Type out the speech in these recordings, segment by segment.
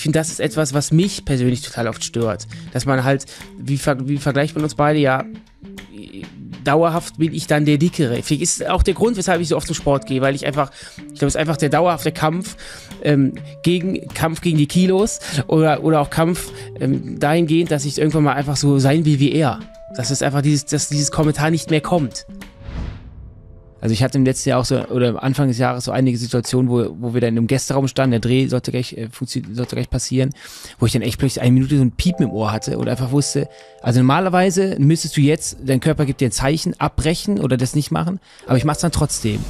Ich finde, das ist etwas, was mich persönlich total oft stört. Dass man halt, wie, wie vergleicht man uns beide, ja, dauerhaft bin ich dann der Dickere. Vielleicht ist auch der Grund, weshalb ich so oft zum Sport gehe, weil ich einfach, ich glaube, es ist einfach der dauerhafte Kampf ähm, gegen Kampf gegen die Kilos oder, oder auch Kampf ähm, dahingehend, dass ich irgendwann mal einfach so sein will wie er. Dass es einfach dieses, dass dieses Kommentar nicht mehr kommt. Also ich hatte im letzten Jahr auch so, oder Anfang des Jahres so einige Situationen, wo, wo wir dann im Gästeraum standen, der Dreh sollte gleich, äh, sollte gleich passieren, wo ich dann echt plötzlich eine Minute so ein Piepen im Ohr hatte und einfach wusste, also normalerweise müsstest du jetzt, dein Körper gibt dir ein Zeichen, abbrechen oder das nicht machen, aber ich mach's dann trotzdem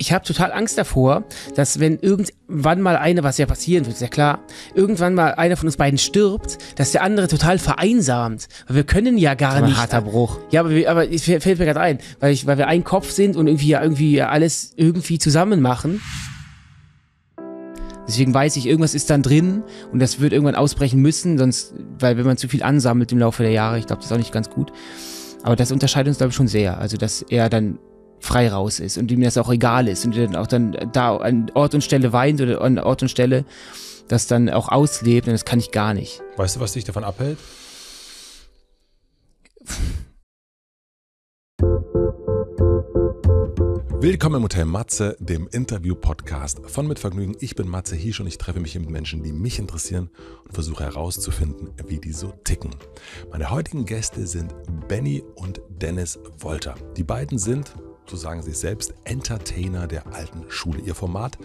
ich habe total Angst davor, dass wenn irgendwann mal eine, was ja passieren wird, ist ja klar, irgendwann mal einer von uns beiden stirbt, dass der andere total vereinsamt. Weil wir können ja gar das ist nicht. harter Bruch. Ja, aber, wir, aber es fällt mir gerade ein, weil, ich, weil wir ein Kopf sind und irgendwie ja irgendwie alles irgendwie zusammen machen. Deswegen weiß ich, irgendwas ist dann drin und das wird irgendwann ausbrechen müssen, sonst, weil wenn man zu viel ansammelt im Laufe der Jahre, ich glaube, das ist auch nicht ganz gut. Aber das unterscheidet uns, glaube ich, schon sehr. Also, dass er dann frei raus ist und ihm das auch egal ist und dann auch dann da an Ort und Stelle weint oder an Ort und Stelle das dann auch auslebt und das kann ich gar nicht. Weißt du, was dich davon abhält? Willkommen im Hotel Matze, dem Interview-Podcast von Mit Vergnügen. Ich bin Matze Hiesch und ich treffe mich mit Menschen, die mich interessieren und versuche herauszufinden, wie die so ticken. Meine heutigen Gäste sind Benny und Dennis Wolter. Die beiden sind so sagen sie selbst, Entertainer der alten Schule. Ihr Format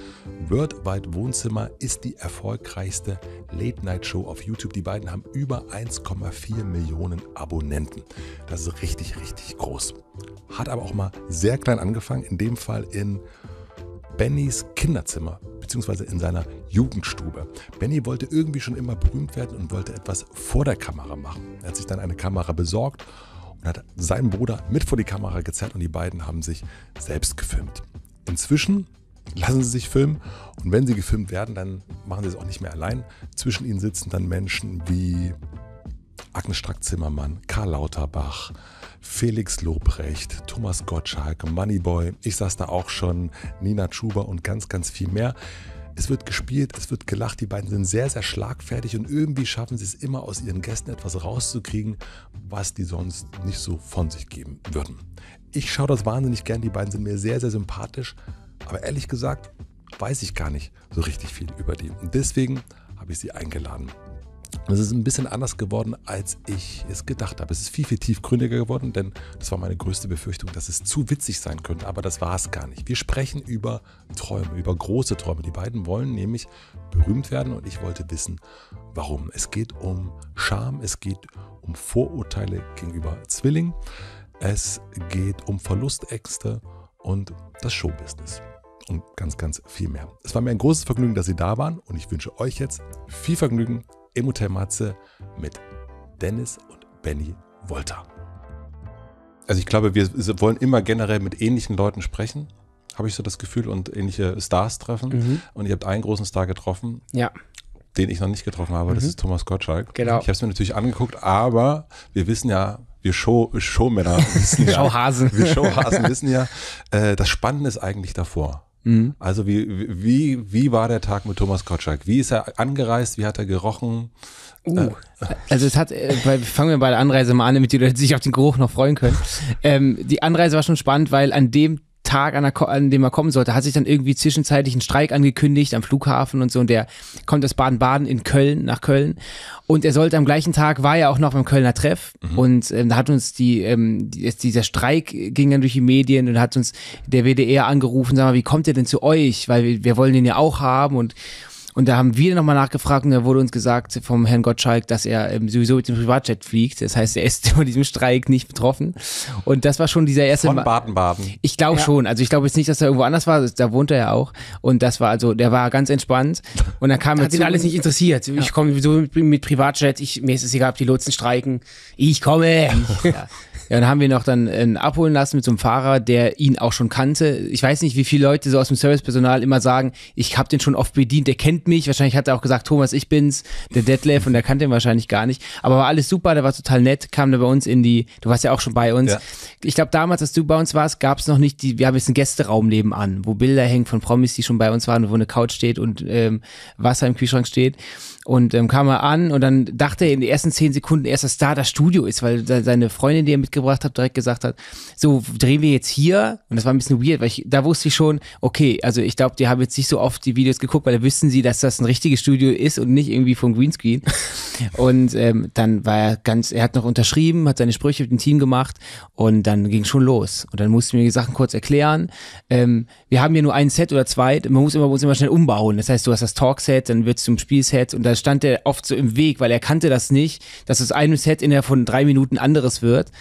Worldwide Wohnzimmer ist die erfolgreichste Late-Night-Show auf YouTube. Die beiden haben über 1,4 Millionen Abonnenten. Das ist richtig, richtig groß. Hat aber auch mal sehr klein angefangen, in dem Fall in Bennys Kinderzimmer beziehungsweise in seiner Jugendstube. Benny wollte irgendwie schon immer berühmt werden und wollte etwas vor der Kamera machen. Er hat sich dann eine Kamera besorgt und hat seinen Bruder mit vor die Kamera gezerrt und die beiden haben sich selbst gefilmt. Inzwischen lassen sie sich filmen und wenn sie gefilmt werden, dann machen sie es auch nicht mehr allein. Zwischen ihnen sitzen dann Menschen wie Agnes Strack-Zimmermann, Karl Lauterbach, Felix Lobrecht, Thomas Gottschalk, Moneyboy, ich saß da auch schon, Nina Schuber und ganz, ganz viel mehr. Es wird gespielt, es wird gelacht, die beiden sind sehr, sehr schlagfertig und irgendwie schaffen sie es immer aus ihren Gästen etwas rauszukriegen, was die sonst nicht so von sich geben würden. Ich schaue das wahnsinnig gern, die beiden sind mir sehr, sehr sympathisch, aber ehrlich gesagt weiß ich gar nicht so richtig viel über die. Und deswegen habe ich sie eingeladen. Es ist ein bisschen anders geworden, als ich es gedacht habe. Es ist viel, viel tiefgründiger geworden, denn das war meine größte Befürchtung, dass es zu witzig sein könnte, aber das war es gar nicht. Wir sprechen über Träume, über große Träume. Die beiden wollen nämlich berühmt werden und ich wollte wissen, warum. Es geht um Scham, es geht um Vorurteile gegenüber Zwillingen, es geht um Verlustäxte und das Showbusiness und ganz, ganz viel mehr. Es war mir ein großes Vergnügen, dass Sie da waren und ich wünsche euch jetzt viel Vergnügen im Hotel Matze mit Dennis und Benny Wolter. Also ich glaube, wir wollen immer generell mit ähnlichen Leuten sprechen, habe ich so das Gefühl, und ähnliche Stars treffen. Mhm. Und ihr habt einen großen Star getroffen. Ja den ich noch nicht getroffen habe, mhm. das ist Thomas Gottschalk. Genau. Ich habe es mir natürlich angeguckt, aber wir wissen ja, wir Show, Showmänner wissen ja. Showhasen. Wir Showhasen wissen ja, äh, das Spannende ist eigentlich davor. Mhm. Also wie, wie, wie war der Tag mit Thomas Kotschak? Wie ist er angereist? Wie hat er gerochen? Uh, äh, also es hat, äh, bei, fangen wir bei der Anreise mal an, damit die Leute sich auf den Geruch noch freuen können. Ähm, die Anreise war schon spannend, weil an dem Tag, an, der, an, dem er kommen sollte, hat sich dann irgendwie zwischenzeitlich einen Streik angekündigt am Flughafen und so. Und der kommt aus Baden-Baden in Köln, nach Köln. Und er sollte am gleichen Tag, war ja auch noch beim Kölner Treff. Mhm. Und ähm, da hat uns die, ähm, die, dieser Streik ging dann durch die Medien und hat uns der WDR angerufen, sag mal, wie kommt ihr denn zu euch? Weil wir, wir wollen den ja auch haben und und da haben wir nochmal nachgefragt und da wurde uns gesagt vom Herrn Gottschalk, dass er ähm, sowieso mit dem Privatjet fliegt. Das heißt, er ist von diesem Streik nicht betroffen. Und das war schon dieser erste. Von Baden-Baden. Ich glaube ja. schon. Also ich glaube jetzt nicht, dass er irgendwo anders war. Da wohnt er ja auch. Und das war also, der war ganz entspannt. Und dann kam Hat ihn alles nicht interessiert. Ja. Ich komme sowieso mit, mit Privatjet. Ich, mir ist es egal, ob die Lotsen streiken. Ich komme. Ja. Ja, dann haben wir noch dann äh, abholen lassen mit so einem Fahrer, der ihn auch schon kannte. Ich weiß nicht, wie viele Leute so aus dem Servicepersonal immer sagen, ich habe den schon oft bedient, der kennt mich. Wahrscheinlich hat er auch gesagt, Thomas, ich bin's, der Detlef und der kannte ihn wahrscheinlich gar nicht. Aber war alles super, der war total nett, kam da bei uns in die, du warst ja auch schon bei uns. Ja. Ich glaube, damals, als du bei uns warst, gab es noch nicht die, wir haben jetzt einen Gästeraum nebenan, wo Bilder hängen von Promis, die schon bei uns waren, wo eine Couch steht und ähm, Wasser im Kühlschrank steht. Und ähm, kam er an und dann dachte er in den ersten zehn Sekunden erst, dass da das Studio ist, weil seine Freundin, die er mitgebracht hat, direkt gesagt hat, so drehen wir jetzt hier. Und das war ein bisschen weird, weil ich, da wusste ich schon, okay, also ich glaube, die haben jetzt nicht so oft die Videos geguckt, weil da wüssten sie, dass das ein richtiges Studio ist und nicht irgendwie vom Greenscreen. und ähm, dann war er ganz, er hat noch unterschrieben, hat seine Sprüche mit dem Team gemacht und dann ging schon los. Und dann mussten wir die Sachen kurz erklären. Ähm, wir haben ja nur ein Set oder zwei, man muss immer, muss immer schnell umbauen. Das heißt, du hast das Talk-Set, dann wird es zum Spielset und dann stand er oft so im Weg, weil er kannte das nicht, dass aus einem Set innerhalb von drei Minuten anderes wird.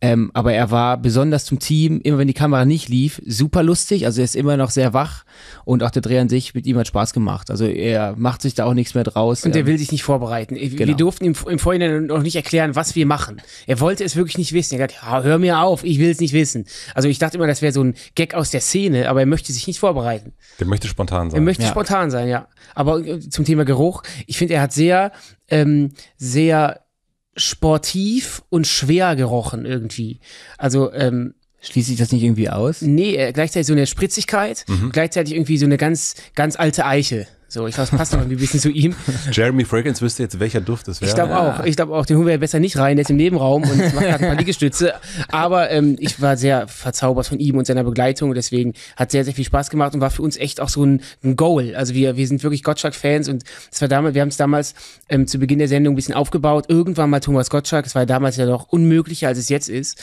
Ähm, aber er war besonders zum Team, immer wenn die Kamera nicht lief, super lustig. Also er ist immer noch sehr wach und auch der Dreh an sich mit ihm hat Spaß gemacht. Also er macht sich da auch nichts mehr draus. Und er ähm, will sich nicht vorbereiten. Genau. Wir durften ihm im Vorhinein noch nicht erklären, was wir machen. Er wollte es wirklich nicht wissen. Er hat gesagt, hör mir auf, ich will es nicht wissen. Also ich dachte immer, das wäre so ein Gag aus der Szene, aber er möchte sich nicht vorbereiten. Der möchte spontan sein. Er möchte ja. spontan sein, ja. Aber äh, zum Thema Geruch, ich finde, er hat sehr, ähm, sehr sportiv und schwer gerochen irgendwie. Also ähm, Schließt sich das nicht irgendwie aus? Nee, äh, gleichzeitig so eine Spritzigkeit, mhm. gleichzeitig irgendwie so eine ganz, ganz alte Eiche. So, ich glaube, es passt noch irgendwie ein bisschen zu ihm. Jeremy Fragrance wüsste jetzt, welcher Duft es wäre. Ich glaube ja. auch. Ich glaube auch, den holen wir besser nicht rein, der ist im Nebenraum und macht gerade ein paar Liegestütze. Aber ähm, ich war sehr verzaubert von ihm und seiner Begleitung. Deswegen hat sehr, sehr viel Spaß gemacht und war für uns echt auch so ein, ein Goal. Also wir, wir sind wirklich Gottschalk-Fans und war damals, wir haben es damals ähm, zu Beginn der Sendung ein bisschen aufgebaut. Irgendwann mal Thomas Gottschalk. Es war damals ja noch unmöglicher, als es jetzt ist.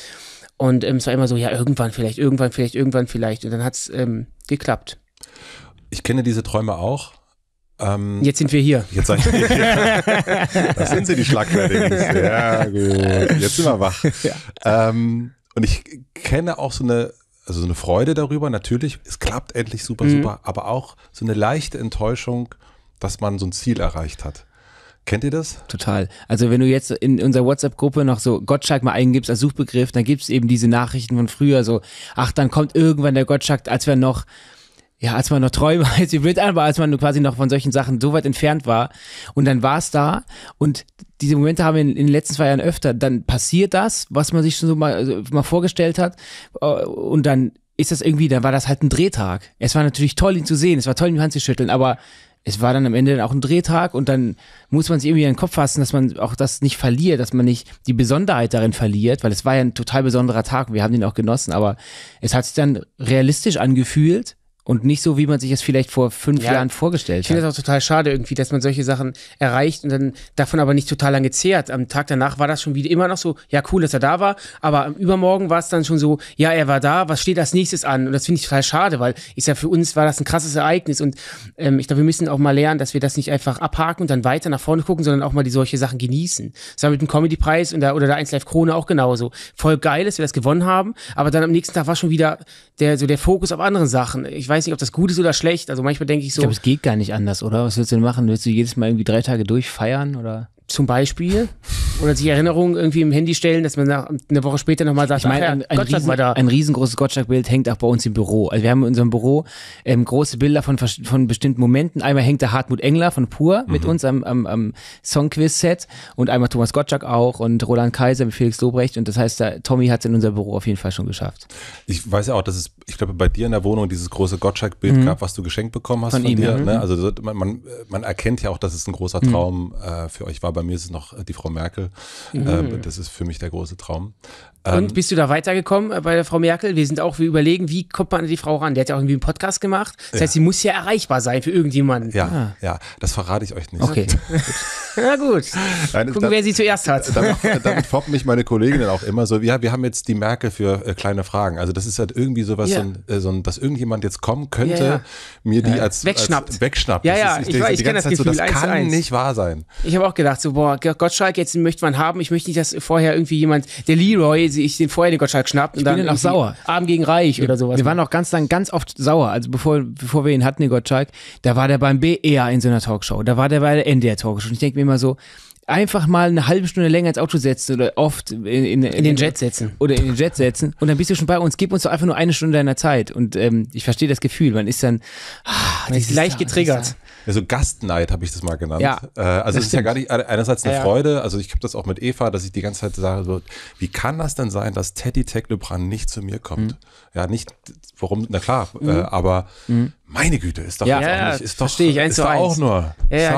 Und ähm, es war immer so, ja, irgendwann vielleicht, irgendwann vielleicht, irgendwann vielleicht. Und dann hat es ähm, geklappt. Ich kenne diese Träume auch ähm, jetzt sind wir hier. Jetzt seid ihr hier. das sind sie, die Schlagfertigen. Ja, gut. Jetzt sind wir wach. Ja. Ähm, und ich kenne auch so eine, also so eine Freude darüber, natürlich, es klappt endlich super, mhm. super, aber auch so eine leichte Enttäuschung, dass man so ein Ziel erreicht hat. Kennt ihr das? Total. Also wenn du jetzt in unserer WhatsApp-Gruppe noch so Gottschalk mal eingibst als Suchbegriff, dann gibt es eben diese Nachrichten von früher, so, ach, dann kommt irgendwann der Gottschalk, als wir noch ja, als man noch treu war, ihr blöd an, war, als man quasi noch von solchen Sachen so weit entfernt war und dann war es da und diese Momente haben wir in, in, den letzten zwei Jahren öfter, dann passiert das, was man sich schon so mal, also mal vorgestellt hat äh, und dann ist das irgendwie, dann war das halt ein Drehtag. Es war natürlich toll, ihn zu sehen, es war toll, ihm die Hand zu schütteln, aber es war dann am Ende auch ein Drehtag und dann muss man sich irgendwie in den Kopf fassen, dass man auch das nicht verliert, dass man nicht die Besonderheit darin verliert, weil es war ja ein total besonderer Tag, wir haben ihn auch genossen, aber es hat sich dann realistisch angefühlt, und nicht so, wie man sich das vielleicht vor fünf ja, Jahren vorgestellt hat. Ich finde das auch total schade irgendwie, dass man solche Sachen erreicht und dann davon aber nicht total lange zehrt. Am Tag danach war das schon wieder immer noch so, ja cool, dass er da war, aber am Übermorgen war es dann schon so, ja er war da, was steht als nächstes an? Und das finde ich total schade, weil ich sage, für uns war das ein krasses Ereignis und ähm, ich glaube, wir müssen auch mal lernen, dass wir das nicht einfach abhaken und dann weiter nach vorne gucken, sondern auch mal die solche Sachen genießen. Das war mit dem Comedy-Preis oder der 1 Live Krone auch genauso. Voll geil, dass wir das gewonnen haben, aber dann am nächsten Tag war schon wieder der, so der Fokus auf anderen Sachen. Ich weiß weiß nicht, ob das gut ist oder schlecht. Also manchmal denke ich so. Ich glaube, es geht gar nicht anders, oder? Was willst du denn machen? Willst du jedes Mal irgendwie drei Tage durchfeiern oder? Zum Beispiel. Oder sich Erinnerungen irgendwie im Handy stellen, dass man nach, eine Woche später nochmal sagt, ich meine, ein, ein, Gottschalk riesen, war da. ein riesengroßes Gottschalk-Bild hängt auch bei uns im Büro. Also wir haben in unserem Büro ähm, große Bilder von, von bestimmten Momenten. Einmal hängt der Hartmut Engler von Pur mhm. mit uns am, am, am Songquiz-Set und einmal Thomas Gottschalk auch und Roland Kaiser mit Felix Lobrecht. Und das heißt, da, Tommy hat es in unser Büro auf jeden Fall schon geschafft. Ich weiß ja auch, dass es, ich glaube, bei dir in der Wohnung dieses große Gottschalk-Bild mhm. gab, was du geschenkt bekommen hast von, von ihm, dir. Ne? Mhm. Ne? Also man, man, man, erkennt ja auch, dass es ein großer mhm. Traum äh, für euch war bei mir ist es noch äh, die Frau Merkel. Mhm. Ähm, das ist für mich der große Traum. Und ähm, bist du da weitergekommen äh, bei der Frau Merkel? Wir sind auch, wir überlegen, wie kommt man an die Frau ran? Der hat ja auch irgendwie einen Podcast gemacht. Das ja. heißt, sie muss ja erreichbar sein für irgendjemanden. Ja, ah. ja, das verrate ich euch nicht. Okay. Na gut. Nein, Gucken, das, wer sie zuerst hat. Damit, damit foppt mich meine Kolleginnen auch immer so. Ja, wir haben jetzt die Merkel für äh, kleine Fragen. Also das ist halt irgendwie sowas, ja. so, ein, äh, so ein, dass irgendjemand jetzt kommen könnte, ja, ja. mir die als wegschnappt. Als wegschnappt. Ja, ja, ist, ich, ich, ich, kenne das Gefühl. So, das 1 kann 1. nicht wahr sein. Ich habe auch gedacht, so, boah, Gottschalk, jetzt möchte man haben. Ich möchte nicht, dass vorher irgendwie jemand, der Leroy, ich den vorher den Gottschalk schnappt. Ich und bin dann, dann auch sauer. Arm gegen Reich oder sowas. Wir waren auch ganz, dann ganz oft sauer. Also bevor, bevor wir ihn hatten, den Gottschalk, da war der beim BR e in so einer Talkshow. Da war der bei der NDR Talkshow. Und ich denke mir, mir mal so, einfach mal eine halbe Stunde länger ins Auto setzen oder oft in, in, in, in den Jet setzen. Oder in den Jet setzen. Und dann bist du schon bei uns. Gib uns doch einfach nur eine Stunde deiner Zeit. Und ähm, ich verstehe das Gefühl. Man ist dann ah, man ist leicht da, getriggert. Also Gastneid habe ich das mal genannt. Ja, äh, also es ist ja gar nicht einerseits eine ja, Freude, also ich habe das auch mit Eva, dass ich die ganze Zeit sage, so, wie kann das denn sein, dass Teddy Technobran nicht zu mir kommt? Mhm. Ja, nicht, warum, na klar, äh, mhm. äh, aber mhm. meine Güte, ist doch ja, ja auch nicht, ist doch, ist zu auch genau. nur, ist,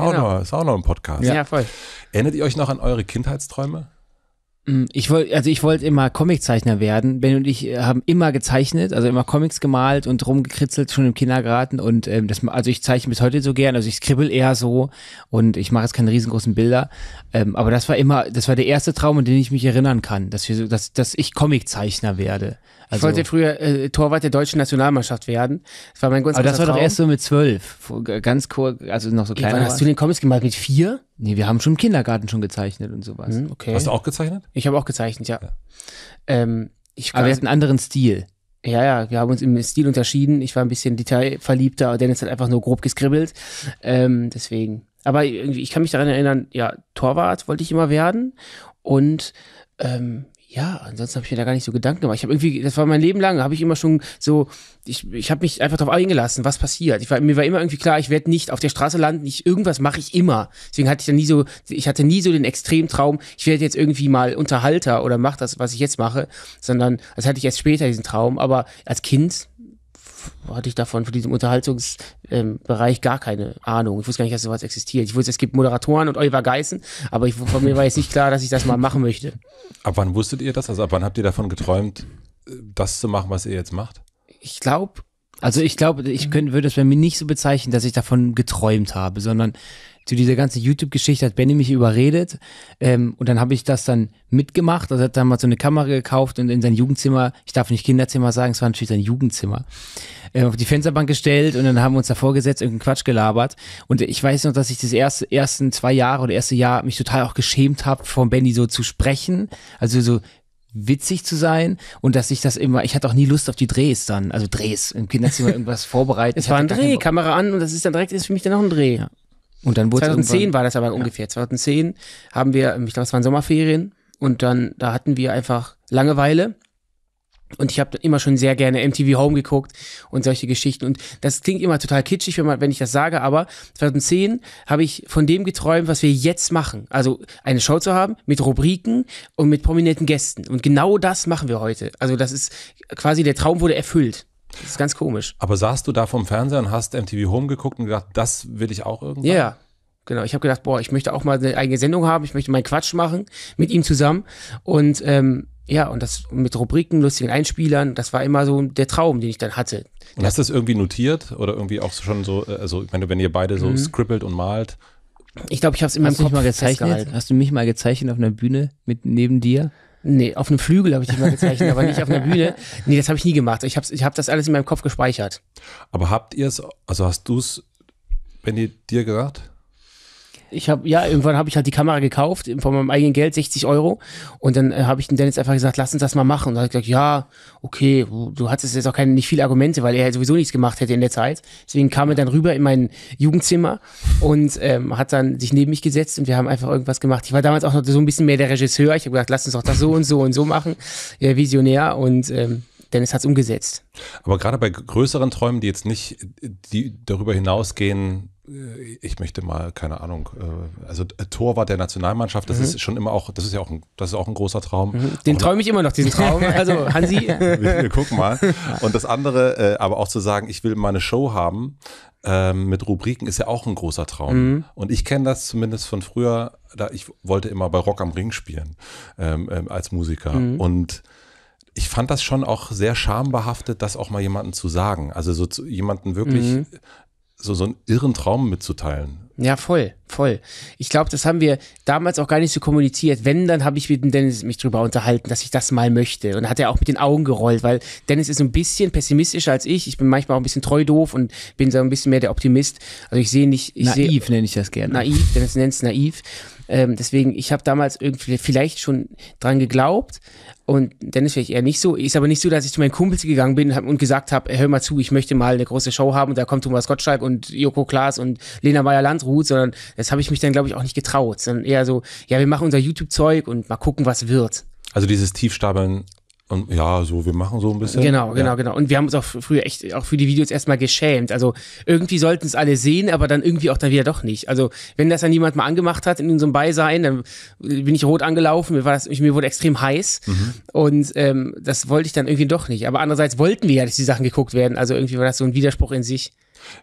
auch genau. ein Podcast. Ja, voll. Erinnert ihr euch noch an eure Kindheitsträume? Hm, ich wollte, also ich wollte immer Comiczeichner werden. Ben und ich äh, haben immer gezeichnet, also immer Comics gemalt und rumgekritzelt schon im Kindergarten und ähm, das, also ich zeichne bis heute so gern, also ich skribbel eher so und ich mache jetzt keine riesengroßen Bilder, ähm, aber das war immer, das war der erste Traum, an den ich mich erinnern kann, dass wir so, dass, dass ich Comiczeichner werde. Also, ich wollte früher äh, Torwart der deutschen Nationalmannschaft werden. Das war mein ganz Aber das war Traum. doch erst so mit zwölf. Ganz kurz, cool, also noch so klein. Hast du den Comics gemacht mit vier? Nee, wir haben schon im Kindergarten schon gezeichnet und sowas. Hm, okay. Hast du auch gezeichnet? Ich habe auch gezeichnet, ja. ja. Ähm, Aber wir hatten einen anderen Stil. Ja, ja, wir haben uns im Stil unterschieden. Ich war ein bisschen detailverliebter, Dennis hat einfach nur grob geskribbelt. Ähm, deswegen. Aber irgendwie, ich kann mich daran erinnern, ja, Torwart wollte ich immer werden. Und ähm, ja, ansonsten habe ich mir da gar nicht so Gedanken gemacht. Ich habe irgendwie, das war mein Leben lang, habe ich immer schon so, ich, ich habe mich einfach darauf eingelassen, was passiert. Ich war, mir war immer irgendwie klar, ich werde nicht auf der Straße landen, ich, irgendwas mache ich immer. Deswegen hatte ich dann nie so, ich hatte nie so den Extremtraum, ich werde jetzt irgendwie mal Unterhalter oder mache das, was ich jetzt mache, sondern das hatte ich erst später, diesen Traum. Aber als Kind hatte ich davon, von diesem Unterhaltungsbereich ähm, gar keine Ahnung. Ich wusste gar nicht, dass sowas existiert. Ich wusste, es gibt Moderatoren und Oliver Geißen, aber ich, von mir war jetzt nicht klar, dass ich das mal machen möchte. Ab wann wusstet ihr das? Also ab wann habt ihr davon geträumt, das zu machen, was ihr jetzt macht? Ich glaube. Also ich glaube, ich könnte, würde es bei mir nicht so bezeichnen, dass ich davon geträumt habe, sondern zu dieser ganzen YouTube-Geschichte hat Benny mich überredet ähm, und dann habe ich das dann mitgemacht. Also hat dann mal so eine Kamera gekauft und in sein Jugendzimmer, ich darf nicht Kinderzimmer sagen, es war natürlich sein Jugendzimmer, äh, auf die Fensterbank gestellt und dann haben wir uns davor gesetzt, irgendeinen Quatsch gelabert. Und ich weiß noch, dass ich das erste, ersten zwei Jahre oder erste Jahr mich total auch geschämt habe, von Benny so zu sprechen. Also so witzig zu sein und dass ich das immer, ich hatte auch nie Lust auf die Drehs dann, also Drehs im Kinderzimmer irgendwas vorbereiten. Es war ein Dreh, Kamera an und das ist dann direkt, ist für mich dann noch ein Dreh. Ja. Und dann wurde 2010 war das aber ja. ungefähr. 2010 haben wir, ich glaube, es waren Sommerferien und dann, da hatten wir einfach Langeweile. Und ich habe immer schon sehr gerne MTV Home geguckt und solche Geschichten. Und das klingt immer total kitschig, wenn, man, wenn ich das sage, aber 2010 habe ich von dem geträumt, was wir jetzt machen. Also eine Show zu haben mit Rubriken und mit prominenten Gästen. Und genau das machen wir heute. Also das ist quasi der Traum wurde erfüllt. Das ist ganz komisch. Aber saßt du da vom Fernseher und hast MTV Home geguckt und gedacht, das will ich auch irgendwann? Ja, Genau, ich habe gedacht, boah, ich möchte auch mal eine eigene Sendung haben, ich möchte meinen Quatsch machen mit ihm zusammen. Und ähm, ja, und das mit Rubriken, lustigen Einspielern, das war immer so der Traum, den ich dann hatte. Und hast du das irgendwie notiert oder irgendwie auch schon so, äh, also ich meine, wenn ihr beide so mhm. scribbelt und malt? Ich glaube, ich habe es in meinem Kopf mal gezeichnet. Hast du mich mal gezeichnet auf einer Bühne mit neben dir? Nee, auf einem Flügel habe ich dich mal gezeichnet, aber nicht auf einer Bühne. Nee, das habe ich nie gemacht. Ich habe ich hab das alles in meinem Kopf gespeichert. Aber habt ihr es, also hast du es, wenn ihr dir gesagt? ich habe ja irgendwann habe ich halt die Kamera gekauft von meinem eigenen Geld 60 Euro und dann äh, habe ich den Dennis einfach gesagt, lass uns das mal machen und er hat gesagt, ja okay, du hattest jetzt auch keine nicht viele Argumente, weil er sowieso nichts gemacht hätte in der Zeit. Deswegen kam er dann rüber in mein Jugendzimmer und ähm, hat dann sich neben mich gesetzt und wir haben einfach irgendwas gemacht. Ich war damals auch noch so ein bisschen mehr der Regisseur. Ich habe gedacht, lass uns doch das so und so und so machen, ja, Visionär und ähm, Dennis hat es umgesetzt. Aber gerade bei größeren Träumen, die jetzt nicht die darüber hinausgehen, äh, ich möchte mal, keine Ahnung, äh, also äh, Torwart der Nationalmannschaft, das mhm. ist schon immer auch, das ist ja auch ein, das ist auch ein großer Traum. Mhm. Den träume ich immer noch, diesen Traum. Also Hansi. wir, gucken mal. Und das andere, aber auch zu sagen, ich will mal eine Show haben, ähm, mit Rubriken ist ja auch ein großer Traum. Mhm. Und ich kenne das zumindest von früher, da ich wollte immer bei Rock am Ring spielen ähm, ähm als Musiker. Mhm. Und ich fand das schon auch sehr schambehaftet, das auch mal jemandem zu sagen. Also so zu, jemanden wirklich mhm so, so einen irren Traum mitzuteilen. Ja, voll, voll. Ich glaube, das haben wir damals auch gar nicht so kommuniziert. Wenn, dann habe ich mit dem Dennis mich drüber unterhalten, dass ich das mal möchte. Und hat er auch mit den Augen gerollt, weil Dennis ist ein bisschen pessimistischer als ich. Ich bin manchmal auch ein bisschen treu doof und bin so ein bisschen mehr der Optimist. Also ich sehe nicht. Ich naiv seh, nenne ich das gerne. Naiv, Dennis nennt es naiv. Ähm, deswegen, ich habe damals irgendwie vielleicht schon dran geglaubt und Dennis vielleicht eher nicht so. Ist aber nicht so, dass ich zu meinen Kumpels gegangen bin und gesagt habe, hör mal zu, ich möchte mal eine große Show haben und da kommt Thomas Gottschalk und Joko Klaas und Lena Meyer-Landrut, sondern das habe ich mich dann, glaube ich, auch nicht getraut. Sondern eher so, ja, wir machen unser YouTube-Zeug und mal gucken, was wird. Also dieses Tiefstapeln und ja, so, wir machen so ein bisschen. Genau, genau, ja. genau. Und wir haben uns auch früher echt auch für die Videos erstmal geschämt. Also irgendwie sollten es alle sehen, aber dann irgendwie auch dann wieder doch nicht. Also wenn das dann jemand mal angemacht hat in unserem Beisein, dann äh, bin ich rot angelaufen, mir, war das, mir wurde extrem heiß. Mhm. Und ähm, das wollte ich dann irgendwie doch nicht. Aber andererseits wollten wir ja, dass die Sachen geguckt werden. Also irgendwie war das so ein Widerspruch in sich.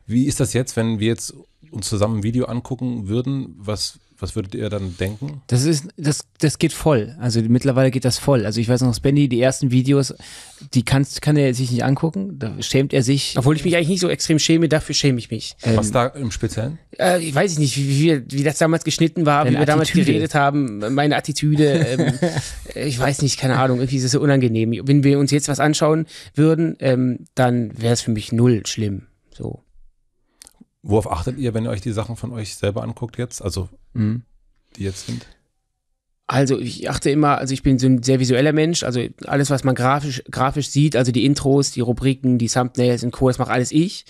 Wie ist das jetzt, wenn wir jetzt uns zusammen ein Video angucken würden, was was würdet ihr dann denken? Das ist, das, das geht voll. Also mittlerweile geht das voll. Also ich weiß noch, Spendi, die ersten Videos, die kannst, kann er sich nicht angucken. Da schämt er sich. Obwohl ich mich eigentlich nicht so extrem schäme, dafür schäme ich mich. Ähm, was ähm, da im Speziellen? Äh, ich weiß nicht, wie, wie, wie das damals geschnitten war, Deine wie wir Attitüde. damals geredet haben, meine Attitüde. Ähm, ich weiß nicht, keine Ahnung, irgendwie ist es so unangenehm. Wenn wir uns jetzt was anschauen würden, ähm, dann wäre es für mich null schlimm. So. Worauf achtet ihr, wenn ihr euch die Sachen von euch selber anguckt jetzt? Also, mhm. die jetzt sind? Also ich achte immer, also ich bin so ein sehr visueller Mensch, also alles, was man grafisch, grafisch sieht, also die Intros, die Rubriken, die Thumbnails und Co., das mache alles ich.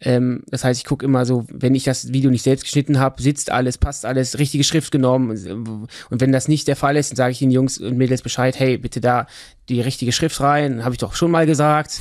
Ähm, das heißt, ich gucke immer so, wenn ich das Video nicht selbst geschnitten habe, sitzt alles, passt alles, richtige Schrift genommen. Und, wenn das nicht der Fall ist, dann sage ich den Jungs und Mädels Bescheid, hey, bitte da die richtige Schrift rein, habe ich doch schon mal gesagt.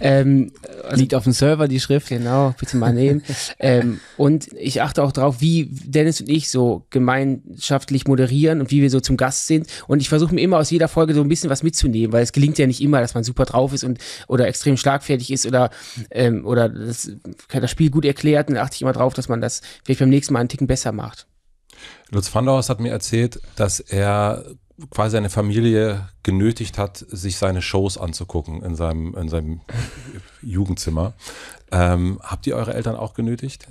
Ähm, also, Liegt auf dem Server die Schrift. Genau, bitte mal nehmen. ähm, und ich achte auch drauf, wie Dennis und ich so gemeinschaftlich moderieren und wie wir so zum zum Gast sind. Und ich versuche mir immer aus jeder Folge so ein bisschen was mitzunehmen, weil es gelingt ja nicht immer, dass man super drauf ist und oder extrem schlagfertig ist oder, ähm, oder das, das Spiel gut erklärt. Und da achte ich immer drauf, dass man das vielleicht beim nächsten Mal einen Ticken besser macht. Lutz van hat mir erzählt, dass er quasi seine Familie genötigt hat, sich seine Shows anzugucken in seinem, in seinem Jugendzimmer. Ähm, habt ihr eure Eltern auch genötigt,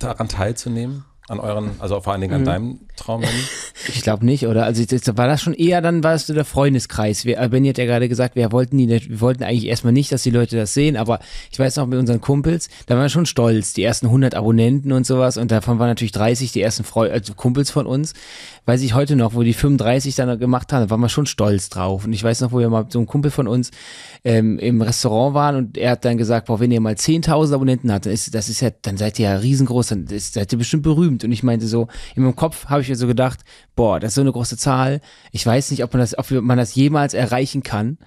daran teilzunehmen? An euren, also vor allen Dingen an mhm. deinem Traum? Ich glaube nicht, oder? Also war das schon eher dann, war es der Freundeskreis. Wir, äh, Benny hat ja gerade gesagt, wir wollten, die, wir wollten eigentlich erstmal nicht, dass die Leute das sehen, aber ich weiß noch, mit unseren Kumpels, da waren wir schon stolz, die ersten 100 Abonnenten und sowas und davon waren natürlich 30 die ersten Freu also Kumpels von uns. Weiß ich heute noch, wo die 35 dann gemacht haben, da waren wir schon stolz drauf. Und ich weiß noch, wo wir mal so ein Kumpel von uns ähm, im Restaurant waren und er hat dann gesagt, boah, wenn ihr mal 10.000 Abonnenten habt, dann ist, das ist ja, dann seid ihr ja riesengroß, dann ist, seid ihr bestimmt berühmt bestimmt. Und ich meinte so, in meinem Kopf habe ich mir so gedacht, boah, das ist so eine große Zahl. Ich weiß nicht, ob man das, ob man das jemals erreichen kann.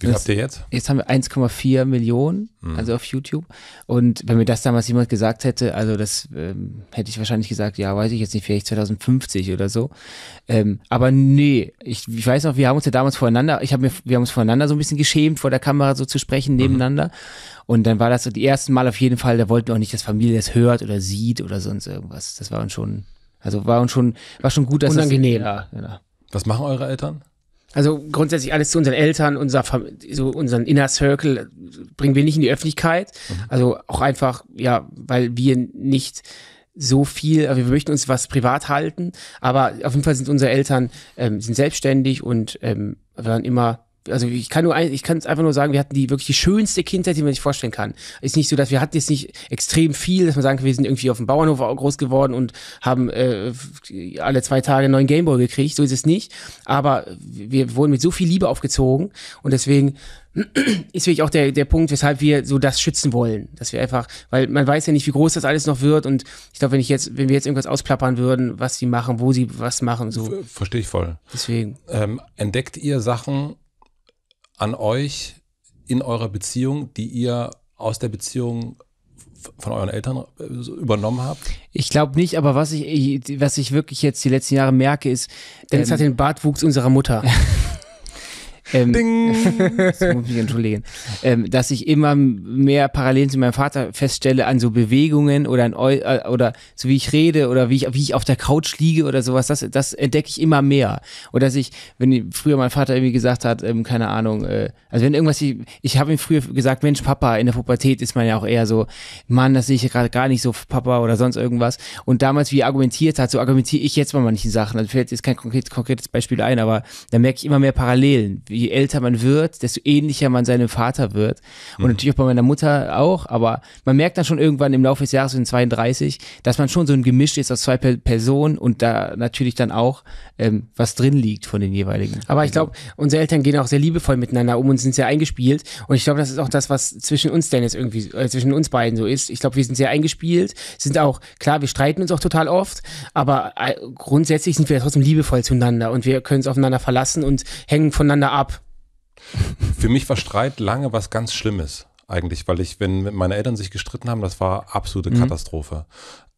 Wie viel habt ihr jetzt? Jetzt haben wir 1,4 Millionen, mhm. also auf YouTube. Und wenn mir das damals jemand gesagt hätte, also das ähm, hätte ich wahrscheinlich gesagt, ja, weiß ich jetzt nicht, vielleicht 2050 oder so. Ähm, aber nee, ich, ich weiß noch, wir haben uns ja damals voreinander, ich habe mir, wir haben uns voreinander so ein bisschen geschämt, vor der Kamera so zu sprechen, mhm. nebeneinander. Mhm. Und dann war das so die ersten Mal auf jeden Fall, da wollten wir auch nicht, dass Familie das hört oder sieht oder sonst irgendwas. Das war uns schon, also war uns schon, war schon gut, dass Unangenehm. Das, ja, ja. Genau. Was machen eure Eltern? Also grundsätzlich alles zu unseren Eltern, unser so unseren Inner Circle bringen wir nicht in die Öffentlichkeit. Mhm. Also auch einfach, ja, weil wir nicht so viel, also wir möchten uns was privat halten, aber auf jeden Fall sind unsere Eltern ähm, sind selbstständig und ähm, waren immer also ich kann nur ein, ich kann es einfach nur sagen, wir hatten die wirklich die schönste Kindheit, die man sich vorstellen kann. Ist nicht so, dass wir hatten jetzt nicht extrem viel, dass man sagen kann, wir sind irgendwie auf dem Bauernhof groß geworden und haben äh, alle zwei Tage einen neuen Gameboy gekriegt. So ist es nicht. Aber wir wurden mit so viel Liebe aufgezogen und deswegen ist wirklich auch der, der Punkt, weshalb wir so das schützen wollen. Dass wir einfach, weil man weiß ja nicht, wie groß das alles noch wird und ich glaube, wenn ich jetzt, wenn wir jetzt irgendwas ausplappern würden, was sie machen, wo sie was machen, so. Verstehe ich voll. Deswegen. Ähm, entdeckt ihr Sachen, an euch in eurer Beziehung, die ihr aus der Beziehung von euren Eltern äh, übernommen habt? Ich glaube nicht, aber was ich, was ich wirklich jetzt die letzten Jahre merke, ist. Dennis ähm, hat den Bartwuchs unserer Mutter. ähm, das muss ich mich entschuldigen, ähm, dass ich immer mehr Parallelen zu meinem Vater feststelle an so Bewegungen oder an, äh, oder so wie ich rede oder wie ich, wie ich auf der Couch liege oder sowas, das, das entdecke ich immer mehr. Und dass ich, wenn früher mein Vater irgendwie gesagt hat, ähm, keine Ahnung, äh, also wenn irgendwas, ich, ich habe ihm früher gesagt, Mensch, Papa, in der Pubertät ist man ja auch eher so, Mann, das sehe ich gerade gar nicht so, Papa oder sonst irgendwas. Und damals, wie er argumentiert hat, so argumentiere ich jetzt bei manchen Sachen. Also fällt jetzt kein konkret, konkretes Beispiel ein, aber da merke ich immer mehr Parallelen, wie je älter man wird, desto ähnlicher man seinem Vater wird. Und mhm. natürlich auch bei meiner Mutter auch, aber man merkt dann schon irgendwann im Laufe des Jahres in 32, dass man schon so ein Gemisch ist aus zwei per Personen und da natürlich dann auch ähm, was drin liegt von den jeweiligen. Aber ich also glaube, unsere Eltern gehen auch sehr liebevoll miteinander um und sind sehr eingespielt. Und ich glaube, das ist auch das, was zwischen uns, Dennis, irgendwie, äh, zwischen uns beiden so ist. Ich glaube, wir sind sehr eingespielt, sind auch, klar, wir streiten uns auch total oft, aber äh, grundsätzlich sind wir trotzdem liebevoll zueinander und wir können es aufeinander verlassen und hängen voneinander ab für mich war Streit lange was ganz Schlimmes eigentlich, weil ich, wenn meine Eltern sich gestritten haben, das war absolute mhm. Katastrophe.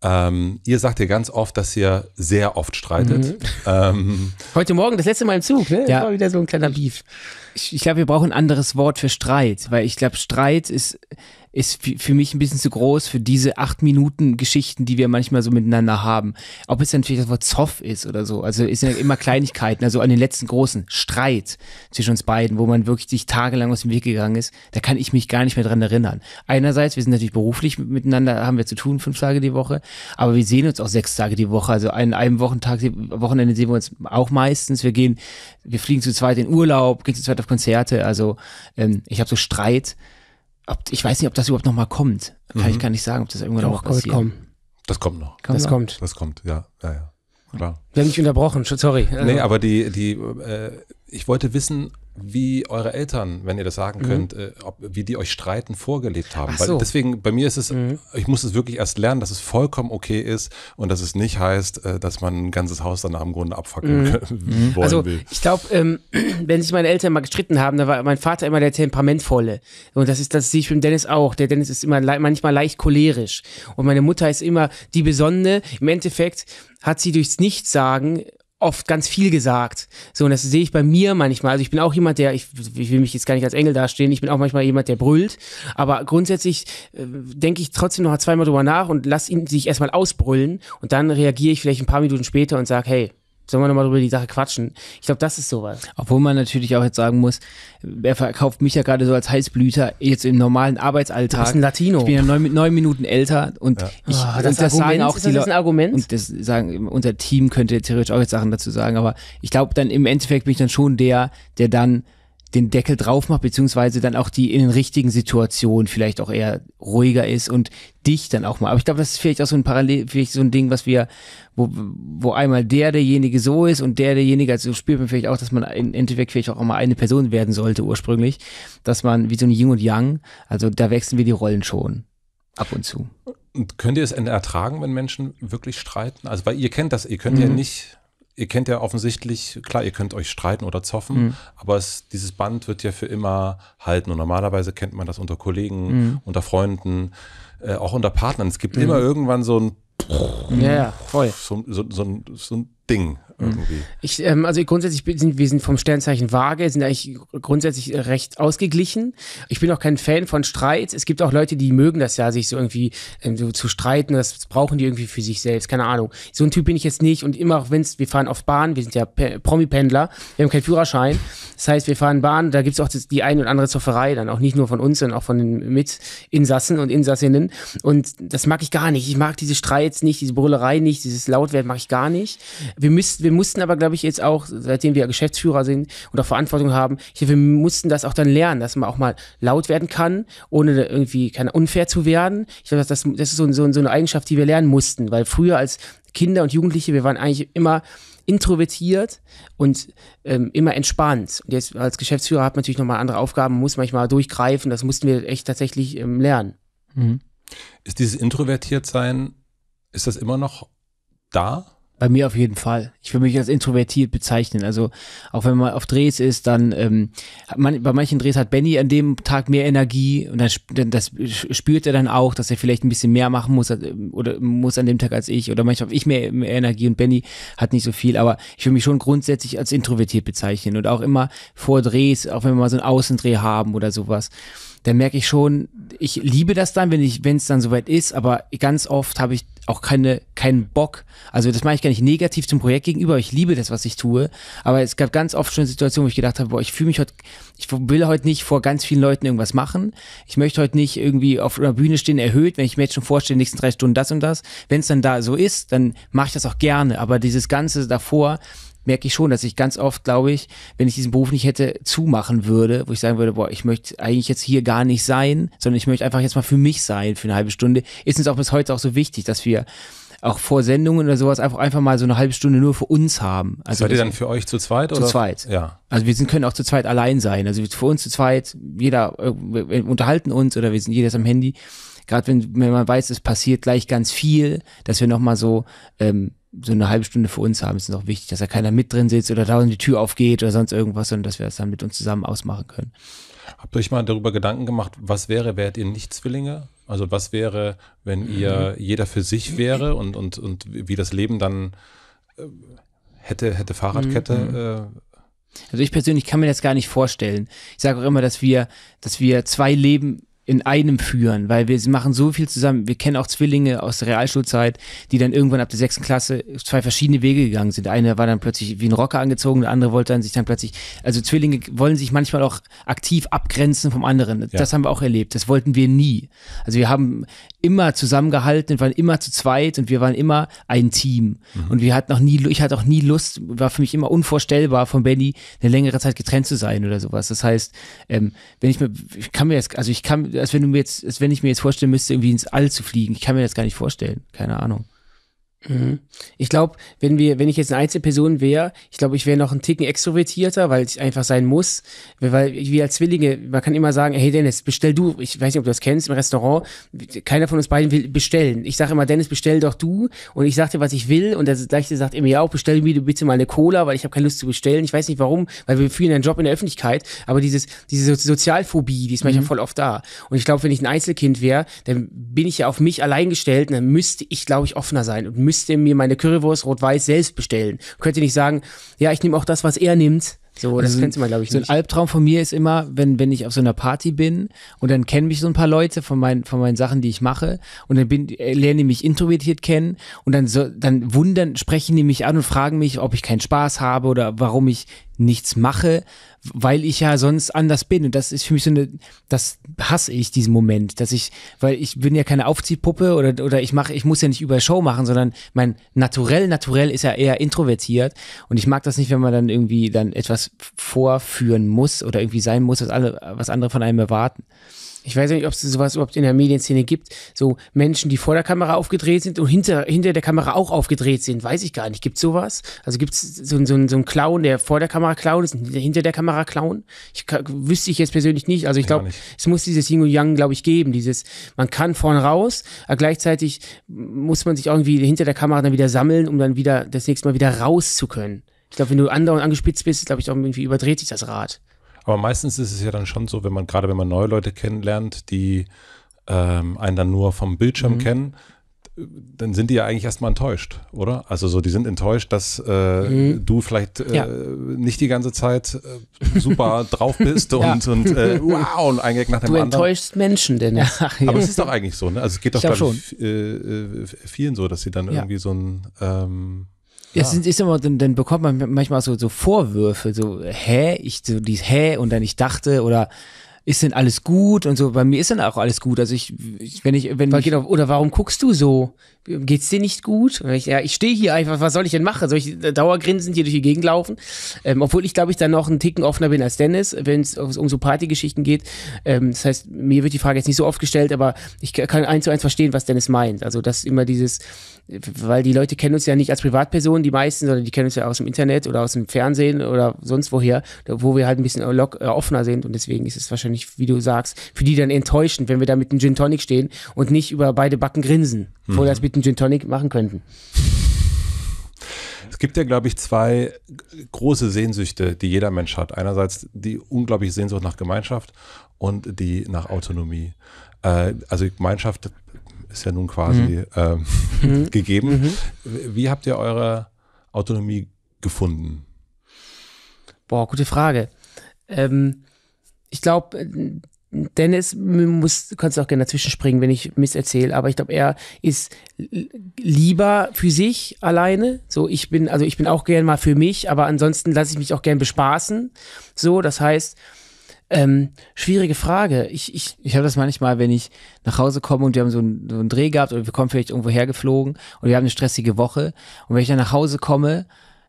Ähm, ihr sagt ja ganz oft, dass ihr sehr oft streitet. Mhm. Ähm, Heute Morgen, das letzte Mal im Zug, ne? Ja. war wieder so ein kleiner Beef. Ich, ich glaube, wir brauchen ein anderes Wort für Streit, weil ich glaube, Streit ist, ist für mich ein bisschen zu groß für diese acht Minuten Geschichten, die wir manchmal so miteinander haben. Ob es dann vielleicht das Wort Zoff ist oder so. Also es sind ja immer Kleinigkeiten, also an den letzten großen Streit zwischen uns beiden, wo man wirklich sich tagelang aus dem Weg gegangen ist, da kann ich mich gar nicht mehr dran erinnern. Einerseits, wir sind natürlich beruflich miteinander, haben wir zu tun, fünf Tage die Woche, aber wir sehen uns auch sechs Tage die Woche. Also an einem Wochentag, Wochenende sehen wir uns auch meistens. Wir gehen, wir fliegen zu zweit in Urlaub, gehen zu zweit auf Konzerte. Also ähm, ich habe so Streit ob, ich weiß nicht, ob das überhaupt nochmal kommt. Kann mhm. ich gar nicht sagen, ob das irgendwann noch kommt. Kommen. Das kommt noch. das, das kommt. Das kommt, ja, ja, ja. Klar. Wir haben mich unterbrochen, sorry. Nee, also aber die, die, äh, ich wollte wissen, wie eure Eltern, wenn ihr das sagen mhm. könnt, äh, ob, wie die euch streiten, vorgelebt haben. So. Weil deswegen, bei mir ist es, mhm. ich muss es wirklich erst lernen, dass es vollkommen okay ist und dass es nicht heißt, äh, dass man ein ganzes Haus danach im Grunde abfackeln mhm. wollen mhm. also, will. Ich glaube, ähm, wenn sich meine Eltern mal gestritten haben, da war mein Vater immer der Temperamentvolle. Und das ist, das sehe ich mit Dennis auch. Der Dennis ist immer le manchmal leicht cholerisch. Und meine Mutter ist immer die Besonnene. Im Endeffekt hat sie durchs Nichtsagen oft ganz viel gesagt. So, und das sehe ich bei mir manchmal. Also ich bin auch jemand, der, ich, ich will mich jetzt gar nicht als Engel dastehen, ich bin auch manchmal jemand, der brüllt. Aber grundsätzlich äh, denke ich trotzdem noch zweimal drüber nach und lasse ihn sich erstmal ausbrüllen und dann reagiere ich vielleicht ein paar Minuten später und sage, hey, Sollen wir nochmal über die Sache quatschen? Ich glaube, das ist sowas. Obwohl man natürlich auch jetzt sagen muss, er verkauft mich ja gerade so als Heißblüter jetzt im normalen Arbeitsalltag. Du bist ein Latino. Ich bin ja neun, neun Minuten älter und ja. ich, oh, ah, das, und das sagen auch die Leute. Das ein Argument? Und das sagen, unser Team könnte theoretisch auch jetzt Sachen dazu sagen, aber ich glaube dann im Endeffekt bin ich dann schon der, der dann den Deckel drauf macht, beziehungsweise dann auch die in den richtigen Situationen vielleicht auch eher ruhiger ist und dich dann auch mal. Aber ich glaube, das ist vielleicht auch so ein Parallel, vielleicht so ein Ding, was wir, wo, wo einmal der, derjenige so ist und der, derjenige, also spürt man vielleicht auch, dass man im Endeffekt vielleicht auch mal eine Person werden sollte ursprünglich, dass man wie so ein Yin und Yang, also da wechseln wir die Rollen schon ab und zu. Und könnt ihr es ertragen, wenn Menschen wirklich streiten? Also, weil ihr kennt das, ihr könnt mhm. ja nicht ihr kennt ja offensichtlich, klar, ihr könnt euch streiten oder zoffen, mhm. aber es, dieses Band wird ja für immer halten. Und normalerweise kennt man das unter Kollegen, mhm. unter Freunden, äh, auch unter Partnern. Es gibt mhm. immer irgendwann so ein. Ja, voll. So, so, so, so ein Ding hm. irgendwie. Ich, ähm, also grundsätzlich sind wir sind vom Sternzeichen Waage, sind eigentlich grundsätzlich recht ausgeglichen. Ich bin auch kein Fan von Streit. Es gibt auch Leute, die mögen das ja, sich so irgendwie ähm, so zu streiten. Das brauchen die irgendwie für sich selbst. Keine Ahnung. So ein Typ bin ich jetzt nicht. Und immer auch wenn wir fahren auf Bahn, wir sind ja Promi-Pendler, wir haben keinen Führerschein. Das heißt, wir fahren Bahn, da gibt es auch die ein und andere Zofferei dann, auch nicht nur von uns, sondern auch von den Mitinsassen und Insassinnen. Und das mag ich gar nicht. Ich mag diese Streits nicht, diese Brüllerei nicht, dieses Lautwerden mag ich gar nicht wir, müssten, wir mussten aber, glaube ich, jetzt auch, seitdem wir Geschäftsführer sind und auch Verantwortung haben, ich, wir mussten das auch dann lernen, dass man auch mal laut werden kann, ohne irgendwie keine, unfair zu werden. Ich glaube, das, das ist so, so, so eine Eigenschaft, die wir lernen mussten, weil früher als Kinder und Jugendliche, wir waren eigentlich immer introvertiert und ähm, immer entspannt. Und jetzt als Geschäftsführer hat man natürlich nochmal andere Aufgaben, muss manchmal durchgreifen. Das mussten wir echt tatsächlich ähm, lernen. Mhm. Ist dieses Introvertiertsein, ist das immer noch da? Bei mir auf jeden Fall. Ich will mich als introvertiert bezeichnen. Also auch wenn man auf Drehs ist, dann ähm, man, bei manchen Drehs hat Benny an dem Tag mehr Energie und dann das spürt er dann auch, dass er vielleicht ein bisschen mehr machen muss äh, oder muss an dem Tag als ich oder manchmal habe ich mehr, mehr Energie und Benny hat nicht so viel. Aber ich will mich schon grundsätzlich als introvertiert bezeichnen und auch immer vor Drehs, auch wenn wir mal so einen Außendreh haben oder sowas dann merke ich schon, ich liebe das dann, wenn ich, wenn es dann soweit ist, aber ganz oft habe ich auch keine, keinen Bock. Also das mache ich gar nicht negativ zum Projekt gegenüber, ich liebe das, was ich tue. Aber es gab ganz oft schon Situationen, wo ich gedacht habe, boah, ich fühle mich heute, ich will heute nicht vor ganz vielen Leuten irgendwas machen. Ich möchte heute nicht irgendwie auf einer Bühne stehen, erhöht, wenn ich mir jetzt schon vorstelle, nächsten drei Stunden das und das. Wenn es dann da so ist, dann mache ich das auch gerne. Aber dieses Ganze davor, merke ich schon, dass ich ganz oft, glaube ich, wenn ich diesen Beruf nicht hätte, zumachen würde, wo ich sagen würde, boah, ich möchte eigentlich jetzt hier gar nicht sein, sondern ich möchte einfach jetzt mal für mich sein für eine halbe Stunde. Ist uns auch bis heute auch so wichtig, dass wir auch vor Sendungen oder sowas einfach, einfach mal so eine halbe Stunde nur für uns haben. Also Seid ihr dann für euch zu zweit? Oder? Zu zweit. Ja. Also wir sind, können auch zu zweit allein sein. Also für uns zu zweit, jeder, äh, wir unterhalten uns oder wir sind jedes am Handy. Gerade wenn, wenn man weiß, es passiert gleich ganz viel, dass wir nochmal so ähm, so eine halbe Stunde für uns haben. Es ist auch wichtig, dass da keiner mit drin sitzt oder da die Tür aufgeht oder sonst irgendwas, sondern dass wir das dann mit uns zusammen ausmachen können. Habt ihr euch mal darüber Gedanken gemacht, was wäre, wärt ihr nicht Zwillinge? Also was wäre, wenn ihr mhm. jeder für sich wäre und, und, und wie das Leben dann äh, hätte, hätte Fahrradkette? Mhm. Äh, also ich persönlich kann mir das gar nicht vorstellen. Ich sage auch immer, dass wir, dass wir zwei Leben in einem führen, weil wir machen so viel zusammen. Wir kennen auch Zwillinge aus der Realschulzeit, die dann irgendwann ab der sechsten Klasse zwei verschiedene Wege gegangen sind. Einer war dann plötzlich wie ein Rocker angezogen, der andere wollte dann sich dann plötzlich, also Zwillinge wollen sich manchmal auch aktiv abgrenzen vom anderen. Ja. Das haben wir auch erlebt. Das wollten wir nie. Also wir haben immer zusammengehalten und waren immer zu zweit und wir waren immer ein Team. Mhm. Und wir hatten auch nie, ich hatte auch nie Lust, war für mich immer unvorstellbar von Benny eine längere Zeit getrennt zu sein oder sowas. Das heißt, ähm, wenn ich mir, ich kann mir jetzt, also ich kann als wenn du mir jetzt, als wenn ich mir jetzt vorstellen müsste, irgendwie ins All zu fliegen. Ich kann mir das gar nicht vorstellen. Keine Ahnung. Mhm. Ich glaube, wenn wir, wenn ich jetzt eine Einzelperson wäre, ich glaube, ich wäre noch einen Ticken extrovertierter, weil es einfach sein muss. Weil wir als Zwillinge, man kann immer sagen, hey Dennis, bestell du, ich weiß nicht, ob du das kennst, im Restaurant, keiner von uns beiden will bestellen. Ich sage immer, Dennis, bestell doch du und ich sage dir, was ich will und der gleiche sagt immer, ja auch, bestell mir bitte mal eine Cola, weil ich habe keine Lust zu bestellen. Ich weiß nicht warum, weil wir führen einen Job in der Öffentlichkeit, aber dieses, diese Sozialphobie, die ist manchmal mhm. voll oft da. Und ich glaube, wenn ich ein Einzelkind wäre, dann bin ich ja auf mich allein gestellt und dann müsste ich, glaube ich, offener sein und müsste müsste mir meine Currywurst rot-weiß selbst bestellen. Könnte nicht sagen, ja, ich nehme auch das, was er nimmt. So, das also, kennst mal, glaube ich, so nicht. ein Albtraum von mir ist immer, wenn, wenn ich auf so einer Party bin und dann kennen mich so ein paar Leute von meinen, von meinen Sachen, die ich mache und dann bin, äh, lernen die mich introvertiert kennen und dann, so, dann wundern, sprechen die mich an und fragen mich, ob ich keinen Spaß habe oder warum ich nichts mache weil ich ja sonst anders bin. Und das ist für mich so eine, das hasse ich, diesen Moment, dass ich, weil ich bin ja keine Aufziehpuppe oder, oder ich mache, ich muss ja nicht über Show machen, sondern mein naturell, naturell ist ja eher introvertiert. Und ich mag das nicht, wenn man dann irgendwie dann etwas vorführen muss oder irgendwie sein muss, was alle, was andere von einem erwarten ich weiß nicht, ob es sowas überhaupt in der Medienszene gibt, so Menschen, die vor der Kamera aufgedreht sind und hinter, hinter der Kamera auch aufgedreht sind, weiß ich gar nicht. Gibt es sowas? Also gibt es so, so, so einen Clown, der vor der Kamera Clown ist, hinter der Kamera Clown? Ich, wüsste ich jetzt persönlich nicht. Also ich glaube, es muss dieses Yin und Yang, glaube ich, geben. Dieses, man kann vorn raus, aber gleichzeitig muss man sich irgendwie hinter der Kamera dann wieder sammeln, um dann wieder das nächste Mal wieder raus zu können. Ich glaube, wenn du andauernd angespitzt bist, glaube ich, irgendwie überdreht sich das Rad. Aber meistens ist es ja dann schon so, wenn man, gerade wenn man neue Leute kennenlernt, die ähm, einen dann nur vom Bildschirm mhm. kennen, dann sind die ja eigentlich erstmal enttäuscht, oder? Also so, die sind enttäuscht, dass äh, mhm. du vielleicht äh, ja. nicht die ganze Zeit äh, super drauf bist und, ja. und äh, wow und ein Gag nach dem du anderen. Du enttäuschst Menschen denn ja. Aber es ist doch eigentlich so, ne? Also es geht doch ich glaub, glaub ich, äh, äh, vielen so, dass sie dann irgendwie so ein ähm, ja, es ist immer, dann, dann bekommt man manchmal so, so Vorwürfe, so, hä, ich, so dies, hä, und dann ich dachte, oder ist denn alles gut und so. Bei mir ist dann auch alles gut. Also ich, ich wenn ich, wenn ich, auf, oder warum guckst du so? Geht's dir nicht gut? ich, ja, ich stehe hier einfach. Was soll ich denn machen? Soll ich äh, dauergrinsend hier durch die Gegend laufen? Ähm, obwohl ich glaube ich dann noch einen Ticken offener bin als Dennis, wenn es um so Partygeschichten geht. Ähm, das heißt, mir wird die Frage jetzt nicht so oft gestellt, aber ich kann eins zu eins verstehen, was Dennis meint. Also das immer dieses, weil die Leute kennen uns ja nicht als Privatpersonen, die meisten, sondern die kennen uns ja aus dem Internet oder aus dem Fernsehen oder sonst woher, wo wir halt ein bisschen lock, offener sind und deswegen ist es wahrscheinlich wahrscheinlich, wie du sagst, für die dann enttäuschend, wenn wir da mit dem Gin Tonic stehen und nicht über beide Backen grinsen, mhm. wo wir das mit dem Gin Tonic machen könnten. Es gibt ja, glaube ich, zwei große Sehnsüchte, die jeder Mensch hat. Einerseits die unglaubliche Sehnsucht nach Gemeinschaft und die nach Autonomie. Äh, also Gemeinschaft ist ja nun quasi mhm. Ähm, mhm. gegeben. Mhm. Wie habt ihr eure Autonomie gefunden? Boah, gute Frage. Ähm, ich glaube, äh, Dennis muss, kannst du auch gerne dazwischen springen, wenn ich Mist erzähle, aber ich glaube, er ist lieber für sich alleine. So, ich bin, also ich bin auch gern mal für mich, aber ansonsten lasse ich mich auch gern bespaßen. So, das heißt, ähm, schwierige Frage. Ich, ich, ich habe das manchmal, wenn ich nach Hause komme und wir haben so einen, so einen Dreh gehabt oder wir kommen vielleicht irgendwo hergeflogen und wir haben eine stressige Woche und wenn ich dann nach Hause komme,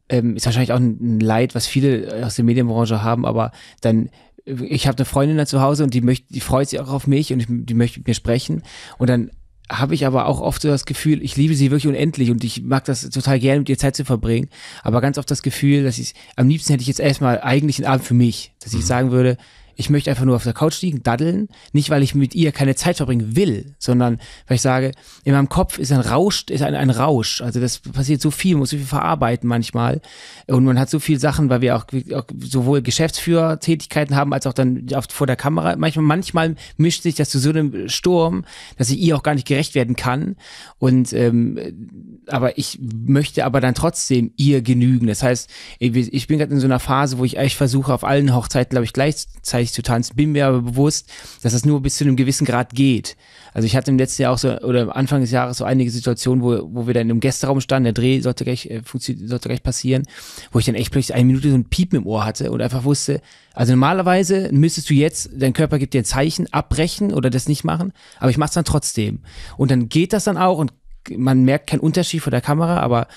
ähm, ist wahrscheinlich auch ein Leid, was viele aus der Medienbranche haben, aber dann ich habe eine Freundin da zu Hause und die, möchte, die freut sich auch auf mich und ich, die möchte mit mir sprechen. Und dann habe ich aber auch oft so das Gefühl, ich liebe sie wirklich unendlich und ich mag das total gerne, mit ihr Zeit zu verbringen. Aber ganz oft das Gefühl, dass ich am liebsten hätte ich jetzt erstmal eigentlich einen Abend für mich, dass ich mhm. sagen würde, ich möchte einfach nur auf der Couch liegen, daddeln. Nicht, weil ich mit ihr keine Zeit verbringen will, sondern weil ich sage, in meinem Kopf ist ein Rausch, ist ein, ein Rausch. Also das passiert so viel, muss so viel verarbeiten manchmal. Und man hat so viele Sachen, weil wir auch, auch sowohl Geschäftsführertätigkeiten haben, als auch dann oft vor der Kamera. Manchmal, manchmal mischt sich das zu so einem Sturm, dass ich ihr auch gar nicht gerecht werden kann. Und ähm, aber ich möchte aber dann trotzdem ihr genügen. Das heißt, ich bin gerade in so einer Phase, wo ich eigentlich versuche, auf allen Hochzeiten, glaube ich, gleichzeitig gleich zu tanzen. Bin mir aber bewusst, dass das nur bis zu einem gewissen Grad geht. Also ich hatte im letzten Jahr auch so, oder Anfang des Jahres so einige Situationen, wo, wo wir dann im Gästeraum standen, der Dreh sollte gleich, äh, sollte gleich passieren, wo ich dann echt plötzlich eine Minute so ein Piepen im Ohr hatte und einfach wusste, also normalerweise müsstest du jetzt, dein Körper gibt dir ein Zeichen, abbrechen oder das nicht machen, aber ich mach's dann trotzdem. Und dann geht das dann auch und man merkt keinen Unterschied vor der Kamera, aber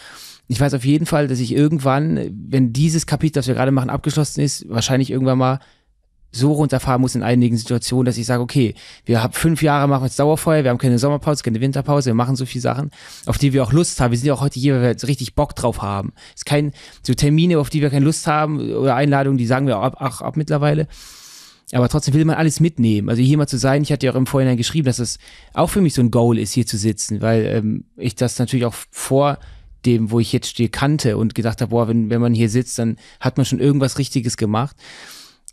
ich weiß auf jeden Fall, dass ich irgendwann, wenn dieses Kapitel, das wir gerade machen, abgeschlossen ist, wahrscheinlich irgendwann mal so runterfahren muss in einigen Situationen, dass ich sage, okay, wir haben fünf Jahre, machen jetzt Dauerfeuer, wir haben keine Sommerpause, keine Winterpause, wir machen so viele Sachen, auf die wir auch Lust haben. Wir sind ja auch heute hier, weil wir jetzt richtig Bock drauf haben. Es ist kein, so Termine, auf die wir keine Lust haben oder Einladungen, die sagen wir auch ab, auch ab mittlerweile. Aber trotzdem will man alles mitnehmen. Also hier mal zu sein, ich hatte ja auch im Vorhinein geschrieben, dass das auch für mich so ein Goal ist, hier zu sitzen, weil ähm, ich das natürlich auch vor dem, wo ich jetzt stehe, kannte und gedacht habe, boah, wenn, wenn man hier sitzt, dann hat man schon irgendwas Richtiges gemacht.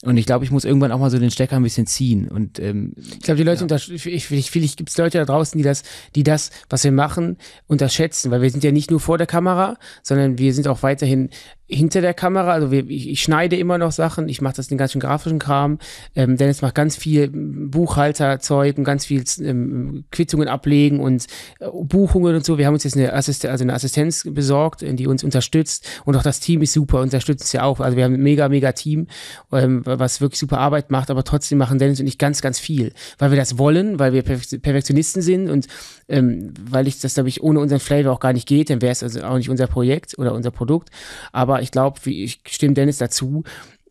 Und ich glaube, ich muss irgendwann auch mal so den Stecker ein bisschen ziehen. Und ähm, ich glaube, die Leute ja. ich, ich, ich gibt es Leute da draußen, die das, die das, was wir machen, unterschätzen, weil wir sind ja nicht nur vor der Kamera, sondern wir sind auch weiterhin hinter der Kamera, also wir, ich, ich, schneide immer noch Sachen, ich mache das den ganzen grafischen Kram. Ähm, Dennis macht ganz viel ähm, Buchhalterzeug und ganz viel ähm, Quittungen ablegen und äh, Buchungen und so. Wir haben uns jetzt eine, Assisten also eine Assistenz besorgt, äh, die uns unterstützt und auch das Team ist super, unterstützt uns ja auch. Also wir haben ein mega, mega Team, ähm, was wirklich super Arbeit macht, aber trotzdem machen Dennis und ich ganz, ganz viel, weil wir das wollen, weil wir Perfektionisten sind und ähm, weil ich das, glaube ich, ohne unseren Flavor auch gar nicht geht, dann wäre es also auch nicht unser Projekt oder unser Produkt. Aber aber ich glaube, ich stimme Dennis dazu,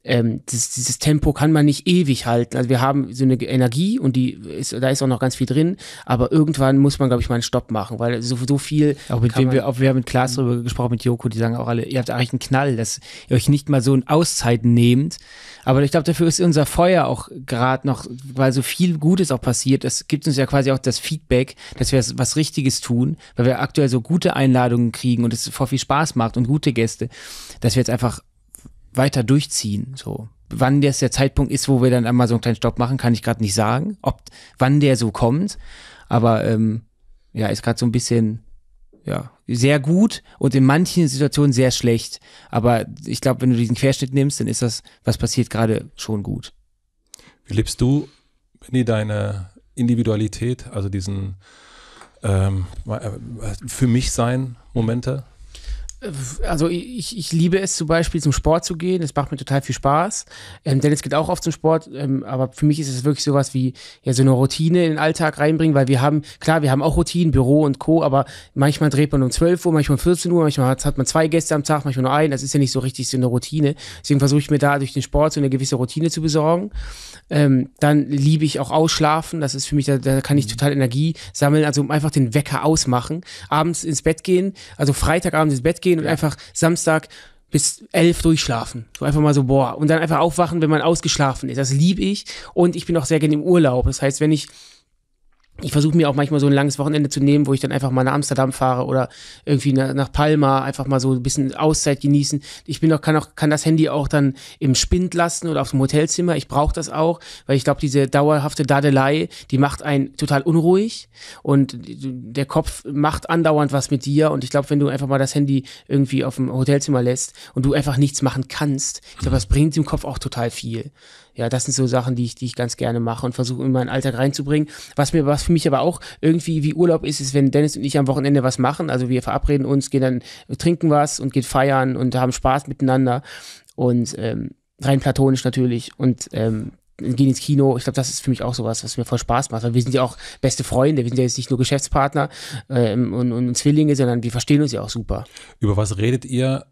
ähm, das, dieses Tempo kann man nicht ewig halten. Also wir haben so eine Energie und die ist, da ist auch noch ganz viel drin, aber irgendwann muss man, glaube ich, mal einen Stopp machen, weil so, so viel. Auch mit wem wir, auch wir haben mit Klaas darüber gesprochen, mit Joko, die sagen auch alle, ihr habt eigentlich einen Knall, dass ihr euch nicht mal so ein Auszeit nehmt. Aber ich glaube, dafür ist unser Feuer auch gerade noch, weil so viel Gutes auch passiert. Es gibt uns ja quasi auch das Feedback, dass wir was Richtiges tun, weil wir aktuell so gute Einladungen kriegen und es vor viel Spaß macht und gute Gäste, dass wir jetzt einfach weiter durchziehen. So. Wann das der Zeitpunkt ist, wo wir dann einmal so einen kleinen Stopp machen, kann ich gerade nicht sagen. Ob, wann der so kommt. Aber ähm, ja, ist gerade so ein bisschen ja, sehr gut und in manchen Situationen sehr schlecht. Aber ich glaube, wenn du diesen Querschnitt nimmst, dann ist das, was passiert gerade, schon gut. Wie lebst du, Benny, deine Individualität, also diesen ähm, äh, für mich sein Momente? also ich, ich liebe es zum Beispiel zum Sport zu gehen. Es macht mir total viel Spaß. Ähm, Dennis geht auch oft zum Sport, ähm, aber für mich ist es wirklich sowas wie ja so eine Routine in den Alltag reinbringen, weil wir haben, klar, wir haben auch Routinen, Büro und Co., aber manchmal dreht man um 12 Uhr, manchmal um 14 Uhr, manchmal hat, hat man zwei Gäste am Tag, manchmal nur einen. Das ist ja nicht so richtig so eine Routine. Deswegen versuche ich mir da durch den Sport so eine gewisse Routine zu besorgen. Ähm, dann liebe ich auch ausschlafen. Das ist für mich, da, da kann ich mhm. total Energie sammeln. Also einfach den Wecker ausmachen. Abends ins Bett gehen, also Freitagabend ins Bett gehen und einfach Samstag bis elf durchschlafen. So einfach mal so, boah. Und dann einfach aufwachen, wenn man ausgeschlafen ist. Das liebe ich. Und ich bin auch sehr gerne im Urlaub. Das heißt, wenn ich ich versuche mir auch manchmal so ein langes Wochenende zu nehmen, wo ich dann einfach mal nach Amsterdam fahre oder irgendwie nach, nach Palma, einfach mal so ein bisschen Auszeit genießen. Ich bin auch, kann auch, kann das Handy auch dann im Spind lassen oder auf dem Hotelzimmer. Ich brauche das auch, weil ich glaube, diese dauerhafte Dadelei, die macht einen total unruhig und der Kopf macht andauernd was mit dir. Und ich glaube, wenn du einfach mal das Handy irgendwie auf dem Hotelzimmer lässt und du einfach nichts machen kannst, ich glaube, das bringt dem Kopf auch total viel ja, das sind so Sachen, die ich, die ich ganz gerne mache und versuche in meinen Alltag reinzubringen. Was mir, was für mich aber auch irgendwie wie Urlaub ist, ist, wenn Dennis und ich am Wochenende was machen. Also wir verabreden uns, gehen dann, trinken was und gehen feiern und haben Spaß miteinander. Und ähm, rein platonisch natürlich. Und ähm, gehen ins Kino. Ich glaube, das ist für mich auch sowas, was mir voll Spaß macht. Weil wir sind ja auch beste Freunde. Wir sind ja jetzt nicht nur Geschäftspartner ähm, und, und Zwillinge, sondern wir verstehen uns ja auch super. Über was redet ihr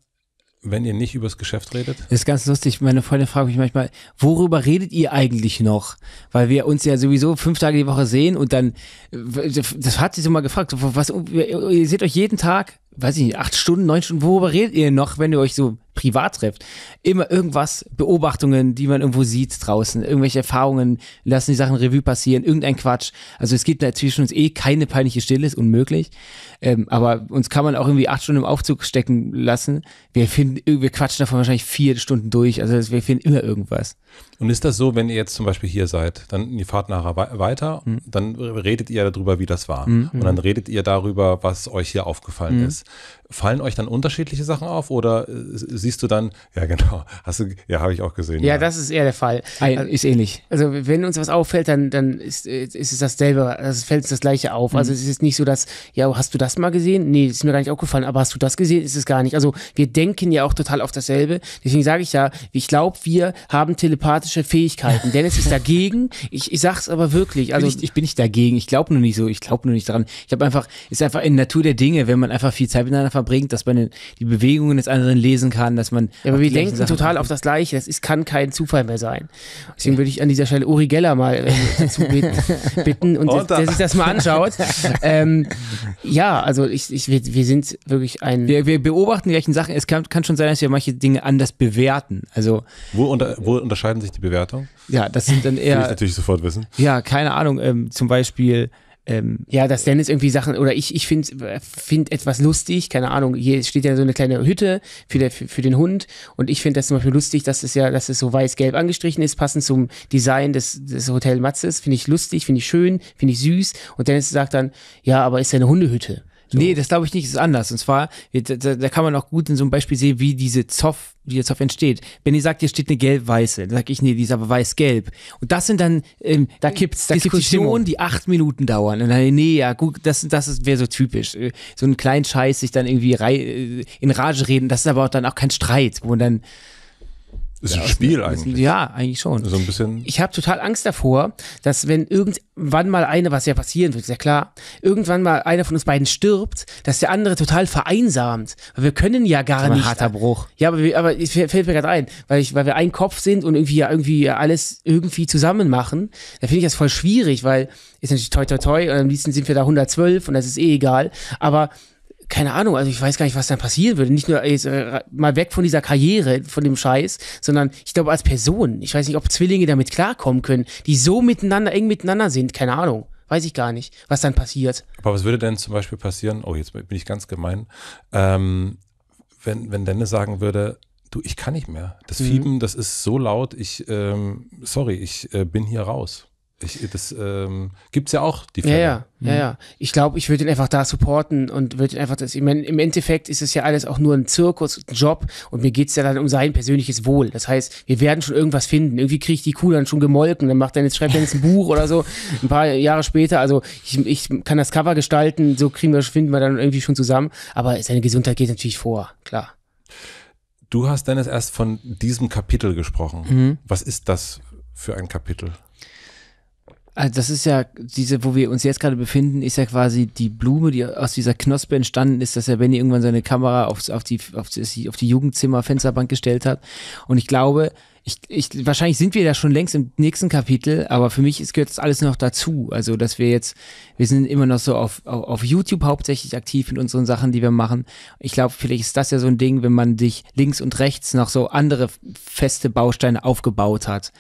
wenn ihr nicht übers Geschäft redet? Das ist ganz lustig. Meine Freunde fragen mich manchmal, worüber redet ihr eigentlich noch? Weil wir uns ja sowieso fünf Tage die Woche sehen und dann, das hat sie so mal gefragt, was, ihr seht euch jeden Tag, weiß ich nicht, acht Stunden, neun Stunden, worüber redet ihr noch, wenn ihr euch so privat trifft, immer irgendwas, Beobachtungen, die man irgendwo sieht draußen, irgendwelche Erfahrungen, lassen die Sachen Revue passieren, irgendein Quatsch. Also es gibt natürlich uns eh keine peinliche Stille, ist unmöglich. Ähm, aber uns kann man auch irgendwie acht Stunden im Aufzug stecken lassen. Wir finden, wir quatschen davon wahrscheinlich vier Stunden durch. Also wir finden immer irgendwas. Und ist das so, wenn ihr jetzt zum Beispiel hier seid, dann ihr fahrt nachher weiter, mhm. dann redet ihr darüber, wie das war. Mhm. Und dann redet ihr darüber, was euch hier aufgefallen mhm. ist fallen euch dann unterschiedliche Sachen auf oder äh, siehst du dann, ja genau, hast du, ja, habe ich auch gesehen. Ja, ja, das ist eher der Fall. Ein, also ist ähnlich. Also wenn uns was auffällt, dann, dann ist, äh, ist es dasselbe, das fällt uns das gleiche auf. Also, mhm. Also es ist nicht so, dass, ja, hast du das mal gesehen? Nee, das ist mir gar nicht aufgefallen, aber hast du das gesehen? Ist es gar nicht. Also wir denken ja auch total auf dasselbe. Deswegen sage ich ja, ich glaube, wir haben telepathische Fähigkeiten. Dennis ist dagegen. Ich, ich es aber wirklich. Also bin ich, ich, bin nicht dagegen. Ich glaube nur nicht so. Ich glaube nur nicht dran. Ich habe einfach, ist einfach in der Natur der Dinge, wenn man einfach viel Zeit miteinander verbringt, dass man die Bewegungen des anderen lesen kann, dass man. Ja, aber wir denken Sachen total auf das Gleiche. Das ist, kann kein Zufall mehr sein. Deswegen würde ich an dieser Stelle Uri Geller mal äh, dazu bitten und der, der, sich das mal anschaut. ähm, ja, also ich, ich, wir, wir sind wirklich ein. Wir, wir beobachten die gleichen Sachen. Es kann, kann schon sein, dass wir manche Dinge anders bewerten. Also. Wo, unter, wo unterscheiden sich die Bewertungen? Ja, das sind dann eher. Will ich natürlich sofort wissen. Ja, keine Ahnung. Ähm, zum Beispiel ähm, ja, dass Dennis irgendwie Sachen, oder ich, ich finde äh, find etwas lustig, keine Ahnung, hier steht ja so eine kleine Hütte für, der, für, für den Hund und ich finde das zum Beispiel lustig, dass es ja, dass es so weiß-gelb angestrichen ist, passend zum Design des, des Hotel Matzes, finde ich lustig, finde ich schön, finde ich süß und Dennis sagt dann, ja, aber ist ja eine Hundehütte. So. Nee, das glaube ich nicht, das ist anders. Und zwar, da, da, kann man auch gut in so einem Beispiel sehen, wie diese Zoff, wie der Zoff entsteht. Wenn ihr sagt, hier steht eine gelb-weiße, dann sage ich, nee, die ist aber weiß-gelb. Und das sind dann ähm, da äh, kippt's, da Diskussionen, die, die acht Minuten dauern. Und dann, nee, ja, gut, das, das wäre so typisch. Äh, so einen kleinen Scheiß sich dann irgendwie äh, in Rage reden, das ist aber auch dann auch kein Streit, wo man dann ist ein Spiel eigentlich. Ja, eigentlich schon. So ein bisschen. Ich habe total Angst davor, dass wenn irgendwann mal eine, was ja passieren wird, ist ja klar, irgendwann mal einer von uns beiden stirbt, dass der andere total vereinsamt. Weil wir können ja gar nicht. Harter Bruch. Ja, aber, wir, aber es fällt mir gerade ein, weil ich, weil wir ein Kopf sind und irgendwie ja irgendwie alles irgendwie zusammen machen. Da finde ich das voll schwierig, weil ist natürlich toi toi toi und am liebsten sind wir da 112 und das ist eh egal. Aber keine Ahnung, also ich weiß gar nicht, was dann passieren würde. Nicht nur jetzt, äh, mal weg von dieser Karriere, von dem Scheiß, sondern ich glaube als Person. Ich weiß nicht, ob Zwillinge damit klarkommen können, die so miteinander, eng miteinander sind, keine Ahnung. Weiß ich gar nicht, was dann passiert. Aber was würde denn zum Beispiel passieren? Oh, jetzt bin ich ganz gemein. Ähm, wenn, wenn Dennis sagen würde, du, ich kann nicht mehr. Das mhm. Fieben, das ist so laut, ich, ähm, sorry, ich äh, bin hier raus. Ich, das ähm, gibt es ja auch, die Fälle. Ja, ja, mhm. ja, ja. Ich glaube, ich würde ihn einfach da supporten und würde einfach das. Ich meine, im Endeffekt ist es ja alles auch nur ein Zirkus, ein Job und mir geht es ja dann um sein persönliches Wohl. Das heißt, wir werden schon irgendwas finden. Irgendwie kriege ich die Kuh dann schon gemolken, dann macht er jetzt, schreibt er jetzt ein Buch oder so, ein paar Jahre später. Also ich, ich kann das Cover gestalten, so kriegen wir, finden wir dann irgendwie schon zusammen. Aber seine Gesundheit geht natürlich vor, klar. Du hast Dennis erst von diesem Kapitel gesprochen. Mhm. Was ist das für ein Kapitel? Also das ist ja, diese, wo wir uns jetzt gerade befinden, ist ja quasi die Blume, die aus dieser Knospe entstanden ist, dass ja Benny irgendwann seine Kamera aufs, auf, die, auf, die, auf die Jugendzimmerfensterbank gestellt hat. Und ich glaube, ich, ich, wahrscheinlich sind wir da schon längst im nächsten Kapitel, aber für mich ist, gehört das alles noch dazu. Also, dass wir jetzt, wir sind immer noch so auf, auf, auf YouTube hauptsächlich aktiv mit unseren Sachen, die wir machen. Ich glaube, vielleicht ist das ja so ein Ding, wenn man sich links und rechts noch so andere feste Bausteine aufgebaut hat.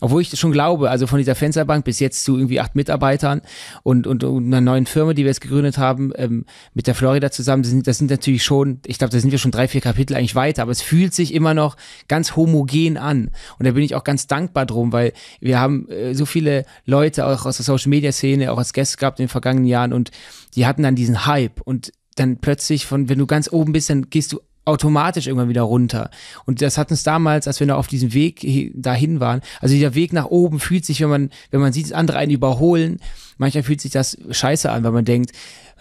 Obwohl ich schon glaube, also von dieser Fensterbank bis jetzt zu irgendwie acht Mitarbeitern und, und, und einer neuen Firma, die wir jetzt gegründet haben, ähm, mit der Florida zusammen, das sind, das sind natürlich schon, ich glaube, da sind wir schon drei, vier Kapitel eigentlich weiter, aber es fühlt sich immer noch ganz homogen an. Und da bin ich auch ganz dankbar drum, weil wir haben äh, so viele Leute auch aus der Social Media Szene, auch als Gäste gehabt in den vergangenen Jahren und die hatten dann diesen Hype und dann plötzlich von, wenn du ganz oben bist, dann gehst du automatisch irgendwann wieder runter. Und das hat uns damals, als wir noch auf diesem Weg dahin waren, also dieser Weg nach oben fühlt sich, wenn man, wenn man sieht, dass andere einen überholen, manchmal fühlt sich das scheiße an, weil man denkt,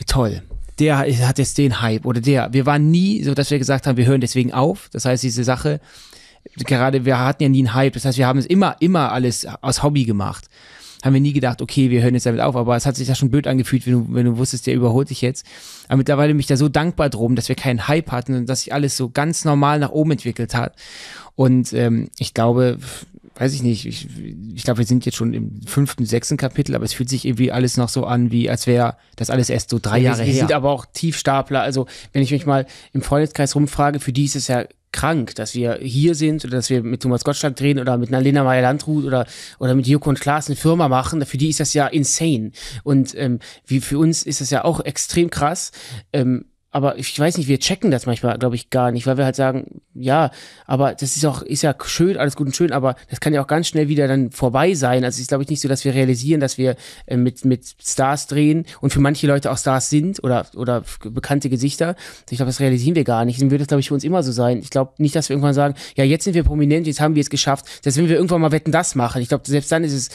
toll, der hat jetzt den Hype oder der. Wir waren nie so, dass wir gesagt haben, wir hören deswegen auf. Das heißt, diese Sache, gerade wir hatten ja nie einen Hype. Das heißt, wir haben es immer, immer alles aus Hobby gemacht. Haben wir nie gedacht, okay, wir hören jetzt damit auf, aber es hat sich ja schon blöd angefühlt, wenn du, wenn du wusstest, der überholt dich jetzt. Aber mittlerweile bin ich da so dankbar drum, dass wir keinen Hype hatten und dass sich alles so ganz normal nach oben entwickelt hat. Und ähm, ich glaube, weiß ich nicht, ich, ich glaube, wir sind jetzt schon im fünften, sechsten Kapitel, aber es fühlt sich irgendwie alles noch so an, wie als wäre das alles erst so drei Jahre wir, her. Wir sind aber auch Tiefstapler. Also wenn ich mich mal im Freundeskreis rumfrage, für die ist es ja krank, dass wir hier sind oder dass wir mit Thomas Gottschalk drehen oder mit einer Lena Meyer Landrut oder, oder mit Joko und Klaas eine Firma machen, für die ist das ja insane. Und ähm, wie für uns ist das ja auch extrem krass. Ähm, aber ich weiß nicht, wir checken das manchmal, glaube ich, gar nicht, weil wir halt sagen, ja, aber das ist auch, ist ja schön, alles gut und schön, aber das kann ja auch ganz schnell wieder dann vorbei sein. Also es ist, glaube ich, nicht so, dass wir realisieren, dass wir äh, mit, mit Stars drehen und für manche Leute auch Stars sind oder, oder bekannte Gesichter. Ich glaube, das realisieren wir gar nicht. Dann würde das, glaube ich, für uns immer so sein. Ich glaube nicht, dass wir irgendwann sagen, ja, jetzt sind wir prominent, jetzt haben wir es geschafft, dass wenn wir irgendwann mal wetten, das machen. Ich glaube, selbst dann ist es,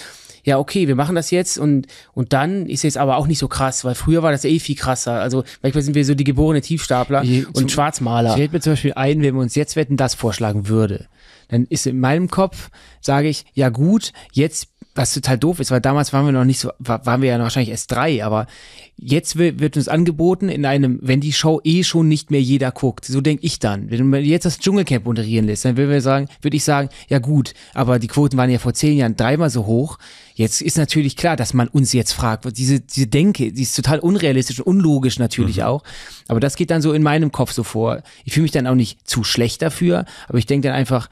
ja, okay, wir machen das jetzt und, und dann ist es aber auch nicht so krass, weil früher war das eh viel krasser. Also manchmal sind wir so die geborene Tiefstapler ich, und zum, Schwarzmaler. Ich fällt mir zum Beispiel ein, wenn man uns jetzt Wetten das vorschlagen würde, dann ist in meinem Kopf, sage ich, ja gut, jetzt was total doof ist, weil damals waren wir noch nicht so, waren wir ja wahrscheinlich erst drei, aber jetzt wird uns angeboten in einem, wenn die Show eh schon nicht mehr jeder guckt, so denke ich dann. Wenn man jetzt das Dschungelcamp moderieren lässt, dann würde sagen, würde ich sagen, ja gut, aber die Quoten waren ja vor zehn Jahren dreimal so hoch. Jetzt ist natürlich klar, dass man uns jetzt fragt. Diese, diese Denke, die ist total unrealistisch und unlogisch natürlich mhm. auch. Aber das geht dann so in meinem Kopf so vor. Ich fühle mich dann auch nicht zu schlecht dafür, aber ich denke dann einfach,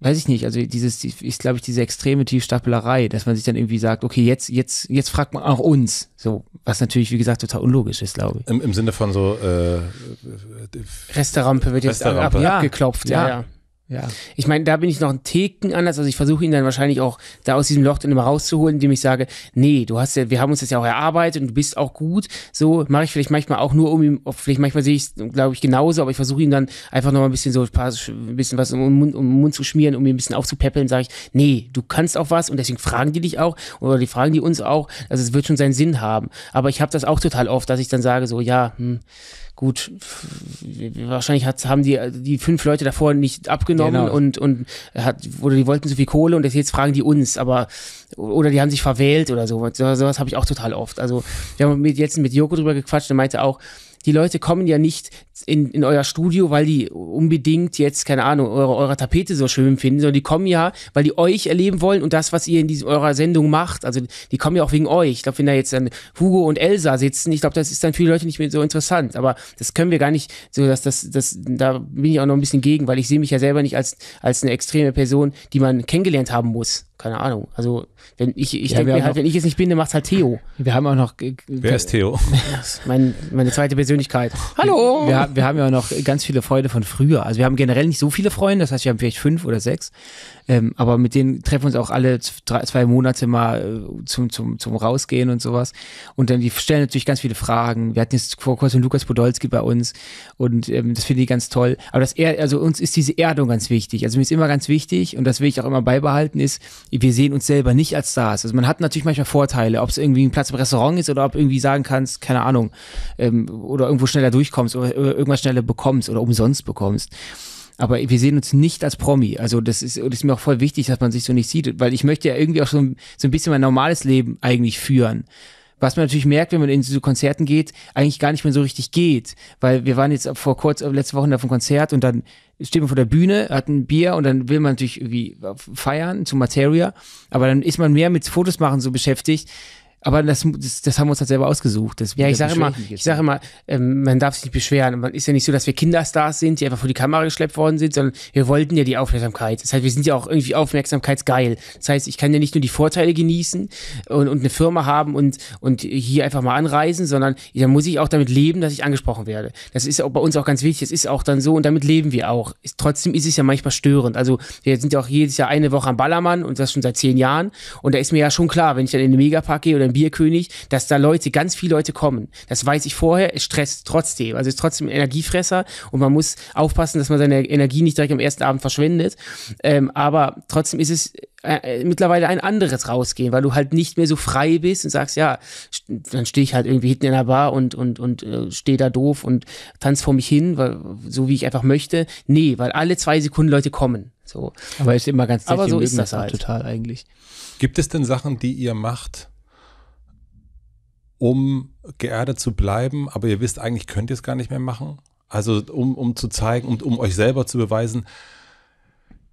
weiß ich nicht, also dieses, ist glaube ich diese extreme Tiefstapelerei, dass man sich dann irgendwie sagt, okay, jetzt, jetzt, jetzt fragt man auch uns, so, was natürlich, wie gesagt, total unlogisch ist, glaube ich. Im, im Sinne von so, äh, äh Resterampe wird jetzt Resterampe. Ab, ja. abgeklopft, ja. ja. ja. Ja. Ich meine, da bin ich noch ein Ticken anders. Also ich versuche ihn dann wahrscheinlich auch da aus diesem Loch dann immer rauszuholen, indem ich sage, nee, du hast ja, wir haben uns das ja auch erarbeitet und du bist auch gut. So mache ich vielleicht manchmal auch nur um ihn, vielleicht manchmal sehe ich es, glaube ich, genauso, aber ich versuche ihm dann einfach nochmal ein bisschen so ein, paar, ein bisschen was um um, Mund, um den Mund zu schmieren, um ihn ein bisschen aufzupäppeln, sage ich, nee, du kannst auch was und deswegen fragen die dich auch oder die fragen die uns auch. Also es wird schon seinen Sinn haben. Aber ich habe das auch total oft, dass ich dann sage, so, ja, hm, gut, wahrscheinlich hat, haben die, die fünf Leute davor nicht abgenommen genau. und, und hat, oder die wollten so viel Kohle und jetzt, fragen die uns, aber, oder die haben sich verwählt oder so. Sowas so habe ich auch total oft. Also, wir haben mit, jetzt mit Joko drüber gequatscht der meinte auch, die Leute kommen ja nicht in, in euer Studio, weil die unbedingt jetzt, keine Ahnung, eure, eure Tapete so schön finden, sondern die kommen ja, weil die euch erleben wollen und das, was ihr in diesem, eurer Sendung macht. Also die kommen ja auch wegen euch. Ich glaube, wenn da jetzt dann Hugo und Elsa sitzen, ich glaube, das ist dann für die Leute nicht mehr so interessant. Aber das können wir gar nicht, so dass das, das, da bin ich auch noch ein bisschen gegen, weil ich sehe mich ja selber nicht als, als eine extreme Person, die man kennengelernt haben muss keine Ahnung. Also, wenn ich, ich ja, denke mir halt, wenn ich es nicht bin, dann macht's halt Theo. Wir haben auch noch. Wer ist Theo? Mein, meine zweite Persönlichkeit. Hallo! Wir, wir, haben ja noch ganz viele Freunde von früher. Also, wir haben generell nicht so viele Freunde, das heißt, wir haben vielleicht fünf oder sechs. Ähm, aber mit denen treffen wir uns auch alle drei, zwei Monate mal äh, zum, zum, zum Rausgehen und sowas. Und dann die stellen natürlich ganz viele Fragen. Wir hatten jetzt vor kurzem Lukas Podolski bei uns und ähm, das finde ich ganz toll. Aber das er also uns ist diese Erdung ganz wichtig. Also mir ist immer ganz wichtig und das will ich auch immer beibehalten ist, wir sehen uns selber nicht als Stars. Also man hat natürlich manchmal Vorteile, ob es irgendwie ein Platz im Restaurant ist oder ob irgendwie sagen kannst, keine Ahnung, ähm, oder irgendwo schneller durchkommst oder irgendwas schneller bekommst oder umsonst bekommst. Aber wir sehen uns nicht als Promi. Also das ist, das ist mir auch voll wichtig, dass man sich so nicht sieht, weil ich möchte ja irgendwie auch so ein, so ein bisschen mein normales Leben eigentlich führen was man natürlich merkt, wenn man in so Konzerten geht, eigentlich gar nicht mehr so richtig geht. Weil wir waren jetzt vor kurz, äh, letzte Woche auf einem Konzert und dann steht man vor der Bühne, hat ein Bier und dann will man natürlich irgendwie äh, feiern zu Materia. Aber dann ist man mehr mit Fotos machen so beschäftigt, aber das, das, das, haben wir uns halt selber ausgesucht. Das, ja, ich sage immer, ich sage immer, ähm, man darf sich nicht beschweren. Man ist ja nicht so, dass wir Kinderstars sind, die einfach vor die Kamera geschleppt worden sind, sondern wir wollten ja die Aufmerksamkeit. Das heißt, wir sind ja auch irgendwie aufmerksamkeitsgeil. Das heißt, ich kann ja nicht nur die Vorteile genießen und, und eine Firma haben und, und hier einfach mal anreisen, sondern da muss ich auch damit leben, dass ich angesprochen werde. Das ist auch bei uns auch ganz wichtig. Das ist auch dann so und damit leben wir auch. Ist, trotzdem ist es ja manchmal störend. Also wir sind ja auch jedes Jahr eine Woche am Ballermann und das schon seit zehn Jahren. Und da ist mir ja schon klar, wenn ich dann in den Megapark gehe oder in Bierkönig, dass da Leute, ganz viele Leute kommen. Das weiß ich vorher, es stresst trotzdem. Also es ist trotzdem ein Energiefresser und man muss aufpassen, dass man seine Energie nicht direkt am ersten Abend verschwendet. Ähm, aber trotzdem ist es äh, äh, mittlerweile ein anderes rausgehen, weil du halt nicht mehr so frei bist und sagst, ja, dann stehe ich halt irgendwie hinten in der Bar und, und, und äh, stehe da doof und tanze vor mich hin, weil, so wie ich einfach möchte. Nee, weil alle zwei Sekunden Leute kommen. So. Aber ist immer ganz Aber so ist das halt, halt. total eigentlich. Gibt es denn Sachen, die ihr macht, um geerdet zu bleiben, aber ihr wisst, eigentlich könnt ihr es gar nicht mehr machen. Also um, um zu zeigen und um, um euch selber zu beweisen,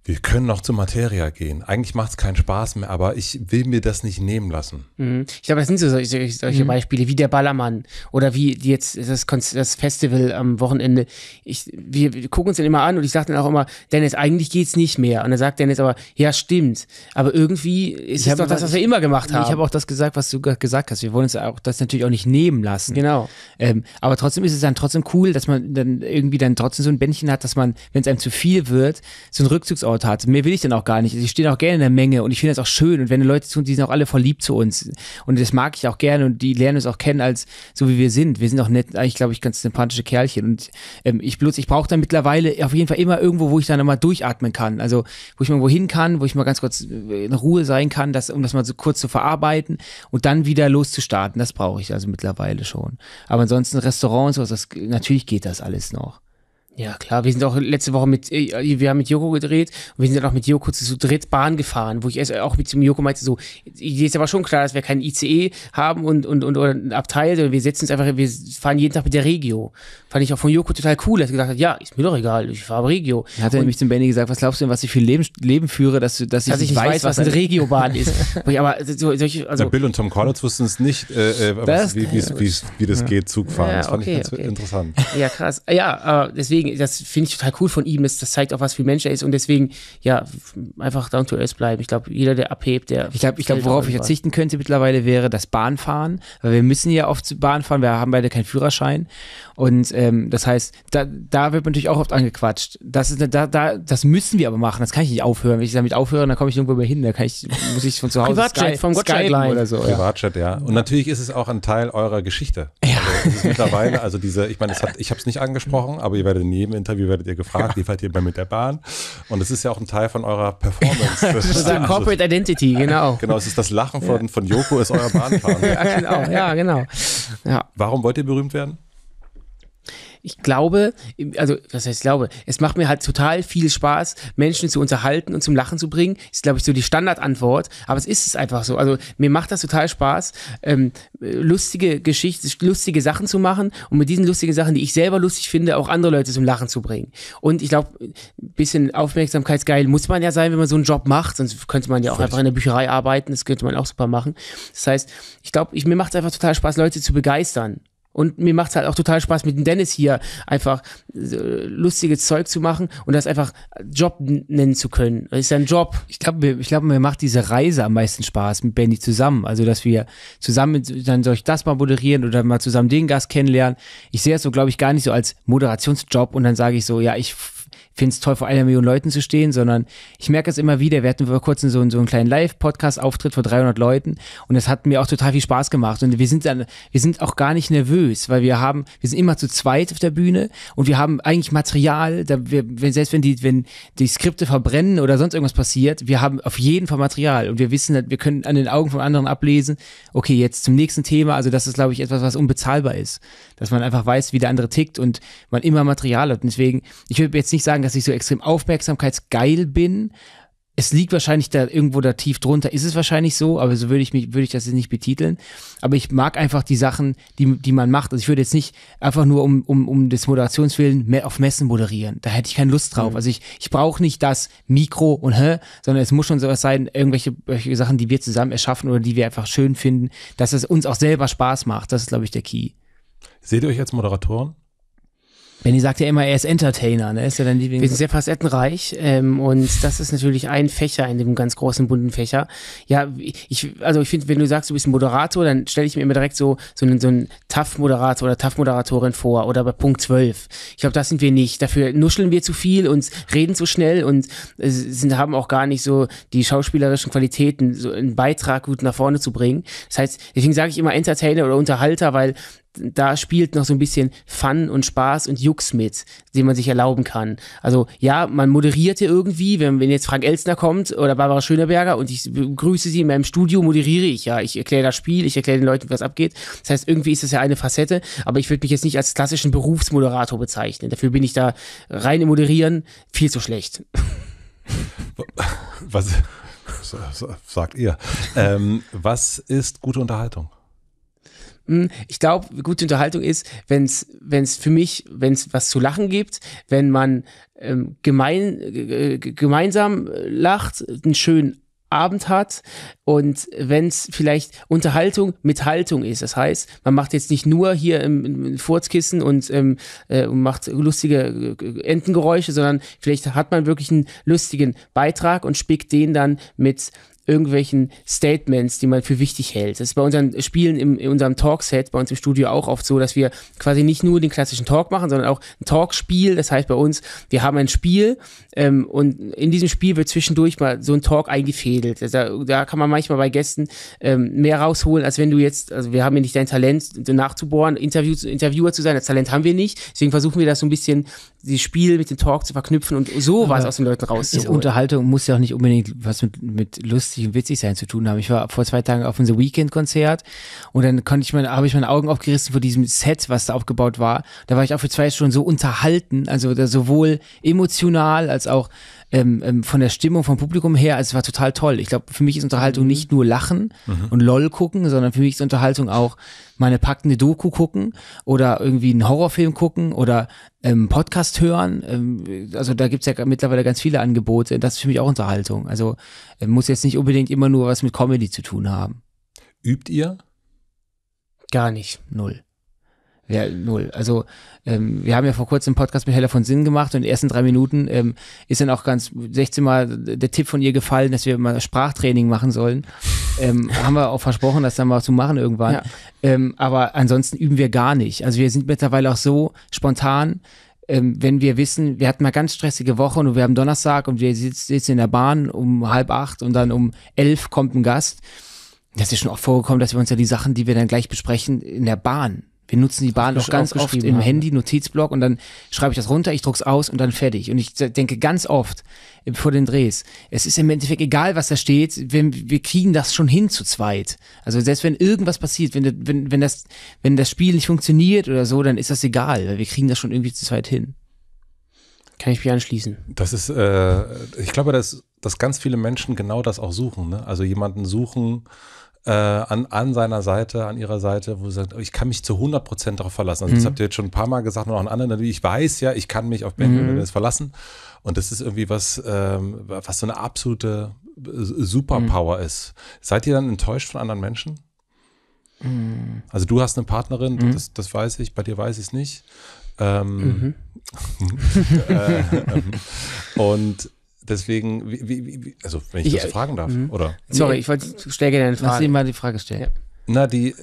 wir können noch zur Materia gehen. Eigentlich macht es keinen Spaß mehr, aber ich will mir das nicht nehmen lassen. Mhm. Ich glaube, das sind so solche, solche mhm. Beispiele wie der Ballermann oder wie jetzt das, das Festival am Wochenende. Ich, wir, wir, gucken uns dann immer an und ich sage dann auch immer, Dennis, eigentlich geht es nicht mehr. Und dann sagt Dennis aber, ja, stimmt. Aber irgendwie ist ich es doch das, was wir immer gemacht haben. Ich habe auch das gesagt, was du gesagt hast. Wir wollen uns auch das natürlich auch nicht nehmen lassen. Genau. Ähm, aber trotzdem ist es dann trotzdem cool, dass man dann irgendwie dann trotzdem so ein Bändchen hat, dass man, wenn es einem zu viel wird, so einen Rückzugsort angeschaut hat. Mehr will ich dann auch gar nicht. Ich stehen auch gerne in der Menge und ich finde das auch schön. Und wenn die Leute zu tun, die sind auch alle voll lieb zu uns. Und das mag ich auch gerne und die lernen uns auch kennen als so wie wir sind. Wir sind auch nett, eigentlich glaube ich, ganz sympathische Kerlchen. Und ähm, ich bloß, ich brauche dann mittlerweile auf jeden Fall immer irgendwo, wo ich dann nochmal durchatmen kann. Also wo ich mal wohin kann, wo ich mal ganz kurz äh, in Ruhe sein kann, das, um das mal so kurz zu verarbeiten und dann wieder loszustarten. Das brauche ich also mittlerweile schon. Aber ansonsten Restaurants, was das, natürlich geht das alles noch. Ja, klar, wir sind auch letzte Woche mit, äh, wir haben mit Joko gedreht und wir sind dann auch mit Joko zu dritt Bahn gefahren, wo ich erst auch mit dem Joko meinte, so, ist aber schon klar, dass wir keinen ICE haben und, und, und oder ein Abteil, sondern wir setzen uns einfach, wir fahren jeden Tag mit der Regio. Fand ich auch von Joko total cool, dass er gesagt hat, ja, ist mir doch egal, ich fahre Regio. Er Hat nämlich zum Benny gesagt, was glaubst du denn, was ich für ein Leben, Leben führe, dass, dass, ich, dass ich nicht weiß, was, was eine Regiobahn ist. aber so, solche, also, ja, Bill und Tom Collins wussten es nicht, äh, was, äh, wie, wie, wie, wie das ja. geht, Zugfahren. Ja, das fand okay, ich ganz okay. interessant. Ja, krass. Ja, äh, deswegen deswegen, das finde ich total cool von ihm. Das, zeigt auch, was für ein Mensch er ist. Und deswegen, ja, einfach down to earth bleiben. Ich glaube, jeder, der abhebt, der. Ich glaube, glaub, worauf ich verzichten könnte mittlerweile wäre das Bahnfahren. Weil wir müssen ja oft Bahn fahren. Wir haben beide keinen Führerschein. Und ähm, das heißt, da, da wird man natürlich auch oft angequatscht. Das, ist, da, da, das müssen wir aber machen. Das kann ich nicht aufhören. Wenn ich damit aufhöre, dann komme ich irgendwo mehr hin. Da kann ich, muss ich von zu Hause Privatjet, vom Skyline oder so. Privatjet, ja. Und natürlich ist es auch ein Teil eurer Geschichte. Ja. es ist mittlerweile, also diese, ich meine, hat, ich habe es nicht angesprochen, aber ihr werdet in jedem Interview werdet ihr gefragt, ja. ihr fahrt hier mit der Bahn und es ist ja auch ein Teil von eurer Performance. das ist also, Corporate Identity, genau. Genau, es ist das Lachen von, von Joko ist euer Bahnfahren. ja, genau, ja, genau. Ja. Warum wollt ihr berühmt werden? ich glaube, also was heißt ich glaube, es macht mir halt total viel Spaß, Menschen zu unterhalten und zum Lachen zu bringen. Ist, glaube ich, so die Standardantwort, aber es ist es einfach so. Also mir macht das total Spaß, ähm, lustige Geschichten, lustige Sachen zu machen und mit diesen lustigen Sachen, die ich selber lustig finde, auch andere Leute zum Lachen zu bringen. Und ich glaube, ein bisschen aufmerksamkeitsgeil muss man ja sein, wenn man so einen Job macht, sonst könnte man ja auch einfach in der Bücherei arbeiten, das könnte man auch super machen. Das heißt, ich glaube, ich, mir macht es einfach total Spaß, Leute zu begeistern. Und mir macht es halt auch total Spaß, mit dem Dennis hier einfach äh, lustiges Zeug zu machen und das einfach Job nennen zu können. Das ist ja ein Job. Ich glaube, ich glaub, mir macht diese Reise am meisten Spaß mit Benny zusammen. Also, dass wir zusammen dann soll ich das mal moderieren oder mal zusammen den Gast kennenlernen. Ich sehe es so, glaube ich, gar nicht so als Moderationsjob und dann sage ich so, ja, ich finde es toll, vor einer Million Leuten zu stehen, sondern ich merke es immer wieder. Wir hatten vor kurzem so, einen, so einen kleinen Live-Podcast-Auftritt vor 300 Leuten und es hat mir auch total viel Spaß gemacht. Und wir sind dann, wir sind auch gar nicht nervös, weil wir haben, wir sind immer zu zweit auf der Bühne und wir haben eigentlich Material, da wir, selbst wenn die, wenn die Skripte verbrennen oder sonst irgendwas passiert, wir haben auf jeden Fall Material und wir wissen, halt, wir können an den Augen von anderen ablesen, okay, jetzt zum nächsten Thema. Also das ist, glaube ich, etwas, was unbezahlbar ist, dass man einfach weiß, wie der andere tickt und man immer Material hat. deswegen, ich würde jetzt nicht sagen, dass ich so extrem aufmerksamkeitsgeil bin. Es liegt wahrscheinlich da irgendwo da tief drunter, ist es wahrscheinlich so, aber so würde ich mich, würde ich das jetzt nicht betiteln. Aber ich mag einfach die Sachen, die, die man macht. Also ich würde jetzt nicht einfach nur um, um, um des Moderationswillen mehr auf Messen moderieren. Da hätte ich keine Lust drauf. Mhm. Also ich, ich brauche nicht das Mikro und hä, sondern es muss schon sowas sein, irgendwelche, irgendwelche Sachen, die wir zusammen erschaffen oder die wir einfach schön finden, dass es uns auch selber Spaß macht. Das ist, glaube ich, der Key. Seht ihr euch als Moderatoren? Benny sagt ja immer, er ist Entertainer, ne? Ist ja dann die Wir sind sehr facettenreich ähm, und das ist natürlich ein Fächer in dem ganz großen bunten Fächer. Ja, ich, also ich finde, wenn du sagst, du bist ein Moderator, dann stelle ich mir immer direkt so, so einen, so einen TAF-Moderator oder TAF-Moderatorin vor oder bei Punkt 12. Ich glaube, das sind wir nicht. Dafür nuscheln wir zu viel und reden zu schnell und sind, haben auch gar nicht so die schauspielerischen Qualitäten, so einen Beitrag gut nach vorne zu bringen. Das heißt, deswegen sage ich immer Entertainer oder Unterhalter, weil da spielt noch so ein bisschen Fun und Spaß und Jux mit, den man sich erlauben kann. Also ja, man moderierte irgendwie, wenn, wenn jetzt Frank Elstner kommt oder Barbara Schöneberger und ich begrüße sie in meinem Studio, moderiere ich ja. Ich erkläre das Spiel, ich erkläre den Leuten, was abgeht. Das heißt, irgendwie ist das ja eine Facette, aber ich würde mich jetzt nicht als klassischen Berufsmoderator bezeichnen. Dafür bin ich da rein im Moderieren viel zu schlecht. Was sagt ihr? Ähm, was ist gute Unterhaltung? Hm, ich glaube, gute Unterhaltung ist, wenn es für mich, wenn es was zu lachen gibt, wenn man ähm, gemein, äh, gemeinsam lacht, einen schönen Abend hat und wenn es vielleicht Unterhaltung mit Haltung ist. Das heißt, man macht jetzt nicht nur hier im, im Furzkissen und ähm, äh, macht lustige äh, äh, Entengeräusche, sondern vielleicht hat man wirklich einen lustigen Beitrag und spickt den dann mit irgendwelchen Statements, die man für wichtig hält. Das ist bei unseren Spielen im, in unserem Talkset, bei uns im Studio auch oft so, dass wir quasi nicht nur den klassischen Talk machen, sondern auch ein Talkspiel. Das heißt bei uns, wir haben ein Spiel ähm, und in diesem Spiel wird zwischendurch mal so ein Talk eingefädelt. Also da, da kann man manchmal bei Gästen ähm, mehr rausholen, als wenn du jetzt, also wir haben ja nicht dein Talent nachzubohren, Interview, Interviewer zu sein, das Talent haben wir nicht. Deswegen versuchen wir das so ein bisschen die Spiel mit dem Talk zu verknüpfen und sowas Aber aus den Leuten rauszuholen. Unterhaltung muss ja auch nicht unbedingt was mit, mit lustig und witzig sein zu tun haben. Ich war vor zwei Tagen auf unser Weekend-Konzert und dann konnte ich meine, habe ich meine Augen aufgerissen vor diesem Set, was da aufgebaut war. Da war ich auch für zwei Stunden so unterhalten, also sowohl emotional als auch ähm, ähm, von der Stimmung, vom Publikum her, also es war total toll. Ich glaube, für mich ist Unterhaltung mhm. nicht nur Lachen mhm. und LOL gucken, sondern für mich ist Unterhaltung auch meine packende Doku gucken oder irgendwie einen Horrorfilm gucken oder ähm, Podcast hören. Ähm, also da gibt's ja mittlerweile ganz viele Angebote. Das ist für mich auch Unterhaltung. Also äh, muss jetzt nicht unbedingt immer nur was mit Comedy zu tun haben. Übt ihr? Gar nicht. Null. Ja, null. Also ähm, wir haben ja vor kurzem einen Podcast mit Hella von Sinn gemacht und in den ersten drei Minuten ähm, ist dann auch ganz 16 Mal der Tipp von ihr gefallen, dass wir mal Sprachtraining machen sollen. Ähm, haben wir auch versprochen, das dann mal zu machen irgendwann. Ja. Ähm, aber ansonsten üben wir gar nicht. Also wir sind mittlerweile auch so spontan, ähm, wenn wir wissen, wir hatten mal ganz stressige Woche und wir haben Donnerstag und wir sitzen in der Bahn um halb acht und dann um elf kommt ein Gast. Das ist schon oft vorgekommen, dass wir uns ja die Sachen, die wir dann gleich besprechen, in der Bahn wir nutzen die Bahn auch ganz oft im haben. Handy, Notizblock und dann schreibe ich das runter, ich druck's aus und dann fertig. Und ich denke ganz oft äh, vor den Drehs, es ist im Endeffekt egal, was da steht, wir, wir kriegen das schon hin zu zweit. Also selbst wenn irgendwas passiert, wenn, wenn, wenn, das, wenn das Spiel nicht funktioniert oder so, dann ist das egal, weil wir kriegen das schon irgendwie zu zweit hin. Kann ich mich anschließen. Das ist, äh, ich glaube, dass, dass ganz viele Menschen genau das auch suchen. Ne? Also jemanden suchen, äh, an, an seiner Seite, an ihrer Seite, wo sie sagt, oh, ich kann mich zu 100% darauf verlassen. Also mhm. das habt ihr jetzt schon ein paar Mal gesagt und auch an anderen, ich weiß ja, ich kann mich auf Benjamin mhm. verlassen. Und das ist irgendwie was, ähm, was so eine absolute äh, Superpower mhm. ist. Seid ihr dann enttäuscht von anderen Menschen? Mhm. Also du hast eine Partnerin, mhm. das, das weiß ich, bei dir weiß ich es nicht. Ähm, mhm. äh, ähm, und Deswegen, wie, wie, wie, also wenn ich das fragen darf, mh. oder? Sorry, ich wollte, stell gerne eine Frage. Lass Sie mal die Frage stellen. Ja. Na, die,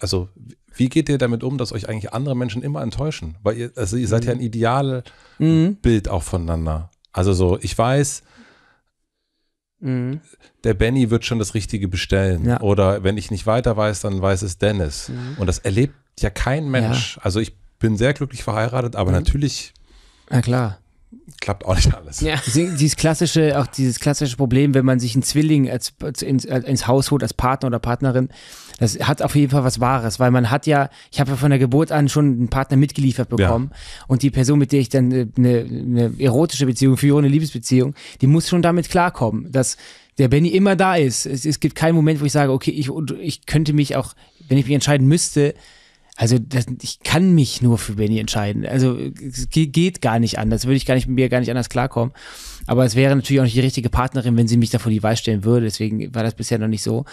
also wie geht ihr damit um, dass euch eigentlich andere Menschen immer enttäuschen? Weil ihr, also ihr seid mhm. ja ein ideales mhm. Bild auch voneinander. Also so, ich weiß, mhm. der Benny wird schon das Richtige bestellen. Ja. Oder wenn ich nicht weiter weiß, dann weiß es Dennis. Mhm. Und das erlebt ja kein Mensch. Ja. Also ich bin sehr glücklich verheiratet, aber mhm. natürlich. Na klar klappt auch nicht alles. Ja. Dieses klassische, auch dieses klassische Problem, wenn man sich einen Zwilling als, ins, ins Haus holt, als Partner oder Partnerin, das hat auf jeden Fall was Wahres, weil man hat ja, ich habe ja von der Geburt an schon einen Partner mitgeliefert bekommen ja. und die Person, mit der ich dann äh, eine, eine erotische Beziehung führe, eine Liebesbeziehung, die muss schon damit klarkommen, dass der Benny immer da ist. Es, es gibt keinen Moment, wo ich sage, okay, ich, ich könnte mich auch, wenn ich mich entscheiden müsste, also das, ich kann mich nur für Benny entscheiden. Also es geht gar nicht anders. Würde ich gar nicht mit mir gar nicht anders klarkommen. Aber es wäre natürlich auch nicht die richtige Partnerin, wenn sie mich da vor die Wahl stellen würde. Deswegen war das bisher noch nicht so.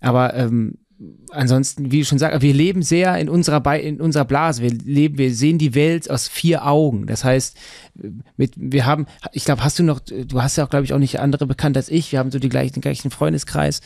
Aber ähm, ansonsten, wie ich schon sagte, wir leben sehr in unserer, Be in unserer Blase. Wir leben, wir sehen die Welt aus vier Augen. Das heißt, mit, wir haben, ich glaube, hast du noch, du hast ja auch, glaube ich, auch nicht andere bekannt als ich. Wir haben so die gleichen, den gleichen Freundeskreis.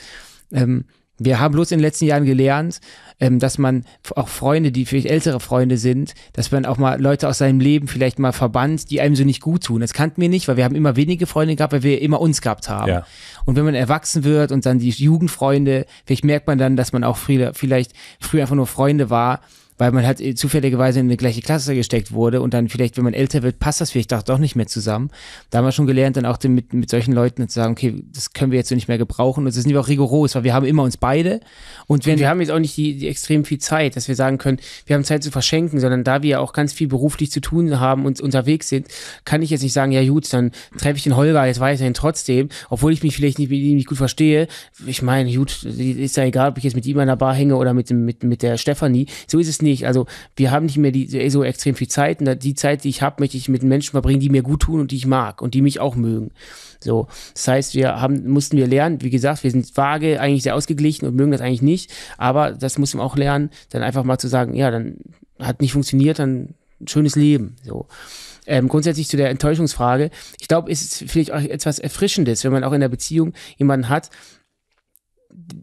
Ähm, wir haben bloß in den letzten Jahren gelernt, ähm, dass man auch Freunde, die vielleicht ältere Freunde sind, dass man auch mal Leute aus seinem Leben vielleicht mal verbannt, die einem so nicht gut tun. Das kannten wir nicht, weil wir haben immer wenige Freunde gehabt, weil wir immer uns gehabt haben. Ja. Und wenn man erwachsen wird und dann die Jugendfreunde, vielleicht merkt man dann, dass man auch viele, vielleicht früher einfach nur Freunde war, weil man halt äh, zufälligerweise in eine gleiche Klasse gesteckt wurde und dann vielleicht, wenn man älter wird, passt das vielleicht doch, doch nicht mehr zusammen. Da haben wir schon gelernt, dann auch mit, mit solchen Leuten zu sagen, okay, das können wir jetzt so nicht mehr gebrauchen. Und das ist nicht auch rigoros, weil wir haben immer uns beide. Und, wenn und wir haben jetzt auch nicht die, die extrem viel Zeit, dass wir sagen können, wir haben Zeit zu verschenken, sondern da wir ja auch ganz viel beruflich zu tun haben und unterwegs sind, kann ich jetzt nicht sagen, ja gut, dann treffe ich den Holger jetzt weiterhin trotzdem, obwohl ich mich vielleicht nicht mit ihm nicht gut verstehe. Ich meine, gut, ist ja egal, ob ich jetzt mit ihm an der Bar hänge oder mit, mit, mit der Stefanie. So ist es ist nicht, also wir haben nicht mehr die, so extrem viel Zeit und die Zeit, die ich habe, möchte ich mit Menschen verbringen, die mir gut tun und die ich mag und die mich auch mögen. So, das heißt, wir haben, mussten wir lernen, wie gesagt, wir sind vage, eigentlich sehr ausgeglichen und mögen das eigentlich nicht, aber das muss man auch lernen, dann einfach mal zu sagen, ja, dann hat nicht funktioniert, dann ein schönes Leben. So. Ähm, grundsätzlich zu der Enttäuschungsfrage. Ich glaube, es ist vielleicht auch etwas Erfrischendes, wenn man auch in der Beziehung jemanden hat,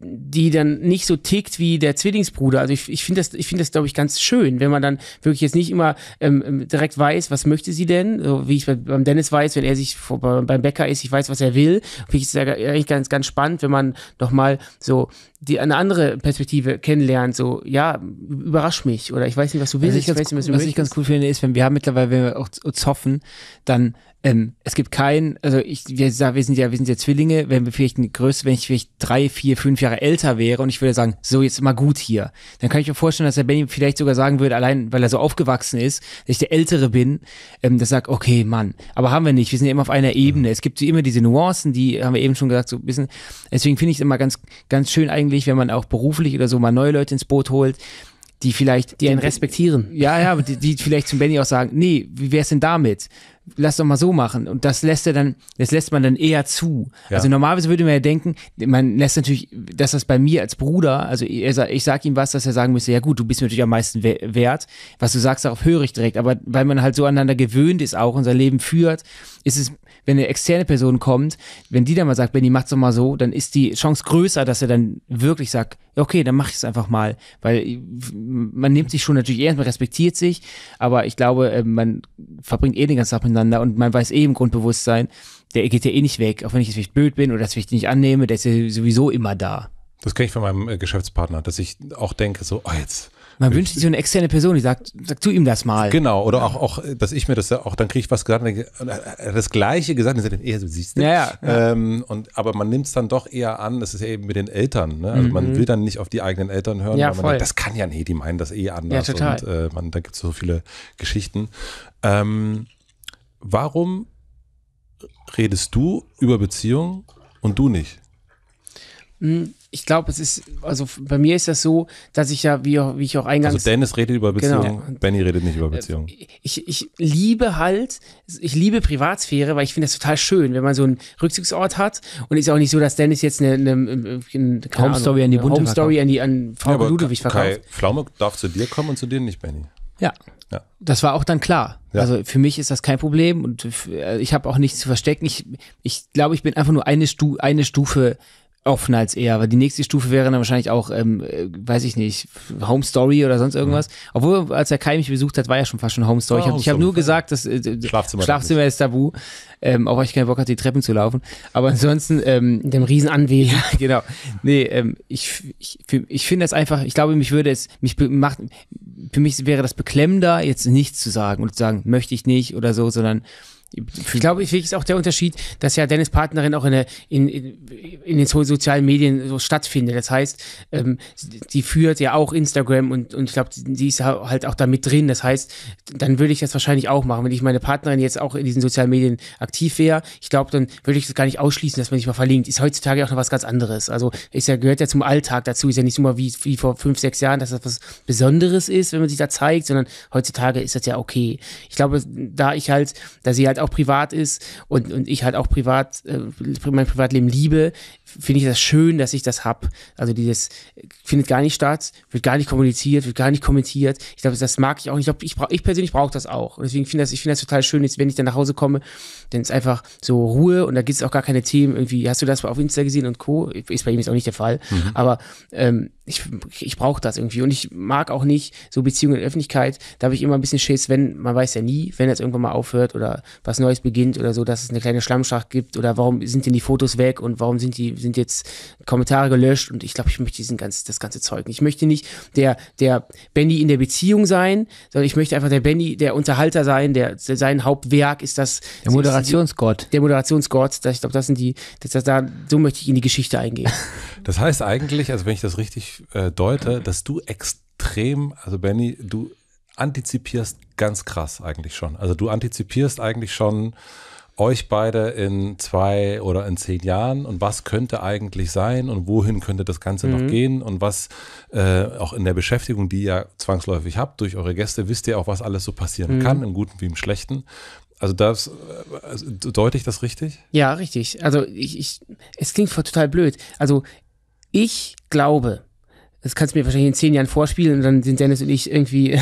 die dann nicht so tickt wie der Zwillingsbruder. Also ich, ich finde das, ich finde das, glaube ich, ganz schön, wenn man dann wirklich jetzt nicht immer ähm, ähm direkt weiß, was möchte sie denn, so wie ich beim Dennis weiß, wenn er sich vor, beim Bäcker ist, ich weiß, was er will. Finde ich es eigentlich ganz, ganz spannend, wenn man nochmal so die eine andere Perspektive kennenlernt, so, ja, überrasch mich oder ich weiß nicht, was du willst. Was ich, ganz, ich nicht, was, du was ich ganz cool finde, ist, wenn wir haben mittlerweile, wenn wir auch hoffen, dann, ähm, es gibt kein, also ich, wir, wir sind ja, wir sind ja Zwillinge, wenn wir vielleicht eine Größe, wenn ich vielleicht drei, vier, fünf Jahre älter wäre und ich würde sagen, so, jetzt mal gut hier, dann kann ich mir vorstellen, dass der Benny vielleicht sogar sagen würde, allein, weil er so aufgewachsen ist, dass ich der Ältere bin, ähm, das sagt, okay, Mann, aber haben wir nicht, wir sind ja immer auf einer Ebene. Mhm. Es gibt immer diese Nuancen, die haben wir eben schon gesagt, so ein bisschen, deswegen finde ich es immer ganz, ganz schön eigentlich, eigentlich, wenn man auch beruflich oder so mal neue Leute ins Boot holt, die vielleicht die einen respektieren. Ja, ja, die, die vielleicht zum Benny auch sagen, nee, wie wär's denn damit? Lass doch mal so machen und das lässt er dann, das lässt man dann eher zu. Ja. Also normalerweise würde man ja denken, man lässt natürlich, dass das bei mir als Bruder, also er, ich sag ihm was, dass er sagen müsste, ja gut, du bist mir natürlich am meisten wert, was du sagst, darauf höre ich direkt, aber weil man halt so aneinander gewöhnt ist auch unser Leben führt, ist es wenn eine externe Person kommt, wenn die dann mal sagt, Benny, mach's doch mal so, dann ist die Chance größer, dass er dann wirklich sagt, okay, dann mach ich es einfach mal. Weil äh, man nimmt sich schon natürlich ernst, man respektiert sich, aber ich glaube, äh, man verbringt eh den ganzen Tag miteinander und man weiß eh im Grundbewusstsein, der geht ja eh nicht weg, auch wenn ich jetzt vielleicht blöd bin oder das vielleicht nicht annehme, der ist ja sowieso immer da. Das kenne ich von meinem äh, Geschäftspartner, dass ich auch denke, so, oh, jetzt man wünscht sich so eine externe Person, die sagt, sag zu ihm das mal. Genau, oder ja. auch, auch, dass ich mir das auch, dann kriege ich was gesagt, das Gleiche gesagt, dann sagt, eher so siehst du. Ja, ja. Ähm, und, aber man nimmt es dann doch eher an, das ist ja eben mit den Eltern, ne? Also mhm. man will dann nicht auf die eigenen Eltern hören, ja, voll. Denkt, das kann ja nicht, die meinen das eh anders. Ja, total. Und äh, man, da gibt es so viele Geschichten. Ähm, warum redest du über Beziehungen und du nicht? Mhm ich glaube, es ist, also bei mir ist das so, dass ich ja, wie, wie ich auch eingangs. Also Dennis redet über genau. Beziehungen, genau. Benny redet nicht über äh, Beziehungen. Ich, ich liebe halt, ich liebe Privatsphäre, weil ich finde das total schön, wenn man so einen Rückzugsort hat. Und ist auch nicht so, dass Dennis jetzt eine, eine, eine Homestory an die Bunte Homestory an die an Frau ja, Ludwig verkauft. Kai Pflaume darf zu dir kommen und zu dir nicht, Benny. Ja. ja. Das war auch dann klar. Ja. Also für mich ist das kein Problem und äh, ich habe auch nichts zu verstecken. Ich, ich glaube, ich bin einfach nur eine, Stu eine Stufe offen als eher, weil die nächste Stufe wäre dann wahrscheinlich auch, ähm, äh, weiß ich nicht, Home Story oder sonst irgendwas. Mhm. Obwohl, als der Kai mich besucht hat, war ja schon fast schon Home Story. ich habe ah, hab nur gesagt, dass äh, Schlafzimmer, Schlafzimmer ist tabu, ähm, auch weil ich keinen Bock hatte, die Treppen zu laufen. Aber ansonsten, ähm, in dem Riesenanwesen. Ja, genau. Nee, ähm, ich, ich, ich finde das einfach, ich glaube, mich würde es, mich macht, für mich wäre das beklemmender, jetzt nichts zu sagen und zu sagen, möchte ich nicht oder so, sondern ich glaube, ich ist auch der Unterschied, dass ja Dennis Partnerin auch in, der, in, in, in den sozialen Medien so stattfindet. Das heißt, ähm, die führt ja auch Instagram und, und ich glaube, die ist halt auch da mit drin. Das heißt, dann würde ich das wahrscheinlich auch machen. Wenn ich meine Partnerin jetzt auch in diesen sozialen Medien aktiv wäre, ich glaube, dann würde ich das gar nicht ausschließen, dass man sich mal verlinkt. Ist heutzutage auch noch was ganz anderes. Also ist ja, gehört ja zum Alltag dazu. Ist ja nicht nur wie, wie vor fünf, sechs Jahren, dass das was Besonderes ist, wenn man sich da zeigt, sondern heutzutage ist das ja okay. Ich glaube, da ich halt, da sie halt auch privat ist und, und ich halt auch privat, äh, mein Privatleben liebe, finde ich das schön, dass ich das habe. Also dieses findet gar nicht statt, wird gar nicht kommuniziert, wird gar nicht kommentiert. Ich glaube, das mag ich auch nicht. Ich, glaub, ich, ich persönlich brauche das auch. Und deswegen finde ich das total schön, jetzt, wenn ich dann nach Hause komme dann ist einfach so Ruhe und da gibt es auch gar keine Themen. Irgendwie, hast du das auf Insta gesehen und Co. Ist bei ihm jetzt auch nicht der Fall. Mhm. Aber ähm, ich, ich brauche das irgendwie. Und ich mag auch nicht so Beziehungen in der Öffentlichkeit. Da habe ich immer ein bisschen Schiss, wenn, man weiß ja nie, wenn das irgendwann mal aufhört oder was Neues beginnt oder so, dass es eine kleine Schlammschacht gibt oder warum sind denn die Fotos weg und warum sind die, sind jetzt Kommentare gelöscht und ich glaube, ich möchte diesen ganz, das ganze Zeug nicht. Ich möchte nicht der, der Benny in der Beziehung sein, sondern ich möchte einfach der Benny, der Unterhalter sein, der, sein Hauptwerk ist das. Der Moderator Moderationsgott. Der Moderationsgott, ich glaube, das sind die, das, das, da, so möchte ich in die Geschichte eingehen. Das heißt eigentlich, also wenn ich das richtig äh, deute, dass du extrem, also Benny, du antizipierst ganz krass eigentlich schon. Also du antizipierst eigentlich schon euch beide in zwei oder in zehn Jahren und was könnte eigentlich sein und wohin könnte das Ganze mhm. noch gehen und was äh, auch in der Beschäftigung, die ihr zwangsläufig habt, durch eure Gäste wisst ihr auch, was alles so passieren mhm. kann, im Guten wie im Schlechten. Also das äh, also deute ich das richtig? Ja, richtig. Also ich, ich es klingt total blöd. Also ich glaube, das kannst du mir wahrscheinlich in zehn Jahren vorspielen und dann sind Dennis und ich irgendwie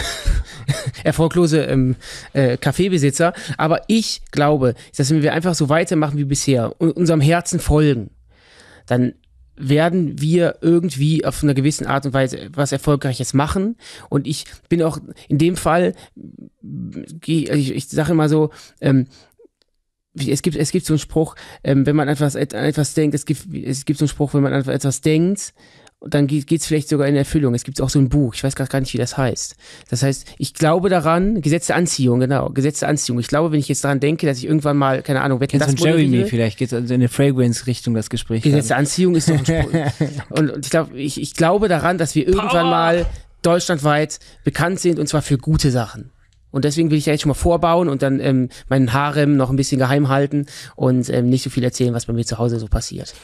erfolglose ähm, äh, Kaffeebesitzer. Aber ich glaube, dass wenn wir einfach so weitermachen wie bisher und unserem Herzen folgen, dann werden wir irgendwie auf einer gewissen Art und Weise was Erfolgreiches machen. Und ich bin auch in dem Fall, ich, ich sage immer so, ähm, es gibt, es gibt so einen Spruch, ähm, wenn man etwas, etwas denkt, es gibt, es gibt so einen Spruch, wenn man an etwas denkt und dann geht es vielleicht sogar in Erfüllung. Es gibt auch so ein Buch, ich weiß gerade gar nicht, wie das heißt. Das heißt, ich glaube daran, Gesetz Anziehung, genau, Gesetz Anziehung. Ich glaube, wenn ich jetzt daran denke, dass ich irgendwann mal, keine Ahnung, wetten, das Jeremy vielleicht, geht es also in eine Fragrance-Richtung, das Gespräch. Gesetz der Anziehung ist doch ein Spruch. und, und ich, glaube, ich, ich glaube daran, dass wir irgendwann Power. mal deutschlandweit bekannt sind und zwar für gute Sachen. Und deswegen will ich ja jetzt schon mal vorbauen und dann ähm, meinen Harem noch ein bisschen geheim halten und ähm, nicht so viel erzählen, was bei mir zu Hause so passiert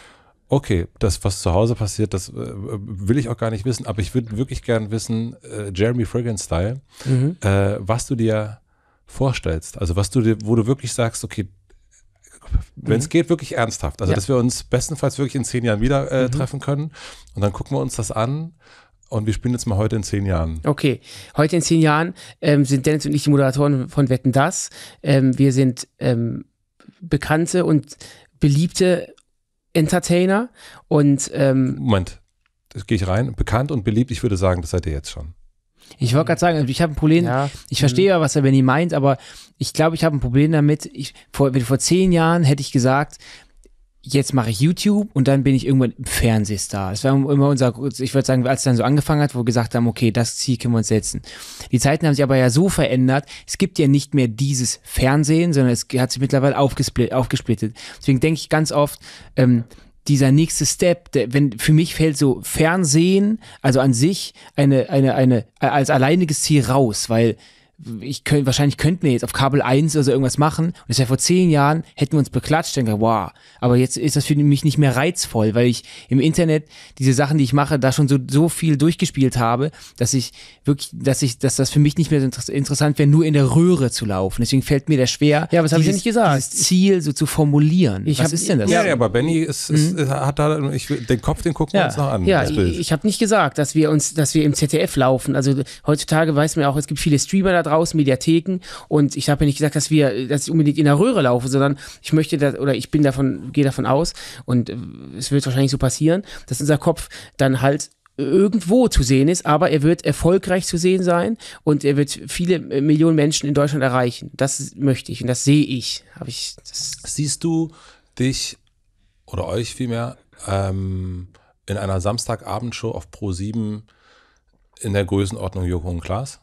okay, das, was zu Hause passiert, das äh, will ich auch gar nicht wissen, aber ich würde wirklich gern wissen, äh, Jeremy Fragrance-Style, mhm. äh, was du dir vorstellst. Also was du dir, wo du wirklich sagst, okay, wenn es mhm. geht, wirklich ernsthaft. Also, ja. dass wir uns bestenfalls wirklich in zehn Jahren wieder äh, mhm. treffen können. Und dann gucken wir uns das an und wir spielen jetzt mal heute in zehn Jahren. Okay, heute in zehn Jahren ähm, sind Dennis und ich die Moderatoren von Wetten Das. Ähm, wir sind ähm, bekannte und beliebte Entertainer und ähm, Moment, das gehe ich rein. Bekannt und beliebt, ich würde sagen, das seid ihr jetzt schon. Ich wollte gerade sagen, also ich habe ein Problem, ja. ich verstehe ja, was er Benny meint, aber ich glaube, ich habe ein Problem damit. Ich, vor, vor zehn Jahren hätte ich gesagt, jetzt mache ich YouTube und dann bin ich irgendwann Fernsehstar. Das war immer unser, ich würde sagen, als es dann so angefangen hat, wo wir gesagt haben, okay, das Ziel können wir uns setzen. Die Zeiten haben sich aber ja so verändert, es gibt ja nicht mehr dieses Fernsehen, sondern es hat sich mittlerweile aufgesplittet. Deswegen denke ich ganz oft, ähm, dieser nächste Step, der, wenn für mich fällt so Fernsehen, also an sich eine eine eine als alleiniges Ziel raus, weil ich könnte, wahrscheinlich könnten wir jetzt auf Kabel 1 oder so irgendwas machen. Und das wäre vor zehn Jahren, hätten wir uns beklatscht, denke, wow. Aber jetzt ist das für mich nicht mehr reizvoll, weil ich im Internet diese Sachen, die ich mache, da schon so, so viel durchgespielt habe, dass ich wirklich, dass ich, dass das für mich nicht mehr so interessant wäre, nur in der Röhre zu laufen. Deswegen fällt mir das schwer. Ja, was habe ich ja nicht gesagt? Dieses Ziel so zu formulieren. Ich was hab, ist denn das? Ja, ja aber Benny ist, ist, mhm. hat da, ich, den Kopf, den gucken wir uns noch an. Ja, ich, ich habe nicht gesagt, dass wir uns, dass wir im ZDF laufen. Also heutzutage weiß man auch, es gibt viele Streamer da draußen, raus, Mediatheken. Und ich habe ja nicht gesagt, dass wir, dass ich unbedingt in der Röhre laufe, sondern ich möchte das, oder ich bin davon, gehe davon aus, und äh, es wird wahrscheinlich so passieren, dass unser Kopf dann halt irgendwo zu sehen ist, aber er wird erfolgreich zu sehen sein und er wird viele äh, Millionen Menschen in Deutschland erreichen. Das möchte ich und das sehe ich. Habe ich. Siehst du dich oder euch vielmehr ähm, in einer Samstagabendshow auf Pro 7 in der Größenordnung Joko und Klaas?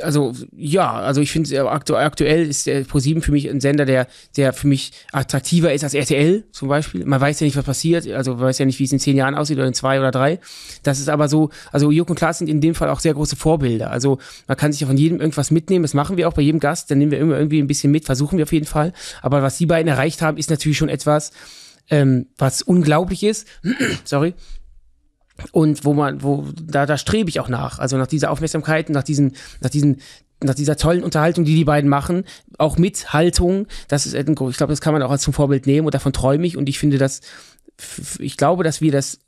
also ja, also ich finde äh, aktu aktuell ist der ProSieben für mich ein Sender, der der für mich attraktiver ist als RTL zum Beispiel. Man weiß ja nicht, was passiert, also man weiß ja nicht, wie es in zehn Jahren aussieht oder in zwei oder drei. Das ist aber so, also Jürgen und Klaas sind in dem Fall auch sehr große Vorbilder. Also man kann sich ja von jedem irgendwas mitnehmen. Das machen wir auch bei jedem Gast. Dann nehmen wir immer irgendwie ein bisschen mit, versuchen wir auf jeden Fall. Aber was die beiden erreicht haben, ist natürlich schon etwas, ähm, was unglaublich ist. Sorry und wo man, wo, da, da strebe ich auch nach. Also nach dieser Aufmerksamkeit, nach diesen, nach diesen, nach dieser tollen Unterhaltung, die die beiden machen, auch mit Haltung, das ist, ich glaube, das kann man auch als zum Vorbild nehmen und davon träume ich und ich finde das, ich glaube, dass wir das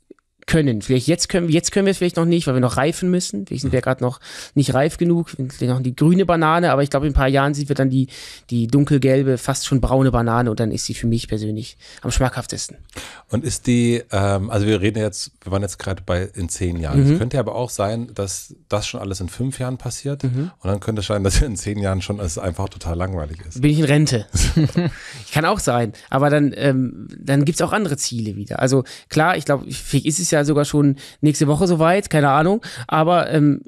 können. Vielleicht jetzt können, jetzt können wir es vielleicht noch nicht, weil wir noch reifen müssen. Wir sind ja gerade noch nicht reif genug. Vielleicht noch die grüne Banane, aber ich glaube, in ein paar Jahren sieht wir dann die, die dunkelgelbe, fast schon braune Banane und dann ist sie für mich persönlich am schmackhaftesten. Und ist die, ähm, also wir reden jetzt, wir waren jetzt gerade bei in zehn Jahren. Es mhm. könnte aber auch sein, dass das schon alles in fünf Jahren passiert mhm. und dann könnte es sein, dass in zehn Jahren schon es einfach total langweilig ist. Bin ich in Rente. ich kann auch sein, aber dann, ähm, dann gibt es auch andere Ziele wieder. Also klar, ich glaube, ist es ja ja sogar schon nächste Woche soweit, keine Ahnung. Aber ähm,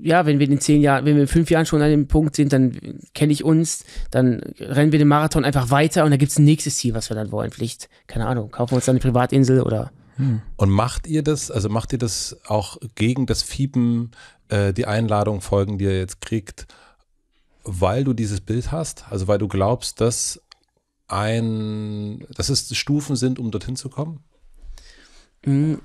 ja, wenn wir in zehn Jahren, wenn wir in fünf Jahren schon an dem Punkt sind, dann kenne ich uns, dann rennen wir den Marathon einfach weiter und dann gibt es ein nächstes Ziel, was wir dann wollen. Vielleicht, keine Ahnung, kaufen wir uns dann eine Privatinsel oder. Hm. Und macht ihr das, also macht ihr das auch gegen das Fiepen, äh, die Einladung folgen, die ihr jetzt kriegt, weil du dieses Bild hast? Also weil du glaubst, dass ein, dass es Stufen sind, um dorthin zu kommen? Hm.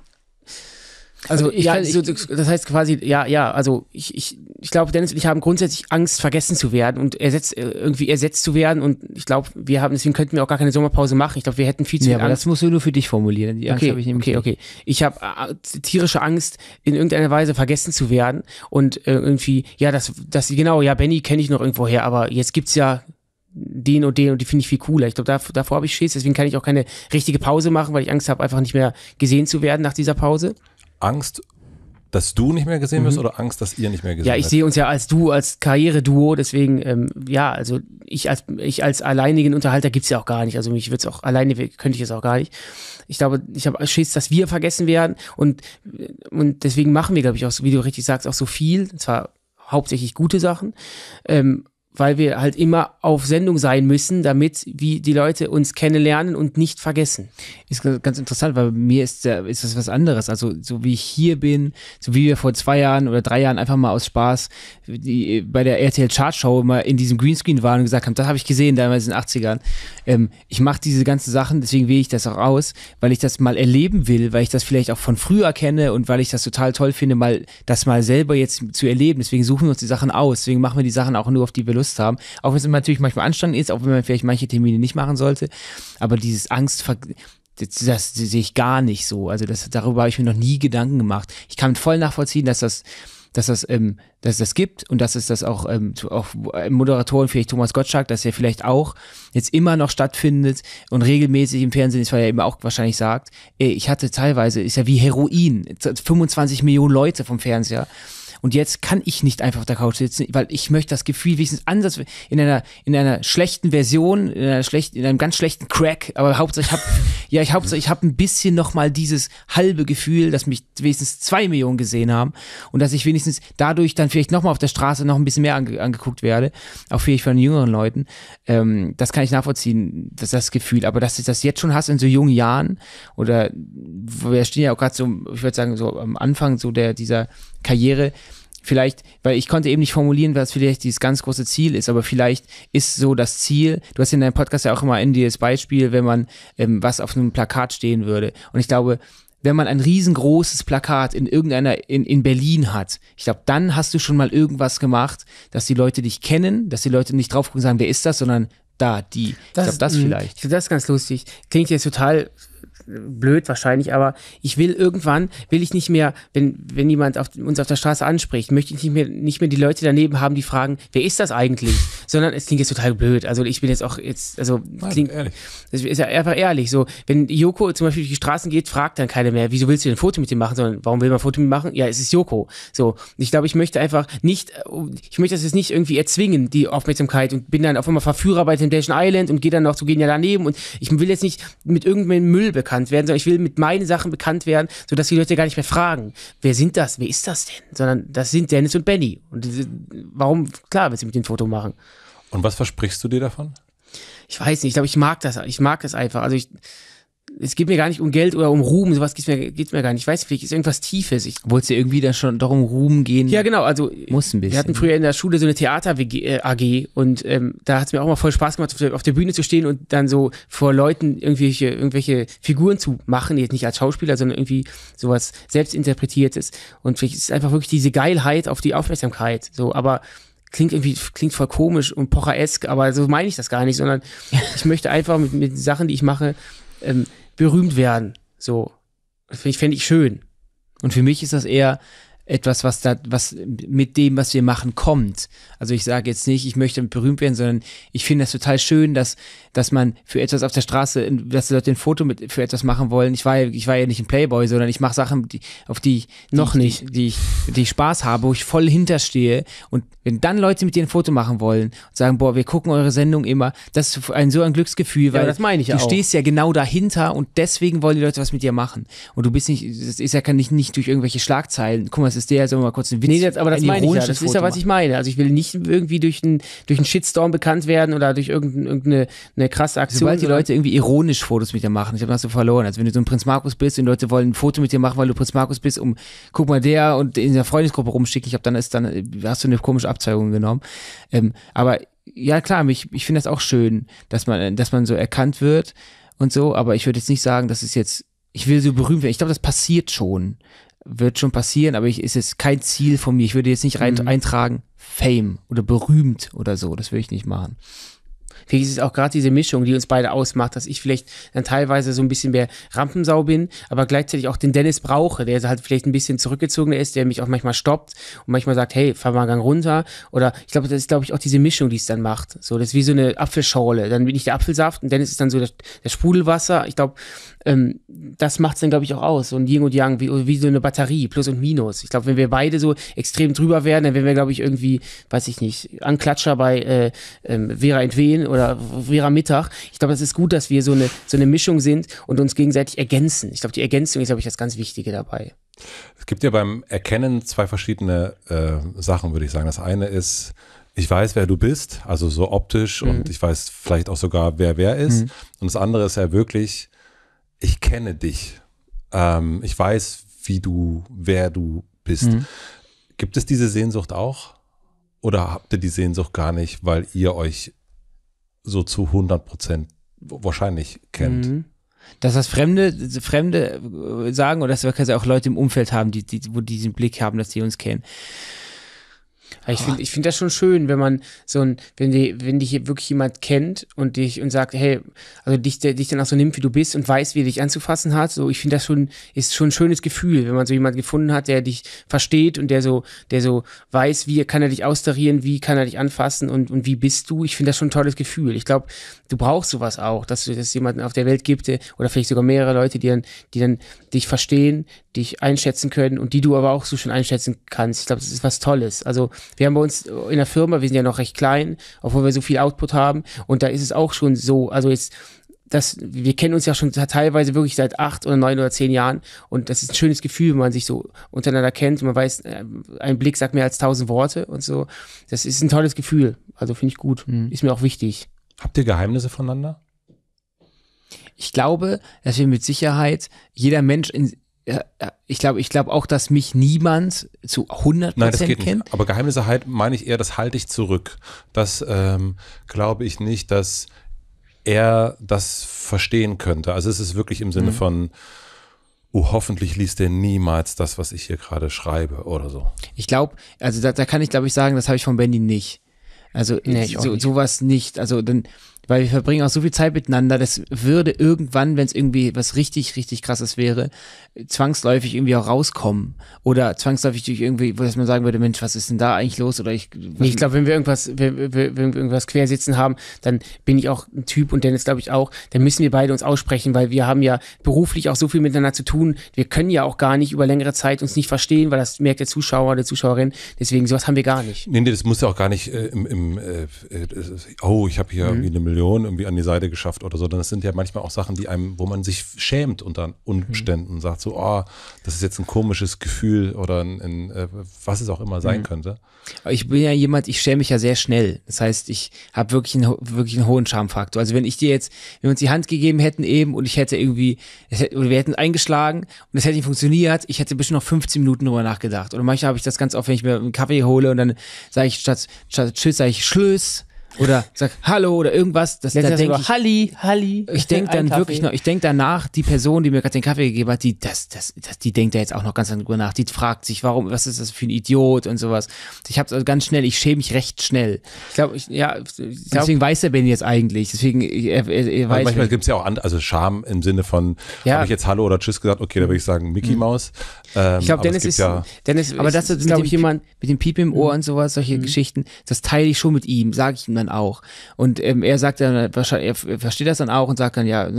Also, also ich, ja, ich, das heißt quasi, ja, ja, also ich, ich, ich glaube, Dennis und ich haben grundsätzlich Angst, vergessen zu werden und ersetzt, äh, irgendwie ersetzt zu werden. Und ich glaube, wir haben, deswegen könnten wir auch gar keine Sommerpause machen. Ich glaube, wir hätten viel zu ja, viel aber Angst. Das musst du nur für dich formulieren. Die Angst okay, ich nämlich okay, okay. Ich habe äh, tierische Angst, in irgendeiner Weise vergessen zu werden. Und äh, irgendwie, ja, das, das, genau, ja, Benny kenne ich noch irgendwoher, aber jetzt gibt's ja den und den und die finde ich viel cooler. Ich glaube, davor, davor habe ich Schiss, deswegen kann ich auch keine richtige Pause machen, weil ich Angst habe, einfach nicht mehr gesehen zu werden nach dieser Pause. Angst, dass du nicht mehr gesehen mhm. wirst oder Angst, dass ihr nicht mehr gesehen Ja, ich sehe uns ja als du, als Karriereduo, deswegen, ähm, ja, also ich als, ich als alleinigen Unterhalter gibt's ja auch gar nicht. Also mich wird's auch alleine, könnte ich es auch gar nicht. Ich glaube, ich habe Schiss, dass wir vergessen werden und, und deswegen machen wir, glaube ich, auch, wie du richtig sagst, auch so viel. Und zwar hauptsächlich gute Sachen. Ähm, weil wir halt immer auf Sendung sein müssen, damit wie die Leute uns kennenlernen und nicht vergessen. Ist ganz interessant, weil mir ist, ist das was anderes. Also so wie ich hier bin, so wie wir vor zwei Jahren oder drei Jahren einfach mal aus Spaß die, bei der RTL Chartshow mal in diesem Greenscreen waren und gesagt haben, das habe ich gesehen damals in den 80ern. Ähm, ich mache diese ganzen Sachen, deswegen wähle ich das auch aus, weil ich das mal erleben will, weil ich das vielleicht auch von früher kenne und weil ich das total toll finde, mal das mal selber jetzt zu erleben. Deswegen suchen wir uns die Sachen aus, deswegen machen wir die Sachen auch nur, auf die wir Lust haben. Auch wenn es natürlich manchmal anstrengend ist, auch wenn man vielleicht manche Termine nicht machen sollte. Aber dieses Angst, das, das sehe ich gar nicht so. Also das, darüber habe ich mir noch nie Gedanken gemacht. Ich kann voll nachvollziehen, dass das dass das, ähm, dass das gibt und dass es das auch, ähm, auch Moderatoren, vielleicht Thomas Gottschalk, dass er vielleicht auch jetzt immer noch stattfindet und regelmäßig im Fernsehen ist, weil er eben auch wahrscheinlich sagt, ich hatte teilweise, ist ja wie Heroin, 25 Millionen Leute vom Fernseher und jetzt kann ich nicht einfach auf der Couch sitzen, weil ich möchte das Gefühl wenigstens anders in einer, in einer schlechten Version, in, einer schlecht, in einem ganz schlechten Crack, aber hauptsächlich habe ja, ich hab, ich hab ein bisschen nochmal dieses halbe Gefühl, dass mich wenigstens zwei Millionen gesehen haben und dass ich wenigstens dadurch dann vielleicht nochmal auf der Straße noch ein bisschen mehr ange angeguckt werde, auch vielleicht von den jüngeren Leuten. Ähm, das kann ich nachvollziehen, dass das Gefühl. Aber dass du das jetzt schon hast in so jungen Jahren oder wir stehen ja auch gerade so, ich würde sagen, so am Anfang so der, dieser Karriere vielleicht, weil ich konnte eben nicht formulieren, was vielleicht dieses ganz große Ziel ist, aber vielleicht ist so das Ziel, du hast in deinem Podcast ja auch immer in dieses Beispiel, wenn man ähm, was auf einem Plakat stehen würde. Und ich glaube, wenn man ein riesengroßes Plakat in irgendeiner, in, in Berlin hat, ich glaube, dann hast du schon mal irgendwas gemacht, dass die Leute dich kennen, dass die Leute nicht drauf gucken und sagen, wer ist das, sondern da, die. Das, ich glaube, das vielleicht. Ich finde das ganz lustig. Klingt jetzt total blöd wahrscheinlich, aber ich will irgendwann, will ich nicht mehr, wenn, wenn jemand auf, uns auf der Straße anspricht, möchte ich nicht mehr, nicht mehr die Leute daneben haben, die fragen, wer ist das eigentlich? Sondern es klingt jetzt total blöd. Also ich bin jetzt auch jetzt, also Nein, klingt, ehrlich. das ist ja einfach ehrlich. So, wenn Joko zum Beispiel durch die Straßen geht, fragt dann keiner mehr, wieso willst du denn ein Foto mit ihm machen, sondern warum will man ein Foto mit ihm machen? Ja, es ist Joko. So, ich glaube, ich möchte einfach nicht, ich möchte das jetzt nicht irgendwie erzwingen, die Aufmerksamkeit und bin dann auf einmal Verführer bei Temptation Island und gehe dann noch zu so gehen ja daneben und ich will jetzt nicht mit irgendeinem Müll bekannt bekannt werden, sondern ich will mit meinen Sachen bekannt werden, sodass die Leute gar nicht mehr fragen, wer sind das, wer ist das denn? Sondern das sind Dennis und Benny. Und warum, klar, wenn sie mit dem Foto machen. Und was versprichst du dir davon? Ich weiß nicht, ich glaube, ich mag das, ich mag das einfach. Also ich, es geht mir gar nicht um Geld oder um Ruhm, sowas geht mir, geht mir gar nicht. Ich weiß, vielleicht ist irgendwas Tiefes. Ich, Obwohl es dir irgendwie da schon darum Ruhm gehen Ja, genau. Also, muss ein bisschen. wir hatten früher in der Schule so eine Theater-AG äh, und ähm, da hat es mir auch mal voll Spaß gemacht, auf der, auf der, Bühne zu stehen und dann so vor Leuten irgendwelche, irgendwelche Figuren zu machen, jetzt nicht als Schauspieler, sondern irgendwie sowas selbstinterpretiertes. Und vielleicht ist es einfach wirklich diese Geilheit auf die Aufmerksamkeit. So, aber klingt irgendwie, klingt voll komisch und pocheresk, aber so meine ich das gar nicht, sondern ich möchte einfach mit, mit Sachen, die ich mache, ähm, berühmt werden. So. Finde ich, fänd ich schön. Und für mich ist das eher, etwas, was da, was mit dem, was wir machen, kommt. Also ich sage jetzt nicht, ich möchte berühmt werden, sondern ich finde das total schön, dass, dass man für etwas auf der Straße, dass die Leute ein Foto mit, für etwas machen wollen. Ich war ja, ich war ja nicht ein Playboy, sondern ich mache Sachen, die, auf die ich noch nicht, die, die, ich, die ich Spaß habe, wo ich voll hinterstehe. Und wenn dann Leute mit dir ein Foto machen wollen und sagen, boah, wir gucken eure Sendung immer, das ist ein so ein Glücksgefühl, weil ja, das meine ich du auch. stehst ja genau dahinter und deswegen wollen die Leute was mit dir machen. Und du bist nicht, das ist ja kann nicht, nicht durch irgendwelche Schlagzeilen. Guck mal, es ist der? jetzt immer mal kurz ein Witz. Nee, jetzt, aber das meine ich ja. Das Foto ist ja, was ich meine. Also ich will nicht irgendwie durch einen durch einen Shitstorm bekannt werden oder durch irgendeine, irgendeine eine krasse Aktion. Sobald die Leute irgendwie ironisch Fotos mit dir machen, ich habe das so verloren. Also wenn du so ein Prinz Markus bist und Leute wollen ein Foto mit dir machen, weil du Prinz Markus bist, um guck mal der und in der Freundesgruppe rumschicken, ich habe dann ist dann hast du eine komische Abzeugung genommen. Ähm, aber ja klar, mich, ich finde das auch schön, dass man, dass man so erkannt wird und so, aber ich würde jetzt nicht sagen, dass es jetzt, ich will so berühmt werden. Ich glaube, das passiert schon wird schon passieren, aber ich ist es kein Ziel von mir. Ich würde jetzt nicht rein, mhm. eintragen Fame oder berühmt oder so. Das würde ich nicht machen. Vielleicht ist es auch gerade diese Mischung, die uns beide ausmacht, dass ich vielleicht dann teilweise so ein bisschen mehr Rampensau bin, aber gleichzeitig auch den Dennis brauche, der halt vielleicht ein bisschen zurückgezogener ist, der mich auch manchmal stoppt und manchmal sagt, hey, fahr mal einen Gang runter. Oder ich glaube, das ist, glaube ich, auch diese Mischung, die es dann macht. So, das ist wie so eine Apfelschorle. Dann bin ich der Apfelsaft und Dennis ist dann so der, das Sprudelwasser. Ich glaube, ähm, das macht es dann, glaube ich, auch aus. So ein Yin und Yang, wie, wie so eine Batterie, Plus und Minus. Ich glaube, wenn wir beide so extrem drüber werden, dann wären wir, glaube ich, irgendwie, weiß ich nicht, Anklatscher bei äh, ähm, Vera Entwen oder Vera Mittag. Ich glaube, es ist gut, dass wir so eine, so eine Mischung sind und uns gegenseitig ergänzen. Ich glaube, die Ergänzung ist, glaube ich, das ganz Wichtige dabei. Es gibt ja beim Erkennen zwei verschiedene äh, Sachen, würde ich sagen. Das eine ist, ich weiß, wer du bist, also so optisch mhm. und ich weiß vielleicht auch sogar, wer wer ist. Mhm. Und das andere ist ja wirklich, ich kenne dich. Ähm, ich weiß, wie du, wer du bist. Mhm. Gibt es diese Sehnsucht auch? Oder habt ihr die Sehnsucht gar nicht, weil ihr euch so zu 100 Prozent wahrscheinlich kennt? Mhm. Dass das Fremde, Fremde sagen oder dass wir auch Leute im Umfeld haben, die, die, wo die diesen Blick haben, dass die uns kennen. Aber ich finde ich find das schon schön, wenn man so ein, wenn die, wenn dich wirklich jemand kennt und dich und sagt, hey, also dich, der, dich dann auch so nimmt, wie du bist und weiß, wie er dich anzufassen hat. So, ich finde das schon, ist schon ein schönes Gefühl, wenn man so jemand gefunden hat, der dich versteht und der so, der so weiß, wie kann er dich austarieren, wie kann er dich anfassen und, und wie bist du. Ich finde das schon ein tolles Gefühl. Ich glaube, du brauchst sowas auch, dass es jemanden auf der Welt gibt, der, oder vielleicht sogar mehrere Leute, die dann, die dann dich verstehen, dich einschätzen können und die du aber auch so schon einschätzen kannst. Ich glaube, das ist was Tolles. Also wir haben bei uns in der Firma, wir sind ja noch recht klein, obwohl wir so viel Output haben und da ist es auch schon so, also jetzt das, wir kennen uns ja schon teilweise wirklich seit acht oder neun oder zehn Jahren und das ist ein schönes Gefühl, wenn man sich so untereinander kennt und man weiß, äh, ein Blick sagt mehr als tausend Worte und so. Das ist ein tolles Gefühl. Also finde ich gut. Mhm. Ist mir auch wichtig. Habt ihr Geheimnisse voneinander? ich glaube, dass wir mit Sicherheit jeder Mensch in, äh, äh, ich glaube ich glaube auch, dass mich niemand zu 100% Nein, das geht kennt. Nicht. Aber Geheimnisse halt meine ich eher, das halte ich zurück. Das ähm, glaube ich nicht, dass er das verstehen könnte. Also es ist wirklich im Sinne mhm. von, oh, hoffentlich liest er niemals das, was ich hier gerade schreibe oder so. Ich glaube, also da, da, kann ich glaube ich sagen, das habe ich von Benny nicht. Also nee, so, nicht. sowas nicht. Also dann weil wir verbringen auch so viel Zeit miteinander, das würde irgendwann, wenn es irgendwie was richtig, richtig krasses wäre, zwangsläufig irgendwie auch rauskommen. Oder zwangsläufig durch irgendwie, dass man sagen würde, Mensch, was ist denn da eigentlich los? Oder ich. Ich glaube, wenn wir irgendwas, wenn, wenn wir irgendwas quersitzen haben, dann bin ich auch ein Typ und Dennis, glaube ich, auch, dann müssen wir beide uns aussprechen, weil wir haben ja beruflich auch so viel miteinander zu tun. Wir können ja auch gar nicht über längere Zeit uns nicht verstehen, weil das merkt der Zuschauer, der Zuschauerin. Deswegen, sowas haben wir gar nicht. Nee, nee, das muss ja auch gar nicht äh, im, im äh, äh oh, ich habe hier mhm. irgendwie eine Million Millionen irgendwie an die Seite geschafft oder so. Dann das sind ja manchmal auch Sachen, die einem, wo man sich schämt unter Umständen, mhm. sagt so, oh, das ist jetzt ein komisches Gefühl oder ein, ein äh, was es auch immer sein mhm. könnte. ich bin ja jemand, ich schäme mich ja sehr schnell. Das heißt, ich habe wirklich einen, wirklich einen hohen Schamfaktor. Also wenn ich dir jetzt, wenn wir uns die Hand gegeben hätten eben und ich hätte irgendwie, hätte, wir hätten eingeschlagen und es hätte nicht funktioniert, ich hätte bestimmt noch 15 Minuten drüber nachgedacht. Oder manchmal habe ich das ganz oft, wenn ich mir einen Kaffee hole und dann sage ich statt, statt Tschüss, sage ich Schluss oder sag Hallo oder irgendwas. Das, da denk ich, Halli, Halli. Ich denke dann wirklich Kaffee. noch, ich denke danach, die Person, die mir gerade den Kaffee gegeben hat, die, das, das, das, die denkt da jetzt auch noch ganz drüber nach. Die fragt sich, warum, was ist das für ein Idiot und sowas. Ich habe also ganz schnell, ich schäme mich recht schnell. Ich glaube, ich, ja, ich glaub, deswegen weiß der Ben jetzt eigentlich. Deswegen, er, er, er weiß manchmal gibt's ja auch andere, also Scham im Sinne von, ja. habe ich jetzt Hallo oder Tschüss gesagt? Okay, da würde ich sagen Mickey mhm. Maus. Ähm, ich glaube, Dennis ist, ja Dennis, aber das ist, glaube ich, jemand mit dem Piep im Ohr mhm. und sowas, solche mhm. Geschichten, das teile ich schon mit ihm, sage ich ihm dann auch. Und ähm, er sagt dann, wahrscheinlich, er versteht das dann auch und sagt dann, ja,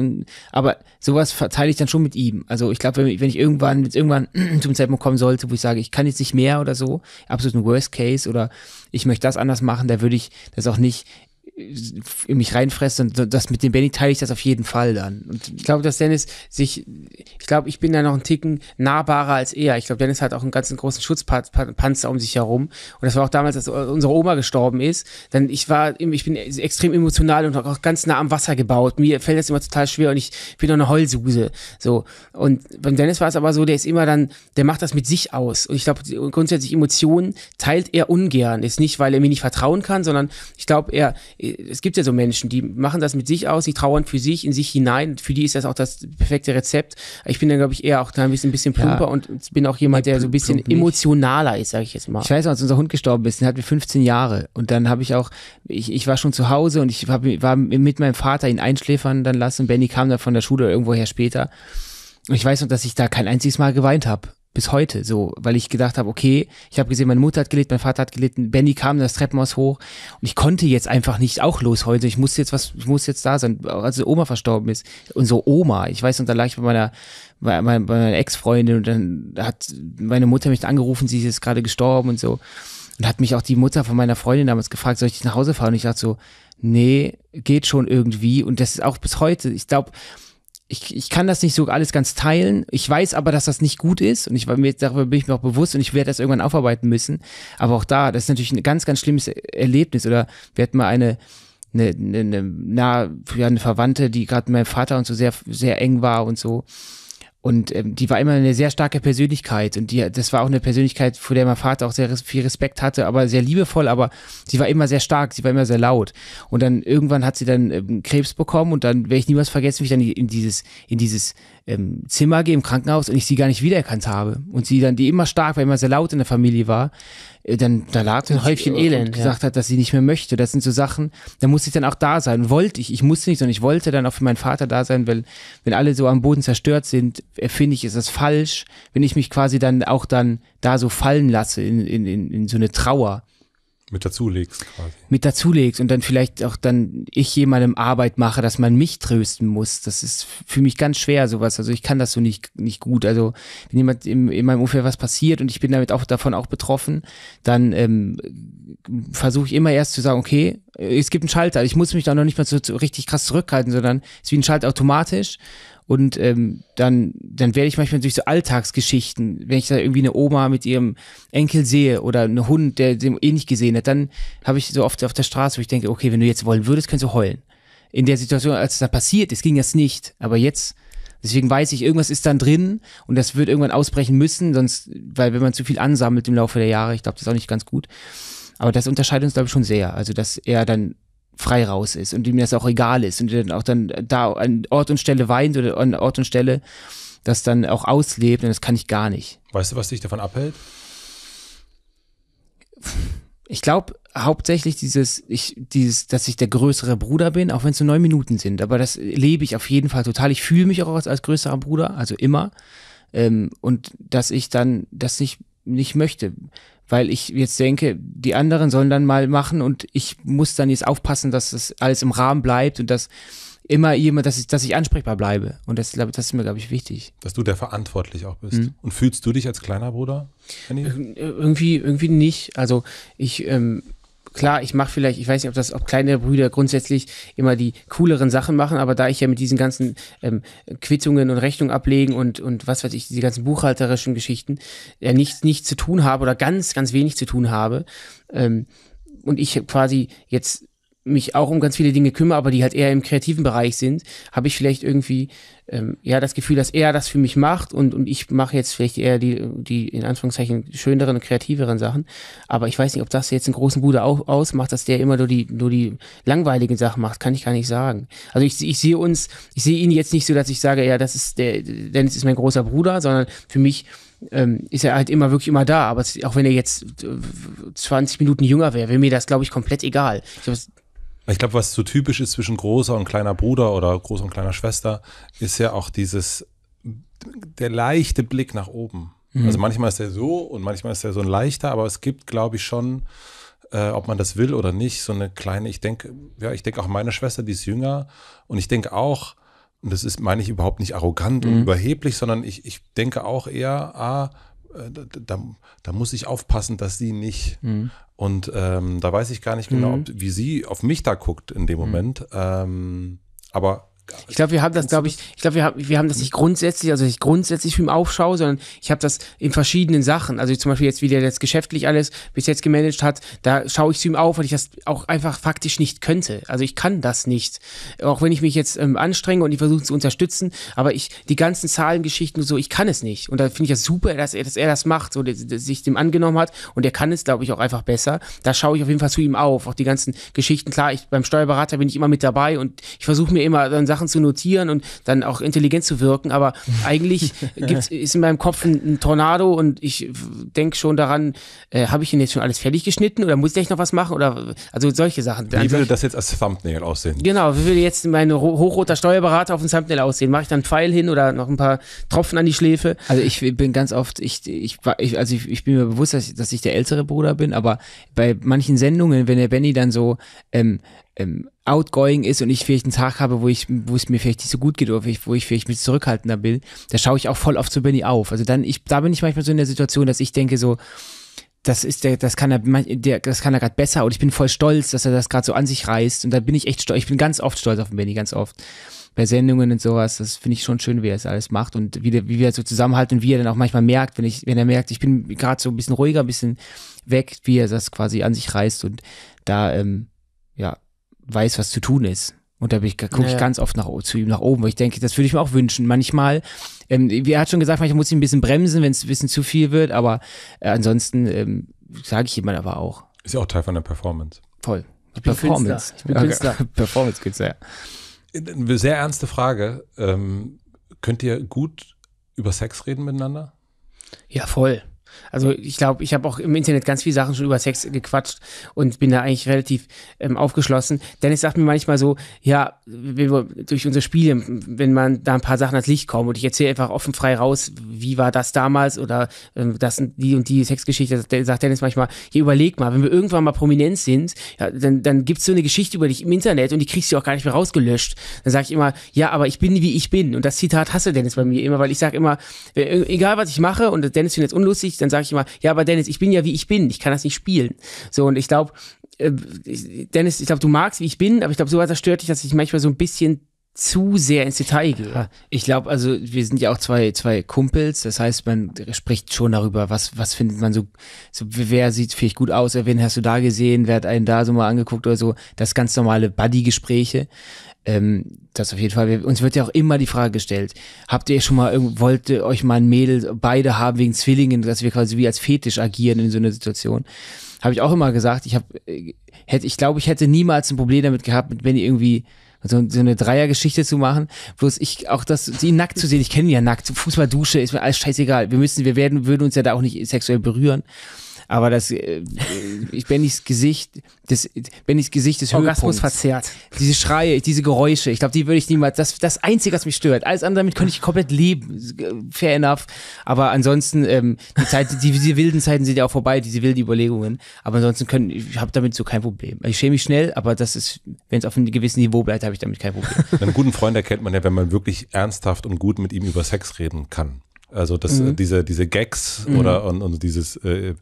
aber sowas teile ich dann schon mit ihm. Also ich glaube, wenn, wenn, ich irgendwann, jetzt irgendwann zum Zeitpunkt kommen sollte, wo ich sage, ich kann jetzt nicht mehr oder so, absolut ein Worst Case oder ich möchte das anders machen, da würde ich das auch nicht in mich reinfresse und das mit dem Benny teile ich das auf jeden Fall dann. Und ich glaube, dass Dennis sich, ich glaube, ich bin da noch einen Ticken nahbarer als er. Ich glaube, Dennis hat auch einen ganzen großen Schutzpanzer um sich herum. Und das war auch damals, als unsere Oma gestorben ist. Dann ich war, ich bin extrem emotional und auch ganz nah am Wasser gebaut. Mir fällt das immer total schwer und ich bin noch eine Heulsuse. So. Und beim Dennis war es aber so, der ist immer dann, der macht das mit sich aus. Und ich glaube, grundsätzlich Emotionen teilt er ungern. Ist nicht, weil er mir nicht vertrauen kann, sondern ich glaube, er, es gibt ja so Menschen, die machen das mit sich aus, die trauern für sich, in sich hinein. Für die ist das auch das perfekte Rezept. Ich bin dann, glaube ich, eher auch da ein bisschen, plumper ja. und bin auch jemand, der so ein bisschen emotionaler ist, sage ich jetzt mal. Ich weiß, noch, als unser Hund gestorben ist, den hatten wir 15 Jahre. Und dann habe ich auch, ich, ich war schon zu Hause und ich hab, war mit meinem Vater ihn einschläfern dann lassen. Benny kam dann von der Schule oder irgendwoher später. Und ich weiß noch, dass ich da kein einziges Mal geweint habe bis heute so, weil ich gedacht habe, okay, ich habe gesehen, meine Mutter hat gelitten, mein Vater hat gelitten, Benny kam das Treppenhaus hoch und ich konnte jetzt einfach nicht auch los heute. Ich muss jetzt was, ich muss jetzt da sein, als Oma verstorben ist. Und so Oma, ich weiß, und da lag ich bei meiner, bei, bei meiner Ex-Freundin und dann hat meine Mutter mich angerufen, sie ist jetzt gerade gestorben und so. Und hat mich auch die Mutter von meiner Freundin damals gefragt, soll ich dich nach Hause fahren? Und ich dachte so, nee, geht schon irgendwie. Und das ist auch bis heute, ich glaube, ich, ich kann das nicht so alles ganz teilen. Ich weiß aber, dass das nicht gut ist und ich war mir, darüber bin ich mir auch bewusst und ich werde das irgendwann aufarbeiten müssen. Aber auch da, das ist natürlich ein ganz, ganz schlimmes Erlebnis. Oder wir hatten mal eine, eine, eine, eine, na, ja, eine Verwandte, die gerade mit meinem Vater und so sehr, sehr eng war und so. Und ähm, die war immer eine sehr starke Persönlichkeit und die, das war auch eine Persönlichkeit, vor der mein Vater auch sehr res viel Respekt hatte, aber sehr liebevoll, aber sie war immer sehr stark, sie war immer sehr laut. Und dann irgendwann hat sie dann ähm, Krebs bekommen und dann werde ich niemals vergessen, wie ich dann in dieses, in dieses ähm, Zimmer gehe im Krankenhaus und ich sie gar nicht wiedererkannt habe und sie dann, die immer stark, weil immer sehr laut in der Familie war, äh, dann da lag ein Häufchen Elend und gesagt ja. hat, dass sie nicht mehr möchte. Das sind so Sachen, da musste ich dann auch da sein. Wollte ich, ich musste nicht, sondern ich wollte dann auch für meinen Vater da sein, weil wenn alle so am Boden zerstört sind, finde ich, ist das falsch, wenn ich mich quasi dann auch dann da so fallen lasse in, in, in, in so eine Trauer. Mit dazulegst quasi. Mit dazulegst und dann vielleicht auch dann ich jemandem Arbeit mache, dass man mich trösten muss. Das ist für mich ganz schwer sowas. Also ich kann das so nicht, nicht gut. Also wenn jemand im, in meinem Umfeld was passiert und ich bin damit auch davon auch betroffen, dann ähm, versuche ich immer erst zu sagen, okay, es gibt einen Schalter. Ich muss mich da noch nicht mal so, so richtig krass zurückhalten, sondern es ist wie ein Schalter automatisch und ähm, dann, dann werde ich manchmal durch so Alltagsgeschichten, wenn ich da irgendwie eine Oma mit ihrem Enkel sehe oder einen Hund, der den eh nicht gesehen hat, dann habe ich so oft auf der Straße, wo ich denke, okay, wenn du jetzt wollen würdest, könntest du heulen. In der Situation, als es da passiert ist, ging das nicht. Aber jetzt Deswegen weiß ich, irgendwas ist dann drin und das wird irgendwann ausbrechen müssen, sonst, weil wenn man zu viel ansammelt im Laufe der Jahre, ich glaube, das ist auch nicht ganz gut. Aber das unterscheidet uns, glaube ich, schon sehr. Also, dass er dann frei raus ist und ihm das auch egal ist und der dann auch dann da an Ort und Stelle weint oder an Ort und Stelle das dann auch auslebt und das kann ich gar nicht. Weißt du, was dich davon abhält? Ich glaube hauptsächlich dieses, ich, dieses, dass ich der größere Bruder bin, auch wenn es nur neun Minuten sind, aber das lebe ich auf jeden Fall total. Ich fühle mich auch als, als größerer Bruder, also immer. Ähm, und dass ich dann das nicht, nicht möchte weil ich jetzt denke, die anderen sollen dann mal machen und ich muss dann jetzt aufpassen, dass das alles im Rahmen bleibt und dass immer jemand, dass ich, dass ich ansprechbar bleibe. Und das, das ist mir, glaube ich, wichtig. Dass du der verantwortlich auch bist. Mhm. Und fühlst du dich als kleiner Bruder? Ir irgendwie, irgendwie nicht. Also ich, ähm, klar, ich mache vielleicht, ich weiß nicht, ob das, ob kleine Brüder grundsätzlich immer die cooleren Sachen machen, aber da ich ja mit diesen ganzen ähm, Quittungen und Rechnung ablegen und, und was weiß ich, diese ganzen buchhalterischen Geschichten ja nichts nicht zu tun habe oder ganz, ganz wenig zu tun habe ähm, und ich quasi jetzt mich auch um ganz viele Dinge kümmere, aber die halt eher im kreativen Bereich sind, habe ich vielleicht irgendwie ähm, ja das Gefühl, dass er das für mich macht und, und ich mache jetzt vielleicht eher die, die in Anführungszeichen schöneren und kreativeren Sachen. Aber ich weiß nicht, ob das jetzt einen großen Bruder auch ausmacht, dass der immer nur die, nur die langweiligen Sachen macht, kann ich gar nicht sagen. Also ich, ich sehe uns, ich sehe ihn jetzt nicht so, dass ich sage, ja, das ist der, Dennis ist mein großer Bruder, sondern für mich ähm, ist er halt immer wirklich immer da. Aber auch wenn er jetzt 20 äh, Minuten jünger wäre, wäre mir das, glaube ich, komplett egal. Ich glaub, ich glaube, was so typisch ist zwischen großer und kleiner Bruder oder großer und kleiner Schwester, ist ja auch dieses, der leichte Blick nach oben. Mhm. Also manchmal ist der so und manchmal ist der so ein leichter, aber es gibt, glaube ich, schon, äh, ob man das will oder nicht, so eine kleine, ich denke, ja, ich denke auch meine Schwester, die ist jünger und ich denke auch, und das ist, meine ich überhaupt nicht arrogant mhm. und überheblich, sondern ich, ich denke auch eher, ah, äh, da, da, muss ich aufpassen, dass sie nicht. Mhm. Und ähm, da weiß ich gar nicht genau, mhm. ob, wie sie auf mich da guckt in dem mhm. Moment. Ähm, aber ich glaube, wir haben das, glaube ich, ich glaube, wir haben, wir haben das nicht grundsätzlich, also nicht grundsätzlich für ihn aufschaue, sondern ich habe das in verschiedenen Sachen. Also zum Beispiel jetzt, wie der jetzt geschäftlich alles bis jetzt gemanagt hat, da schaue ich zu ihm auf, weil ich das auch einfach faktisch nicht könnte. Also ich kann das nicht. Auch wenn ich mich jetzt ähm, anstrenge und ich versuche zu unterstützen, aber ich, die ganzen Zahlengeschichten und so, ich kann es nicht. Und da finde ich das super, dass er, dass er das macht, so, dass, dass sich dem angenommen hat und er kann es, glaube ich, auch einfach besser. Da schaue ich auf jeden Fall zu ihm auf. Auch die ganzen Geschichten, klar, ich, beim Steuerberater bin ich immer mit dabei und ich versuche mir immer dann Sachen zu notieren und dann auch intelligent zu wirken, aber eigentlich ist in meinem Kopf ein, ein Tornado und ich denke schon daran, äh, habe ich ihn jetzt schon alles fertig geschnitten oder muss ich noch was machen oder also solche Sachen. Wie also würde das jetzt als Thumbnail aussehen? Genau, wie würde jetzt mein hochroter Steuerberater auf dem Thumbnail aussehen? Mache ich dann einen Pfeil hin oder noch ein paar Tropfen an die Schläfe? Also ich bin ganz oft, ich, ich, ich also ich, ich, bin mir bewusst, dass ich, dass ich der ältere Bruder bin, aber bei manchen Sendungen, wenn der Benny dann so ähm, ähm, outgoing ist und ich vielleicht einen Tag habe, wo ich, wo es mir vielleicht nicht so gut geht oder wo ich vielleicht mich zurückhaltender bin, da schaue ich auch voll oft zu Benny auf. Also dann, ich, da bin ich manchmal so in der Situation, dass ich denke so, das ist der, das kann er, der, das kann er gerade besser und ich bin voll stolz, dass er das gerade so an sich reißt und da bin ich echt stolz, ich bin ganz oft stolz auf den Benny, ganz oft. Bei Sendungen und sowas, das finde ich schon schön, wie er es alles macht und wie, der, wie wir so zusammenhalten und wie er dann auch manchmal merkt, wenn ich, wenn er merkt, ich bin gerade so ein bisschen ruhiger, ein bisschen weg, wie er das quasi an sich reißt und da, ähm, ja, weiß, was zu tun ist. Und da gucke ich ja. ganz oft nach, zu ihm nach oben, weil ich denke, das würde ich mir auch wünschen. Manchmal, ähm, er hat schon gesagt, manchmal muss ich ein bisschen bremsen, wenn es ein bisschen zu viel wird, aber äh, ansonsten ähm, sage ich jemand aber auch. Ist ja auch Teil von der Performance. Voll. Ich bin Performance. Künstler. Ich bin okay. Künstler. Performance-Künstler, ja. Eine sehr ernste Frage. Ähm, könnt ihr gut über Sex reden miteinander? Ja, voll. Also ich glaube, ich habe auch im Internet ganz viele Sachen schon über Sex gequatscht und bin da eigentlich relativ ähm, aufgeschlossen. Dennis sagt mir manchmal so, ja, wenn wir, durch unsere Spiele, wenn man da ein paar Sachen ans Licht kommt und ich erzähle einfach offen frei raus, wie war das damals oder ähm, das die und die Sexgeschichte, sagt Dennis manchmal, hier überleg mal, wenn wir irgendwann mal prominent sind, ja, dann, dann gibt es so eine Geschichte über dich im Internet und die kriegst du auch gar nicht mehr rausgelöscht. Dann sage ich immer, ja, aber ich bin wie ich bin. Und das Zitat hasse Dennis bei mir immer, weil ich sage immer, äh, egal was ich mache und Dennis findet es unlustig, dann sage ich immer, ja, aber Dennis, ich bin ja wie ich bin, ich kann das nicht spielen. So, und ich glaube, äh, Dennis, ich glaube, du magst, wie ich bin, aber ich glaube, sowas stört dich, dass ich manchmal so ein bisschen zu sehr ins Detail gehe. Ich glaube, also wir sind ja auch zwei, zwei Kumpels, das heißt, man spricht schon darüber, was, was findet man so, so, wer sieht vielleicht gut aus, wen hast du da gesehen, wer hat einen da so mal angeguckt oder so. Das ganz normale Buddy-Gespräche ähm, das auf jeden Fall. Wir, uns wird ja auch immer die Frage gestellt, habt ihr schon mal, wollt ihr euch mal ein Mädel beide haben wegen Zwillingen, dass wir quasi wie als Fetisch agieren in so einer Situation? Habe ich auch immer gesagt, ich habe, äh, hätte, ich glaube, ich hätte niemals ein Problem damit gehabt, mit Benny irgendwie so, so eine Dreiergeschichte zu machen. Bloß ich auch das, sie nackt zu sehen, ich kenne ja nackt, Fußballdusche, ist mir alles scheißegal. Wir müssen, wir werden, würden uns ja da auch nicht sexuell berühren aber das äh, Bennys Gesicht, das Bennys Gesicht des Orgasmus verzerrt. Diese Schreie, diese Geräusche, ich glaube, die würde ich niemals. Das das Einzige, was mich stört. Alles andere damit könnte ich komplett leben. Äh, fair enough. Aber ansonsten ähm, die Zeit, die, diese wilden Zeiten sind ja auch vorbei. Diese wilden Überlegungen. Aber ansonsten können, ich habe damit so kein Problem. Ich schäme mich schnell, aber das ist, wenn es auf einem gewissen Niveau bleibt, habe ich damit kein Problem. Einen guten Freund erkennt man ja, wenn man wirklich ernsthaft und gut mit ihm über Sex reden kann. Also das, mhm. diese, diese Gags mhm. oder und, und dieses äh,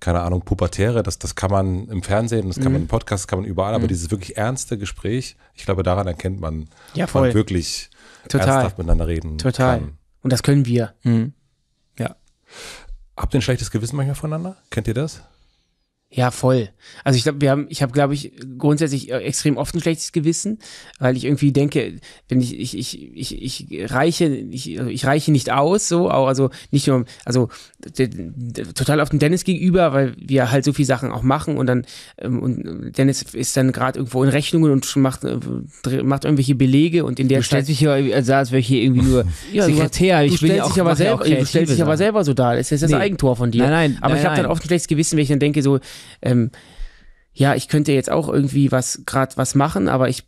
keine Ahnung, Pubertäre, das, das kann man im Fernsehen, das kann mhm. man im Podcast, das kann man überall, aber mhm. dieses wirklich ernste Gespräch, ich glaube, daran erkennt man, ja, voll. man wirklich Total. ernsthaft miteinander reden Total. Kann. Und das können wir. Mhm. Ja. Habt ihr ein schlechtes Gewissen manchmal voneinander? Kennt ihr das? Ja, voll. Also ich glaube, wir haben, ich habe, glaube ich, grundsätzlich äh, extrem oft ein schlechtes Gewissen, weil ich irgendwie denke, wenn ich, ich, ich, ich, ich reiche, ich, äh, ich reiche nicht aus, so, auch, also nicht nur, also total oft dem Dennis gegenüber, weil wir halt so viele Sachen auch machen und dann, ähm, und äh, Dennis ist dann gerade irgendwo in Rechnungen und macht, macht irgendwelche Belege und in der Du stellst dich ja, also als wäre ich hier irgendwie nur ja, Sekretär. ich du bin stellst dich aber selber, du stellst dich aber selber so da. Das ist das nee. Eigentor von dir. Nein, nein. Aber nein, ich habe dann oft ein schlechtes Gewissen, wenn ich dann denke, so, ähm, ja, ich könnte jetzt auch irgendwie was gerade was machen, aber ich,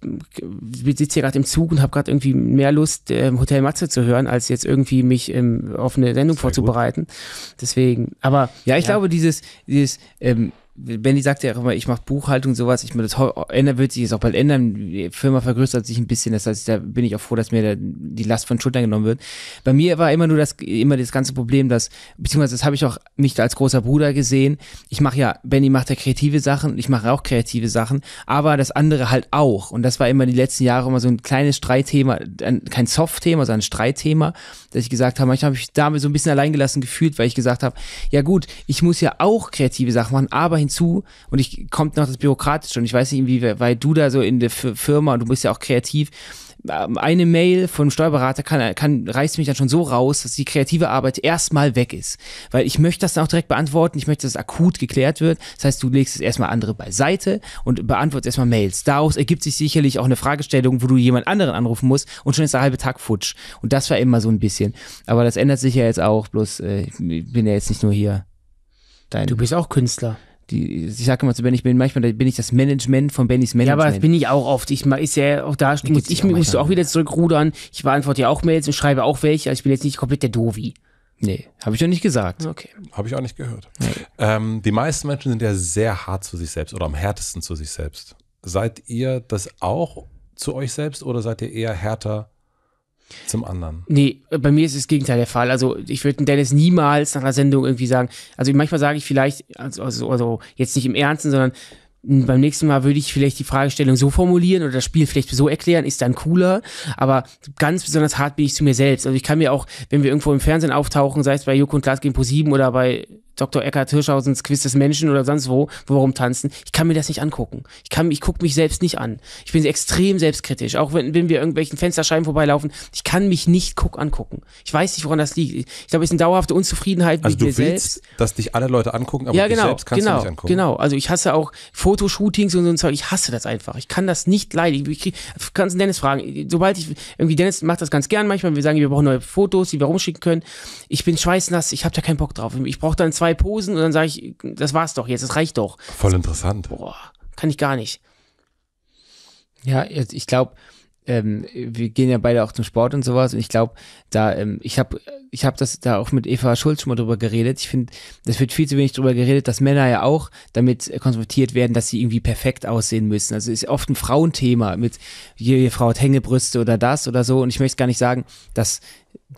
sitze hier gerade im Zug und habe gerade irgendwie mehr Lust, ähm, Hotel Matze zu hören, als jetzt irgendwie mich ähm, auf eine Sendung Sehr vorzubereiten. Gut. Deswegen, aber ja, ich ja. glaube, dieses, dieses ähm, Benny sagt ja auch immer, ich mache Buchhaltung, sowas. Ich meine, das wird sich jetzt auch bald ändern. Die Firma vergrößert sich ein bisschen. Das heißt, da bin ich auch froh, dass mir da die Last von Schultern genommen wird. Bei mir war immer nur das, immer das ganze Problem, dass, beziehungsweise das habe ich auch mich als großer Bruder gesehen. Ich mache ja, Benny macht ja kreative Sachen, ich mache auch kreative Sachen, aber das andere halt auch. Und das war immer die letzten Jahre immer so ein kleines Streitthema, kein Soft-Thema, sondern ein Streitthema, dass ich gesagt habe, manchmal habe ich damit so ein bisschen alleingelassen gefühlt, weil ich gesagt habe, ja gut, ich muss ja auch kreative Sachen machen, aber hinzu und ich kommt noch das Bürokratische und ich weiß nicht, wie, weil du da so in der Firma und du bist ja auch kreativ, ähm, eine Mail vom Steuerberater kann, kann, reißt mich dann schon so raus, dass die kreative Arbeit erstmal weg ist. Weil ich möchte das dann auch direkt beantworten, ich möchte, dass es akut geklärt wird. Das heißt, du legst es erstmal andere beiseite und beantwortest erstmal Mails. Daraus ergibt sich sicherlich auch eine Fragestellung, wo du jemand anderen anrufen musst und schon ist der halbe Tag futsch. Und das war immer so ein bisschen. Aber das ändert sich ja jetzt auch, bloß äh, ich bin ja jetzt nicht nur hier. Dein du bist auch Künstler die, ich sage immer zu Benny, ich bin manchmal bin ich das Management von Bennys Management. Ja, aber das bin ich auch oft. Ich ist ja auch da, muss, ich auch musste auch wieder zurückrudern. Ich beantworte ja auch Mails und schreibe auch welche. Also ich bin jetzt nicht komplett der Dovi. Nee, habe ich doch nicht gesagt. Okay. Habe ich auch nicht gehört. Nee. Ähm, die meisten Menschen sind ja sehr hart zu sich selbst oder am härtesten zu sich selbst. Seid ihr das auch zu euch selbst oder seid ihr eher härter zum anderen. Nee, bei mir ist das Gegenteil der Fall. Also ich würde Dennis niemals nach einer Sendung irgendwie sagen, also manchmal sage ich vielleicht, also, also, also jetzt nicht im Ernsten, sondern hm, beim nächsten Mal würde ich vielleicht die Fragestellung so formulieren oder das Spiel vielleicht so erklären, ist dann cooler. Aber ganz besonders hart bin ich zu mir selbst. Also ich kann mir auch, wenn wir irgendwo im Fernsehen auftauchen, sei es bei Joko und Klaas gegen Pro7 oder bei Dr. Eckhard Hirschhausens Quiz des Menschen oder sonst wo, worum tanzen. Ich kann mir das nicht angucken. Ich ich gucke mich selbst nicht an. Ich bin extrem selbstkritisch. Auch wenn, wenn wir irgendwelchen Fensterscheiben vorbeilaufen, ich kann mich nicht guck angucken. Ich weiß nicht, woran das liegt. Ich glaube, es ist eine dauerhafte Unzufriedenheit also mit mir selbst. du willst, dass dich alle Leute angucken, aber ja, genau, dich selbst kannst genau, du nicht angucken. Genau, also ich hasse auch Fotoshootings und so ein Zeug. Ich hasse das einfach. Ich kann das nicht leiden. Ich, krieg, kannst Dennis fragen. Sobald ich, irgendwie Dennis macht das ganz gern manchmal. Wir sagen, wir brauchen neue Fotos, die wir rumschicken können ich bin schweißnass, ich habe da keinen Bock drauf. Ich brauche dann zwei Posen und dann sage ich, das war's doch jetzt, das reicht doch. Voll interessant. Boah, kann ich gar nicht. Ja, ich glaube, ähm, wir gehen ja beide auch zum Sport und sowas und ich glaube, da, ähm, ich habe ich hab das da auch mit Eva Schulz schon mal drüber geredet. Ich finde, das wird viel zu wenig drüber geredet, dass Männer ja auch damit äh, konfrontiert werden, dass sie irgendwie perfekt aussehen müssen. Also ist oft ein Frauenthema mit, je, je Frau hat Hängebrüste oder das oder so. Und ich möchte gar nicht sagen, dass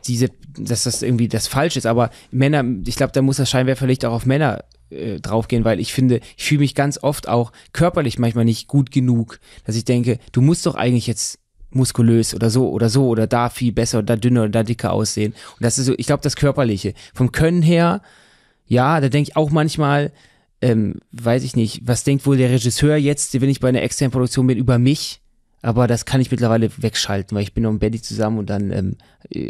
diese, dass das irgendwie das falsch ist, aber Männer, ich glaube, da muss das Scheinwerferlicht auch auf Männer äh, draufgehen, weil ich finde, ich fühle mich ganz oft auch körperlich manchmal nicht gut genug, dass ich denke, du musst doch eigentlich jetzt muskulös oder so oder so oder da viel besser oder da dünner oder da dicker aussehen. Und das ist so, ich glaube, das Körperliche. Vom Können her, ja, da denke ich auch manchmal, ähm, weiß ich nicht, was denkt wohl der Regisseur jetzt, wenn ich bei einer externen Produktion bin, über mich? aber das kann ich mittlerweile wegschalten, weil ich bin noch mit Benny zusammen und dann ähm,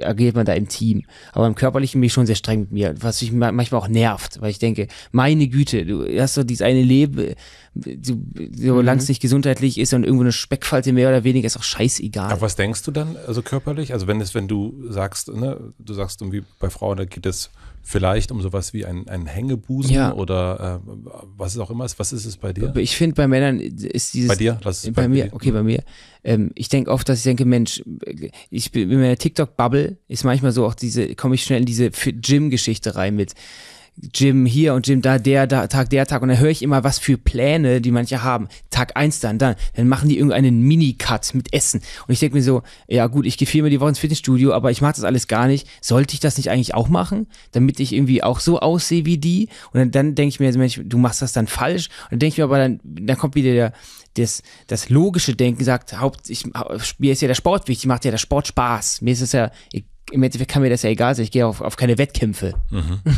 agiert man da im Team. Aber im Körperlichen bin ich schon sehr streng mit mir, was mich manchmal auch nervt, weil ich denke, meine Güte, du hast doch dieses eine Leben, solange mhm. es nicht gesundheitlich ist und irgendwo eine Speckfalte mehr oder weniger, ist auch scheißegal. Aber was denkst du dann, also körperlich? Also wenn es, wenn du sagst, ne, du sagst irgendwie bei Frauen, da geht es vielleicht um sowas wie ein, ein Hängebusen ja. oder äh, was es auch immer ist. Was ist es bei dir? Ich finde, bei Männern ist dieses. Bei dir? Lass ist bei, bei mir. Dir. Okay, bei mir. Ähm, ich denke oft, dass ich denke, Mensch, ich bin in meiner TikTok-Bubble, ist manchmal so auch diese, komme ich schnell in diese Gym-Geschichte rein mit Jim hier und Jim da, der da, Tag, der Tag. Und dann höre ich immer, was für Pläne die manche haben. Tag eins dann, dann. Dann machen die irgendeinen Mini-Cut mit Essen. Und ich denke mir so, ja gut, ich gehe viermal die Woche ins Fitnessstudio, aber ich mache das alles gar nicht. Sollte ich das nicht eigentlich auch machen? Damit ich irgendwie auch so aussehe wie die? Und dann, dann denke ich mir, Mensch, du machst das dann falsch. Und dann denke ich mir aber, dann, dann kommt wieder der, das, das logische Denken, sagt, Haupt, ich, mir ist ja der Sport wichtig, macht ja der Sport Spaß. Mir ist es ja, im Endeffekt kann mir das ja egal sein, ich gehe auf, auf keine Wettkämpfe. Mhm.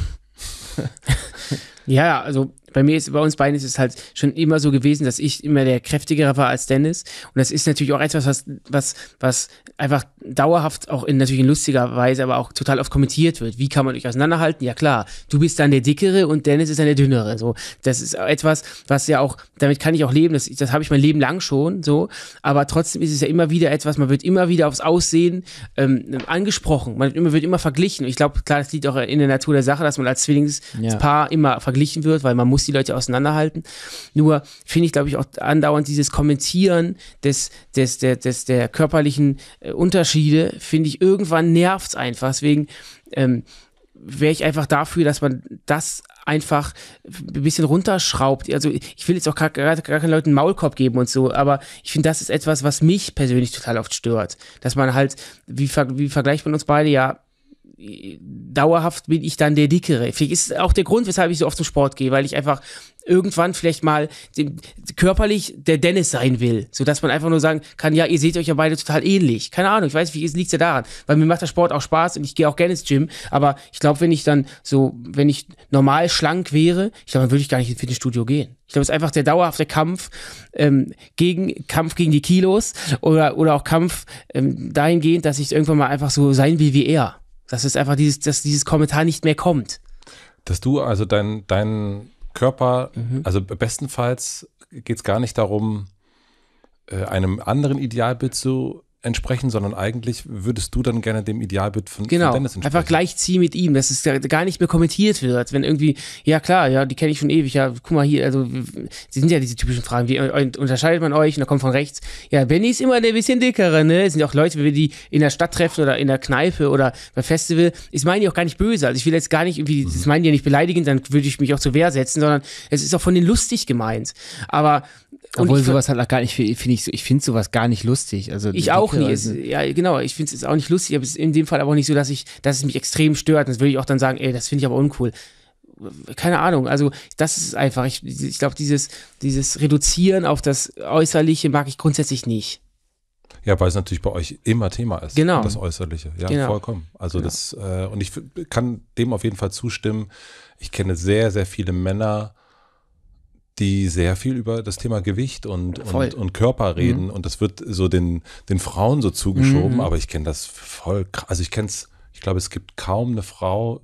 ja, also bei mir ist, bei uns beiden ist es halt schon immer so gewesen, dass ich immer der kräftigere war als Dennis. Und das ist natürlich auch etwas, was, was, was einfach dauerhaft auch in natürlich in lustiger Weise, aber auch total oft kommentiert wird. Wie kann man euch auseinanderhalten? Ja klar, du bist dann der dickere und Dennis ist dann der dünnere. So, das ist etwas, was ja auch, damit kann ich auch leben. Das, das habe ich mein Leben lang schon. So, aber trotzdem ist es ja immer wieder etwas. Man wird immer wieder aufs Aussehen ähm, angesprochen. Man wird immer, wird immer verglichen. Und ich glaube, klar, das liegt auch in der Natur der Sache, dass man als Zwillingspaar ja. immer verglichen wird, weil man muss muss die Leute auseinanderhalten. Nur finde ich, glaube ich, auch andauernd dieses Kommentieren des, des, der, des, der körperlichen äh, Unterschiede, finde ich, irgendwann nervt es einfach. Deswegen ähm, wäre ich einfach dafür, dass man das einfach ein bisschen runterschraubt. Also ich will jetzt auch gar, gar, gar keinen Leuten Maulkorb geben und so, aber ich finde, das ist etwas, was mich persönlich total oft stört. Dass man halt, wie, wie vergleicht man uns beide ja, dauerhaft bin ich dann der Dickere. Vielleicht ist auch der Grund, weshalb ich so oft zum Sport gehe, weil ich einfach irgendwann vielleicht mal dem, körperlich der Dennis sein will, so dass man einfach nur sagen kann, ja, ihr seht euch ja beide total ähnlich. Keine Ahnung, ich weiß nicht, wie liegt ja daran, weil mir macht der Sport auch Spaß und ich gehe auch gerne ins Gym, aber ich glaube, wenn ich dann so, wenn ich normal schlank wäre, ich glaube, dann würde ich gar nicht ins Fitnessstudio gehen. Ich glaube, es ist einfach der dauerhafte Kampf ähm, gegen Kampf gegen die Kilos oder oder auch Kampf ähm, dahingehend, dass ich irgendwann mal einfach so sein will wie er. Dass es einfach dieses, dass dieses Kommentar nicht mehr kommt. Dass du also dein, dein Körper, mhm. also bestenfalls geht es gar nicht darum, äh, einem anderen Idealbild zu entsprechen, sondern eigentlich würdest du dann gerne dem Idealbild von, genau. von Dennis entsprechen. Genau, einfach ziehen mit ihm, dass es gar nicht mehr kommentiert wird, wenn irgendwie, ja klar, ja, die kenne ich schon ewig, ja, guck mal hier, also sie sind ja diese typischen Fragen, wie äh, unterscheidet man euch? Und da kommt von rechts, ja, Benny ist immer der bisschen dickere, ne? Es sind ja auch Leute, wenn wir die in der Stadt treffen oder in der Kneipe oder beim Festival, ich meine die auch gar nicht böse, also ich will jetzt gar nicht irgendwie, mhm. das meinen die ja nicht beleidigen, dann würde ich mich auch zur Wehr setzen, sondern es ist auch von denen lustig gemeint. Aber und Obwohl sowas halt auch gar nicht, finde ich, ich finde sowas gar nicht lustig. Also ich auch nie. Also es, ja, genau. Ich finde es auch nicht lustig, aber es ist in dem Fall aber auch nicht so, dass ich, dass es mich extrem stört. Das würde ich auch dann sagen, ey, das finde ich aber uncool. Keine Ahnung. Also das ist einfach. Ich, ich glaube, dieses, dieses Reduzieren auf das Äußerliche mag ich grundsätzlich nicht. Ja, weil es natürlich bei euch immer Thema ist. Genau. Das Äußerliche. Ja, genau. vollkommen. Also genau. das äh, und ich kann dem auf jeden Fall zustimmen. Ich kenne sehr, sehr viele Männer die sehr viel über das Thema Gewicht und, und, und, Körper mhm. reden. Mhm. Und das wird so den, den Frauen so zugeschoben, mhm. aber ich kenne das voll krass. Also ich kenne es, ich glaube, es gibt kaum eine Frau,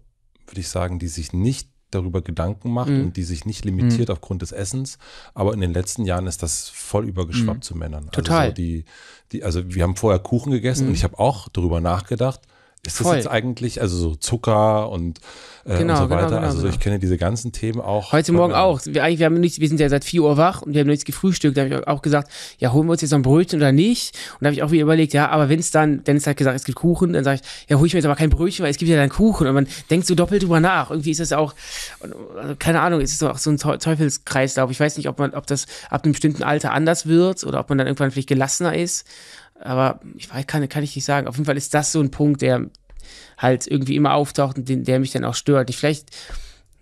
würde ich sagen, die sich nicht darüber Gedanken macht mhm. und die sich nicht limitiert mhm. aufgrund des Essens. Aber in den letzten Jahren ist das voll übergeschwappt mhm. zu Männern. Total. Also, so die, die, also wir haben vorher Kuchen gegessen und ich habe auch darüber nachgedacht, ist das Voll. jetzt eigentlich, also so Zucker und, äh, genau, und so genau, weiter? Genau, also genau, also ich kenne diese ganzen Themen auch. Heute Morgen auch. Wir, eigentlich, wir, haben nichts, wir sind ja seit 4 Uhr wach und wir haben nichts gefrühstückt. Da habe ich auch gesagt, ja, holen wir uns jetzt noch ein Brötchen oder nicht? Und da habe ich auch wieder überlegt, ja, aber wenn es dann, Dennis hat gesagt, es gibt Kuchen, dann sage ich, ja, hole ich mir jetzt aber kein Brötchen, weil es gibt ja dann Kuchen. Und man denkt so doppelt drüber nach. Irgendwie ist das auch, also keine Ahnung, ist es auch so ein Teufelskreislauf. Ich weiß nicht, ob man, ob das ab einem bestimmten Alter anders wird oder ob man dann irgendwann vielleicht gelassener ist. Aber ich weiß, kann, kann ich nicht sagen. Auf jeden Fall ist das so ein Punkt, der halt irgendwie immer auftaucht und den, der mich dann auch stört. Ich, vielleicht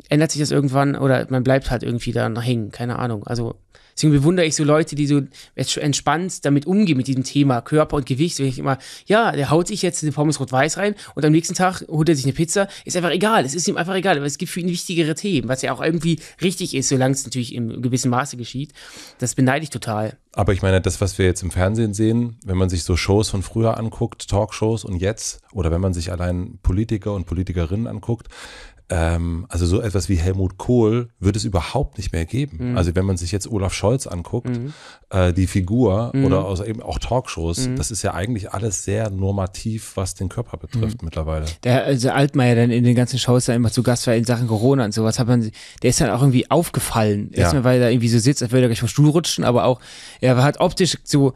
ändert sich das irgendwann oder man bleibt halt irgendwie da hängen, keine Ahnung. Also Deswegen bewundere ich so Leute, die so entspannt damit umgehen mit diesem Thema Körper und Gewicht. Wenn ich immer, ja, der haut sich jetzt eine Pommes rot-weiß rein und am nächsten Tag holt er sich eine Pizza. Ist einfach egal. Es ist ihm einfach egal. Aber es gibt für ihn wichtigere Themen, was ja auch irgendwie richtig ist, solange es natürlich im gewissen Maße geschieht. Das beneide ich total. Aber ich meine, das, was wir jetzt im Fernsehen sehen, wenn man sich so Shows von früher anguckt, Talkshows und jetzt, oder wenn man sich allein Politiker und Politikerinnen anguckt, ähm, also so etwas wie Helmut Kohl wird es überhaupt nicht mehr geben. Mhm. Also wenn man sich jetzt Olaf Scholz anguckt, mhm. äh, die Figur mhm. oder aus, eben auch Talkshows, mhm. das ist ja eigentlich alles sehr normativ, was den Körper betrifft mhm. mittlerweile. Der also Altmaier dann in den ganzen Shows dann immer zu Gast war in Sachen Corona und sowas, hat man, der ist dann auch irgendwie aufgefallen. Erstmal, ja. weil er irgendwie so sitzt, als würde er gleich vom Stuhl rutschen, aber auch, er hat optisch so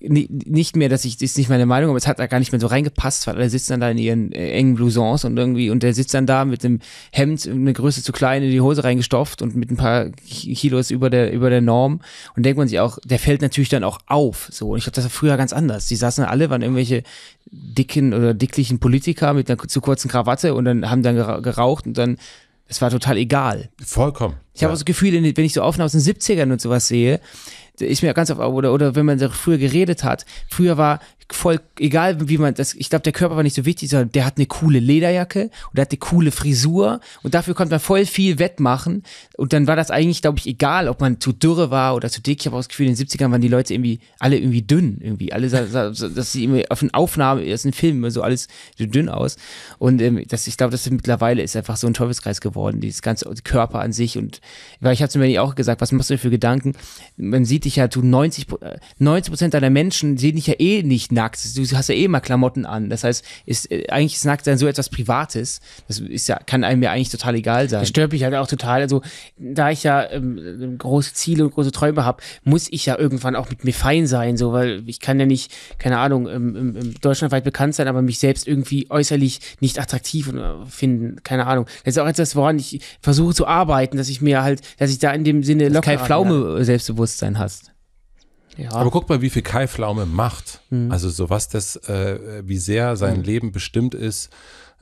nicht mehr, dass ich, das ist nicht meine Meinung, aber es hat da gar nicht mehr so reingepasst, weil alle sitzen dann da in ihren äh, engen Blousons und irgendwie, und der sitzt dann da mit dem Hemd, eine Größe zu klein, in die Hose reingestopft und mit ein paar Kilos über der, über der Norm. Und denkt man sich auch, der fällt natürlich dann auch auf, so. Und ich glaube, das war früher ganz anders. Die saßen alle, waren irgendwelche dicken oder dicklichen Politiker mit einer zu kurzen Krawatte und dann haben dann geraucht und dann, es war total egal. Vollkommen. Ich habe ja. auch so Gefühle, wenn ich so Aufnahmen aus den 70ern und sowas sehe, ich mir ganz auf oder, oder wenn man darüber früher geredet hat, früher war voll, egal wie man das, ich glaube, der Körper war nicht so wichtig, sondern der hat eine coole Lederjacke und der hat eine coole Frisur und dafür konnte man voll viel wettmachen. Und dann war das eigentlich, glaube ich, egal, ob man zu dürre war oder zu dick. Ich habe auch das Gefühl, in den 70ern waren die Leute irgendwie alle irgendwie dünn, irgendwie. Alle, dass sie immer auf den Aufnahmen, das ist ein Film, immer so alles so dünn aus. Und ähm, das, ich glaube, das ist mittlerweile ist einfach so ein Teufelskreis geworden, dieses ganze Körper an sich. Und weil ich habe zu mir auch gesagt, was machst du für Gedanken? Man sieht dich ja, du 90, 90 äh, Prozent deiner Menschen sehen dich ja eh nicht nackt. Du hast ja eh immer Klamotten an. Das heißt, ist, äh, eigentlich ist Nacktsein so etwas Privates. Das ist ja, kann einem ja eigentlich total egal sein. Das stört mich halt auch total. Also, da ich ja ähm, große Ziele und große Träume habe, muss ich ja irgendwann auch mit mir fein sein, so, weil ich kann ja nicht, keine Ahnung, im, im, deutschlandweit bekannt sein, aber mich selbst irgendwie äußerlich nicht attraktiv äh, finden. Keine Ahnung. Das ist auch etwas, woran ich versuche zu arbeiten, dass ich mir halt, dass ich da in dem Sinne locker. Kein Pflaume-Selbstbewusstsein äh, hast. Ja. Aber guck mal, wie viel Kai Pflaume macht. Mhm. Also so was das, äh, wie sehr sein mhm. Leben bestimmt ist,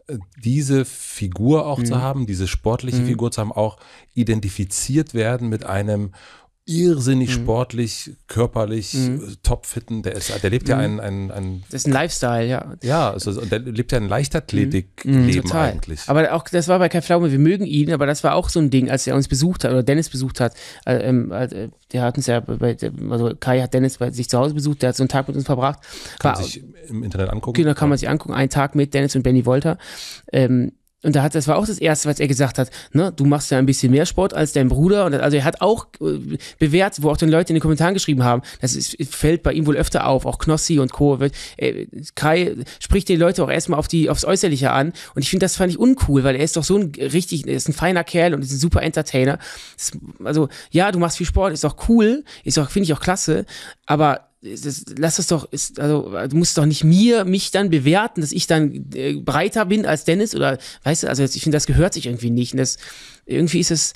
äh, diese Figur auch mhm. zu hm. haben, diese sportliche hm. Figur zu haben, auch identifiziert werden mit einem irrsinnig mhm. sportlich, körperlich, mhm. Äh, topfitten. Der, ist, der lebt ja mhm. ein, ein, ein. Das ist ein Lifestyle, ja. Ja, also, der lebt ja ein Leichtathletik-Leben mhm. Mhm, eigentlich. Aber auch, das war bei Kai Pflaume, wir mögen ihn, aber das war auch so ein Ding, als er uns besucht hat, oder Dennis besucht hat. Also, ähm, äh, der hat uns ja, bei, also Kai hat Dennis bei sich zu Hause besucht, der hat so einen Tag mit uns verbracht. Kann man sich im Internet angucken. Genau, kann man sich angucken. Einen Tag mit Dennis und Benny Wolter. Ähm, und da hat, das war auch das Erste, was er gesagt hat, ne, du machst ja ein bisschen mehr Sport als dein Bruder. Und also er hat auch äh, bewährt, wo auch den Leute in den Kommentaren geschrieben haben, das ist, fällt bei ihm wohl öfter auf, auch Knossi und Co. Wird, äh, Kai spricht die Leute auch erstmal auf die, aufs Äußerliche an. Und ich finde, das fand ich uncool, weil er ist doch so ein richtig, er ist ein feiner Kerl und ist ein super Entertainer. Das, also, ja, du machst viel Sport, ist doch cool, ist auch, finde ich auch klasse, aber das, lass das doch, ist, also du musst doch nicht mir, mich dann bewerten, dass ich dann äh, breiter bin als Dennis oder weißt du, also ich finde, das gehört sich irgendwie nicht. Und das, irgendwie ist es,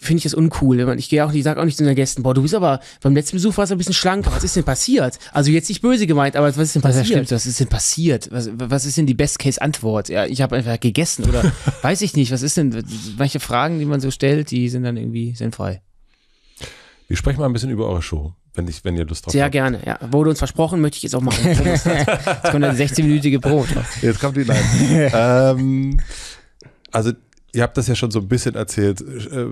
finde ich das uncool. Ich, mein, ich gehe auch ich sage auch nicht zu den Gästen, boah, du bist aber beim letzten Besuch warst du ein bisschen schlanker. Was ist denn passiert? Also jetzt nicht böse gemeint, aber was ist denn passiert? Das stimmt, was ist denn passiert? Was, was ist denn die Best-Case-Antwort? Ja, ich habe einfach gegessen oder weiß ich nicht. Was ist denn, manche Fragen, die man so stellt, die sind dann irgendwie sinnfrei. Wir sprechen mal ein bisschen über eure Show wenn, ich, wenn ihr Lust drauf Sehr habt. Sehr gerne, ja. Wurde uns versprochen, möchte ich jetzt auch machen. jetzt kommt eine 16-minütige Brot. Jetzt kommt die Nein. ähm, also, ihr habt das ja schon so ein bisschen erzählt. Äh,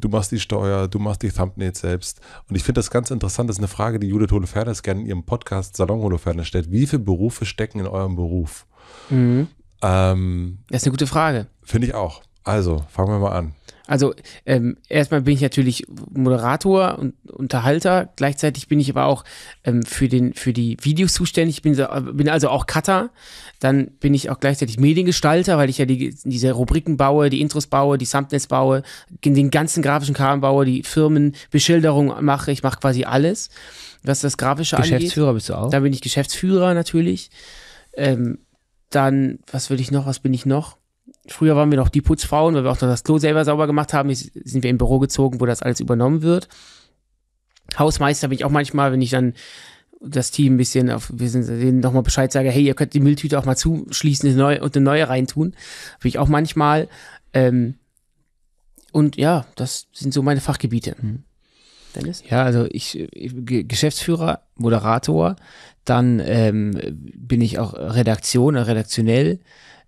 du machst die Steuer, du machst die Thumbnails selbst. Und ich finde das ganz interessant. Das ist eine Frage, die Judith Holofernes gerne in ihrem Podcast Salon Holofernes stellt. Wie viele Berufe stecken in eurem Beruf? Mhm. Ähm, das ist eine gute Frage. Finde ich auch. Also, fangen wir mal an. Also ähm, erstmal bin ich natürlich Moderator und Unterhalter, gleichzeitig bin ich aber auch ähm, für, den, für die Videos zuständig, bin, äh, bin also auch Cutter, dann bin ich auch gleichzeitig Mediengestalter, weil ich ja die, diese Rubriken baue, die Intros baue, die Thumbnails baue, den ganzen grafischen Kram baue, die Firmenbeschilderung mache, ich mache quasi alles, was das Grafische Geschäftsführer angeht. Geschäftsführer bist du auch? Da bin ich Geschäftsführer natürlich. Ähm, dann, was will ich noch, was bin ich noch? früher waren wir noch die Putzfrauen, weil wir auch noch das Klo selber sauber gemacht haben. Jetzt sind wir im Büro gezogen, wo das alles übernommen wird. Hausmeister bin ich auch manchmal, wenn ich dann das Team ein bisschen auf, wir sind denen nochmal Bescheid sage, hey, ihr könnt die Mülltüte auch mal zuschließen und eine neue reintun. Bin ich auch manchmal. Ähm, und ja, das sind so meine Fachgebiete. Mhm. Dennis? Ja, also ich Geschäftsführer, Moderator, dann ähm, bin ich auch Redaktion, äh, redaktionell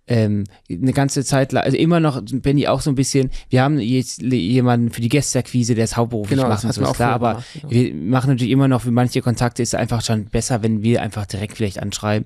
ähm, eine ganze Zeit lang, also immer noch bin ich auch so ein bisschen, wir haben jetzt jemanden für die Gästeakquise, der es hauptberuflich genau, macht, das so ist klar, aber gemacht, genau. wir machen natürlich immer noch wie manche Kontakte ist einfach schon besser, wenn wir einfach direkt vielleicht anschreiben.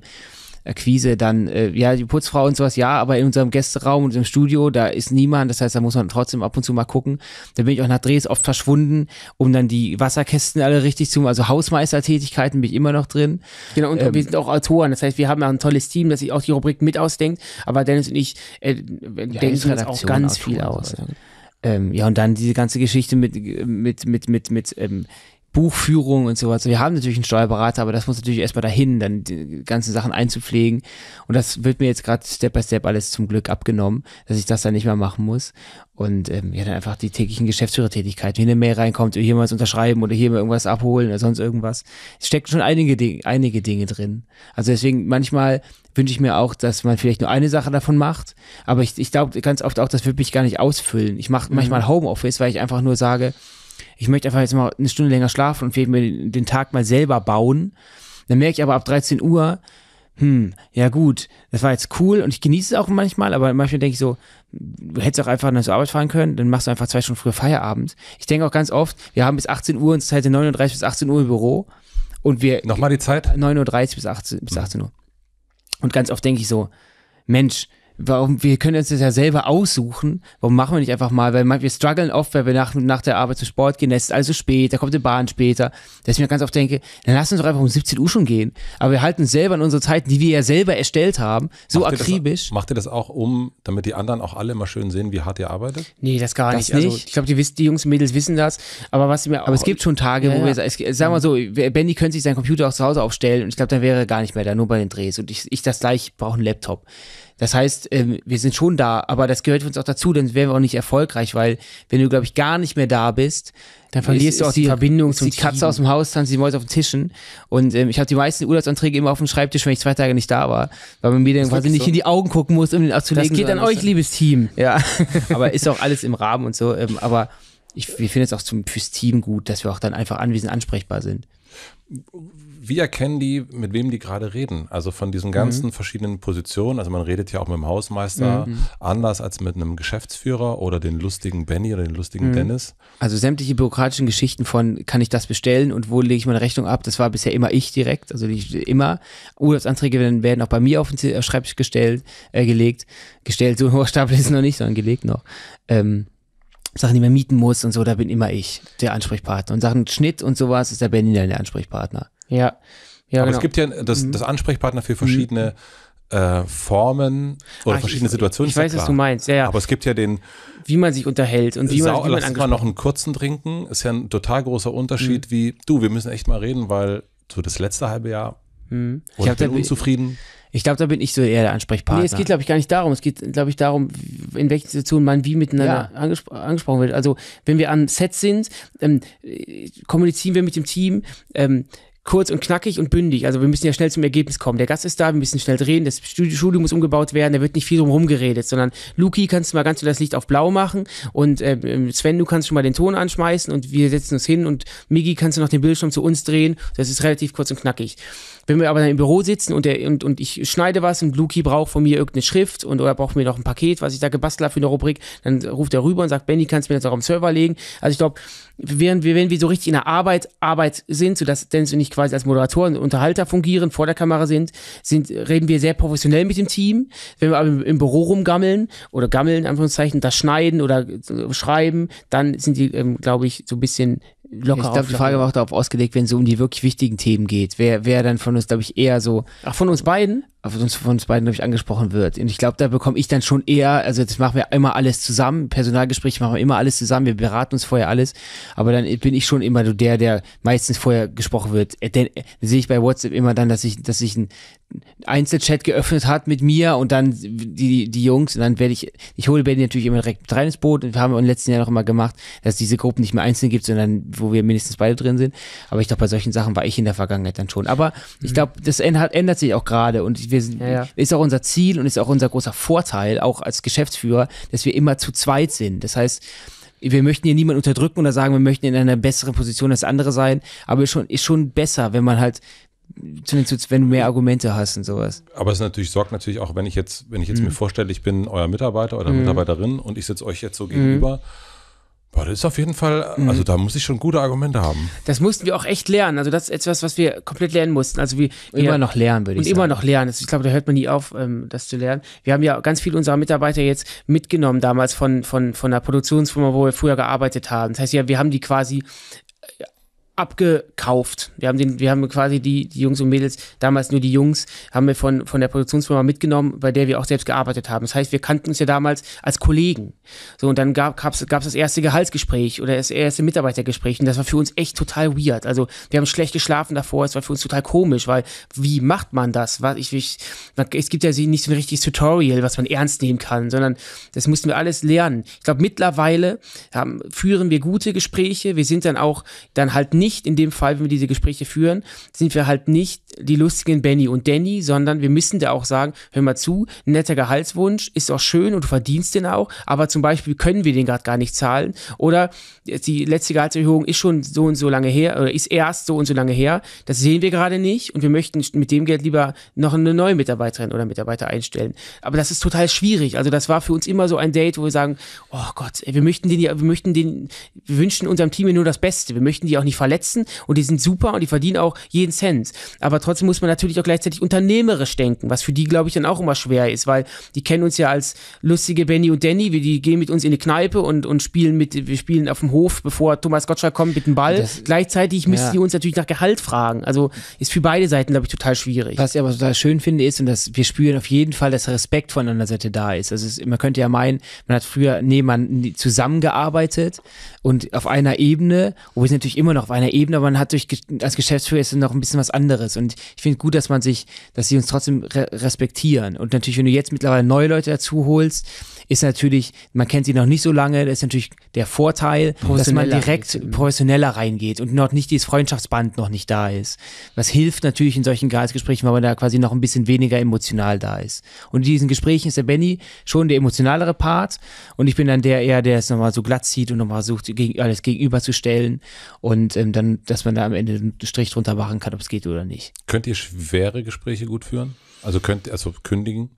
Akquise dann, äh, ja, die Putzfrau und sowas, ja, aber in unserem Gästeraum und im Studio, da ist niemand, das heißt, da muss man trotzdem ab und zu mal gucken. Da bin ich auch nach Drehs oft verschwunden, um dann die Wasserkästen alle richtig zu machen. Also Hausmeistertätigkeiten bin ich immer noch drin. Genau, und ähm, wir sind auch Autoren, das heißt, wir haben auch ein tolles Team, das sich auch die Rubrik mit ausdenkt, aber Dennis und ich äh, ja, denken uns auch ganz Autoren, viel aus. Ähm, ja, und dann diese ganze Geschichte mit, mit, mit, mit, mit ähm, Buchführung und sowas. Wir haben natürlich einen Steuerberater, aber das muss natürlich erstmal dahin, dann die ganzen Sachen einzupflegen. Und das wird mir jetzt gerade Step by Step alles zum Glück abgenommen, dass ich das dann nicht mehr machen muss. Und ähm, ja, dann einfach die täglichen Geschäftsführertätigkeiten, wie eine Mail reinkommt, hier mal was unterschreiben oder hier mal irgendwas abholen oder sonst irgendwas. Es steckt schon einige, Dinge, einige Dinge drin. Also deswegen manchmal wünsche ich mir auch, dass man vielleicht nur eine Sache davon macht. Aber ich, ich glaube ganz oft auch, das würde mich gar nicht ausfüllen. Ich mache mhm. manchmal Homeoffice, weil ich einfach nur sage, ich möchte einfach jetzt mal eine Stunde länger schlafen und vielleicht mir den Tag mal selber bauen. Dann merke ich aber ab 13 Uhr, hm, ja gut, das war jetzt cool und ich genieße es auch manchmal, aber manchmal denke ich so, du hättest auch einfach nach zur Arbeit fahren können, dann machst du einfach zwei Stunden früher Feierabend. Ich denke auch ganz oft, wir haben bis 18 Uhr uns Zeit halt 39 bis 18 Uhr im Büro und wir. Nochmal die Zeit? 9.30 Uhr bis 18, bis 18 hm. Uhr. Und ganz oft denke ich so, Mensch, warum, wir können uns das ja selber aussuchen, warum machen wir nicht einfach mal, weil wir strugglen oft, weil wir nach, nach der Arbeit zum Sport gehen, es ist also spät, da kommt die Bahn später, dass ich mir ganz oft denke, dann lass uns doch einfach um 17 Uhr schon gehen. Aber wir halten uns selber an unsere Zeiten, die wir ja selber erstellt haben, so macht akribisch. Ihr das, macht ihr das auch um, damit die anderen auch alle mal schön sehen, wie hart ihr arbeitet? Nee, das gar das nicht. Also, also ich glaube, die, die, Jungs und Mädels wissen das, aber was mir, aber es gibt schon Tage, ja, wo wir, es, sagen wir so, Benny könnte sich seinen Computer auch zu Hause aufstellen und ich glaube, dann wäre er gar nicht mehr da, nur bei den Drehs und ich, ich das gleich brauche einen Laptop. Das heißt, ähm, wir sind schon da, aber das gehört für uns auch dazu, dann wären wir auch nicht erfolgreich, weil wenn du, glaube ich, gar nicht mehr da bist, dann verlierst ist, du auch die, die Verbindung zum Die Katze Team. aus dem Haus tanzt die Mäuse auf den Tischen. Und ähm, ich habe die meisten Urlaubsanträge immer auf dem Schreibtisch, wenn ich zwei Tage nicht da war, weil man mir dann quasi nicht so. in die Augen gucken muss, um den abzulegen. Das geht an euch, liebes Team. Ja, aber ist auch alles im Rahmen und so. Ähm, aber ich, wir finden es auch zum, fürs Team gut, dass wir auch dann einfach anwesend ansprechbar sind wie erkennen die, mit wem die gerade reden. Also von diesen ganzen mhm. verschiedenen Positionen. Also man redet ja auch mit dem Hausmeister mhm. mhm. anders als mit einem Geschäftsführer oder den lustigen Benny oder den lustigen mhm. Dennis. Also sämtliche bürokratischen Geschichten von, kann ich das bestellen und wo lege ich meine Rechnung ab? Das war bisher immer ich direkt, also ich, immer. Urlaubsanträge werden, werden, auch bei mir auf den äh, Schreibtisch gestellt, äh, gelegt. Gestellt, so ein hoher Stapel ist noch nicht, sondern gelegt noch. Ähm, Sachen, die man mieten muss und so, da bin immer ich der Ansprechpartner. Und Sachen Schnitt und sowas ist der Benny dann der Ansprechpartner. Ja. ja Aber genau. es gibt ja das, mhm. das Ansprechpartner für verschiedene mhm. äh, Formen oder Ach, verschiedene ich, Situationen. Ich weiß, was du meinst, ja, ja. Aber es gibt ja den. Wie man sich unterhält und wie man, Sau, man lass mal noch einen kurzen trinken. Ist ja ein total großer Unterschied, mhm. wie du, wir müssen echt mal reden, weil so das letzte halbe Jahr. Mhm. Ich, ich bin da, unzufrieden. Ich glaube, da bin ich so eher der Ansprechpartner. Nee, es geht, glaube ich, gar nicht darum. Es geht, glaube ich, darum, in welchen Situationen man wie miteinander ja. angespro angesprochen wird. Also, wenn wir am Set sind, ähm, äh, kommunizieren wir mit dem Team. Ähm, kurz und knackig und bündig. Also wir müssen ja schnell zum Ergebnis kommen. Der Gast ist da, wir müssen schnell drehen, das Studio muss umgebaut werden, da wird nicht viel drum rumgeredet, sondern Luki, kannst du mal ganz schön das Licht auf blau machen und äh, Sven, du kannst schon mal den Ton anschmeißen und wir setzen uns hin und Migi, kannst du noch den Bildschirm zu uns drehen. Das ist relativ kurz und knackig. Wenn wir aber dann im Büro sitzen und, der, und, und ich schneide was und Luki braucht von mir irgendeine Schrift und oder braucht mir noch ein Paket, was ich da gebastelt habe für eine Rubrik, dann ruft er rüber und sagt, Benny, kannst du mir das auch am Server legen? Also ich glaube, während wir, wenn wir so richtig in der Arbeit, Arbeit sind, sodass Dennis und ich quasi als Moderatoren und Unterhalter fungieren, vor der Kamera sind, sind, reden wir sehr professionell mit dem Team. Wenn wir aber im, Büro rumgammeln oder gammeln, Anführungszeichen, das schneiden oder schreiben, dann sind die, ähm, glaube ich, so ein bisschen locker. Ich glaube, die Frage war auch darauf ausgelegt, wenn es um die wirklich wichtigen Themen geht. Wer, wer dann von uns, glaube ich, eher so. Ach, von uns beiden? auf uns, von uns beiden, glaube ich, angesprochen wird. Und ich glaube, da bekomme ich dann schon eher, also jetzt machen wir immer alles zusammen, Personalgespräche machen wir immer alles zusammen, wir beraten uns vorher alles, aber dann bin ich schon immer so der, der meistens vorher gesprochen wird. Äh, denn äh, sehe ich bei WhatsApp immer dann, dass ich, dass ich ein Einzelchat geöffnet hat mit mir und dann die, die Jungs und dann werde ich, ich hole Benny natürlich immer direkt mit rein ins Boot und wir haben im letzten Jahr noch immer gemacht, dass es diese Gruppen nicht mehr einzeln gibt, sondern wo wir mindestens beide drin sind. Aber ich glaube, bei solchen Sachen war ich in der Vergangenheit dann schon. Aber ich mhm. glaube, das ändert, ändert sich auch gerade und ich wir ja, ja. ist auch unser Ziel und ist auch unser großer Vorteil, auch als Geschäftsführer, dass wir immer zu zweit sind. Das heißt, wir möchten hier niemanden unterdrücken oder sagen, wir möchten in einer besseren Position als andere sein, aber schon, ist schon besser, wenn man halt, zumindest wenn du mehr Argumente hast und sowas. Aber es natürlich, sorgt natürlich auch, wenn ich jetzt, wenn ich jetzt mhm. mir vorstelle, ich bin euer Mitarbeiter oder mhm. Mitarbeiterin und ich sitze euch jetzt so mhm. gegenüber. Mhm Boah, das ist auf jeden Fall, mhm. also da muss ich schon gute Argumente haben. Das mussten wir auch echt lernen. Also das ist etwas, was wir komplett lernen mussten. Also wir, wir immer noch lernen, würde ich sagen. Und immer noch lernen. Ich glaube, da hört man nie auf, ähm, das zu lernen. Wir haben ja ganz viele unserer Mitarbeiter jetzt mitgenommen damals von, von, von der Produktionsfirma, wo wir früher gearbeitet haben. Das heißt, ja, wir haben die quasi abgekauft. Wir haben den, wir haben quasi die, die Jungs und Mädels, damals nur die Jungs, haben wir von, von der Produktionsfirma mitgenommen, bei der wir auch selbst gearbeitet haben. Das heißt, wir kannten uns ja damals als Kollegen. So, und dann gab, gab's, gab's das erste Gehaltsgespräch oder das erste Mitarbeitergespräch und das war für uns echt total weird. Also, wir haben schlecht geschlafen davor, es war für uns total komisch, weil, wie macht man das? Was, ich, ich, man, es gibt ja nicht so ein richtiges Tutorial, was man ernst nehmen kann, sondern das mussten wir alles lernen. Ich glaube, mittlerweile haben, führen wir gute Gespräche, wir sind dann auch, dann halt nicht nicht, in dem Fall, wenn wir diese Gespräche führen, sind wir halt nicht die lustigen Benny und Danny, sondern wir müssen da auch sagen, hör mal zu, netter Gehaltswunsch ist auch schön und du verdienst den auch, aber zum Beispiel können wir den gerade gar nicht zahlen oder die letzte Gehaltserhöhung ist schon so und so lange her oder ist erst so und so lange her, das sehen wir gerade nicht und wir möchten mit dem Geld lieber noch eine neue Mitarbeiterin oder Mitarbeiter einstellen. Aber das ist total schwierig. Also das war für uns immer so ein Date, wo wir sagen, oh Gott, ey, wir möchten den, ja, wir möchten den, wir wünschen unserem Team nur das Beste, wir möchten die auch nicht verletzen Verletzten und die sind super und die verdienen auch jeden Cent. Aber trotzdem muss man natürlich auch gleichzeitig unternehmerisch denken, was für die, glaube ich, dann auch immer schwer ist, weil die kennen uns ja als lustige Benny und Danny, wir, die gehen mit uns in die Kneipe und, und spielen mit, wir spielen auf dem Hof, bevor Thomas Gottschalk kommt mit dem Ball. Das, gleichzeitig müssen ja. die uns natürlich nach Gehalt fragen. Also ist für beide Seiten, glaube ich, total schwierig. Was ich aber total schön finde, ist, und dass wir spüren auf jeden Fall, dass Respekt von einer Seite da ist. Also es, man könnte ja meinen, man hat früher, nee, man zusammengearbeitet und auf einer Ebene, wo wir sind natürlich immer noch auf einer einer Ebene, aber man hat durch, als Geschäftsführer ist noch ein bisschen was anderes. Und ich finde gut, dass man sich, dass sie uns trotzdem re respektieren. Und natürlich, wenn du jetzt mittlerweile neue Leute dazu holst, ist natürlich, man kennt sie noch nicht so lange, das ist natürlich der Vorteil, dass man direkt genau. professioneller reingeht und noch nicht dieses Freundschaftsband noch nicht da ist. Was hilft natürlich in solchen Gehaltsgesprächen, weil man da quasi noch ein bisschen weniger emotional da ist. Und in diesen Gesprächen ist der Benny schon der emotionalere Part und ich bin dann der eher, der es nochmal so glatt zieht und nochmal versucht, alles gegenüberzustellen und ähm, dann, dass man da am Ende einen Strich drunter machen kann, ob es geht oder nicht. Könnt ihr schwere Gespräche gut führen? Also könnt, also kündigen?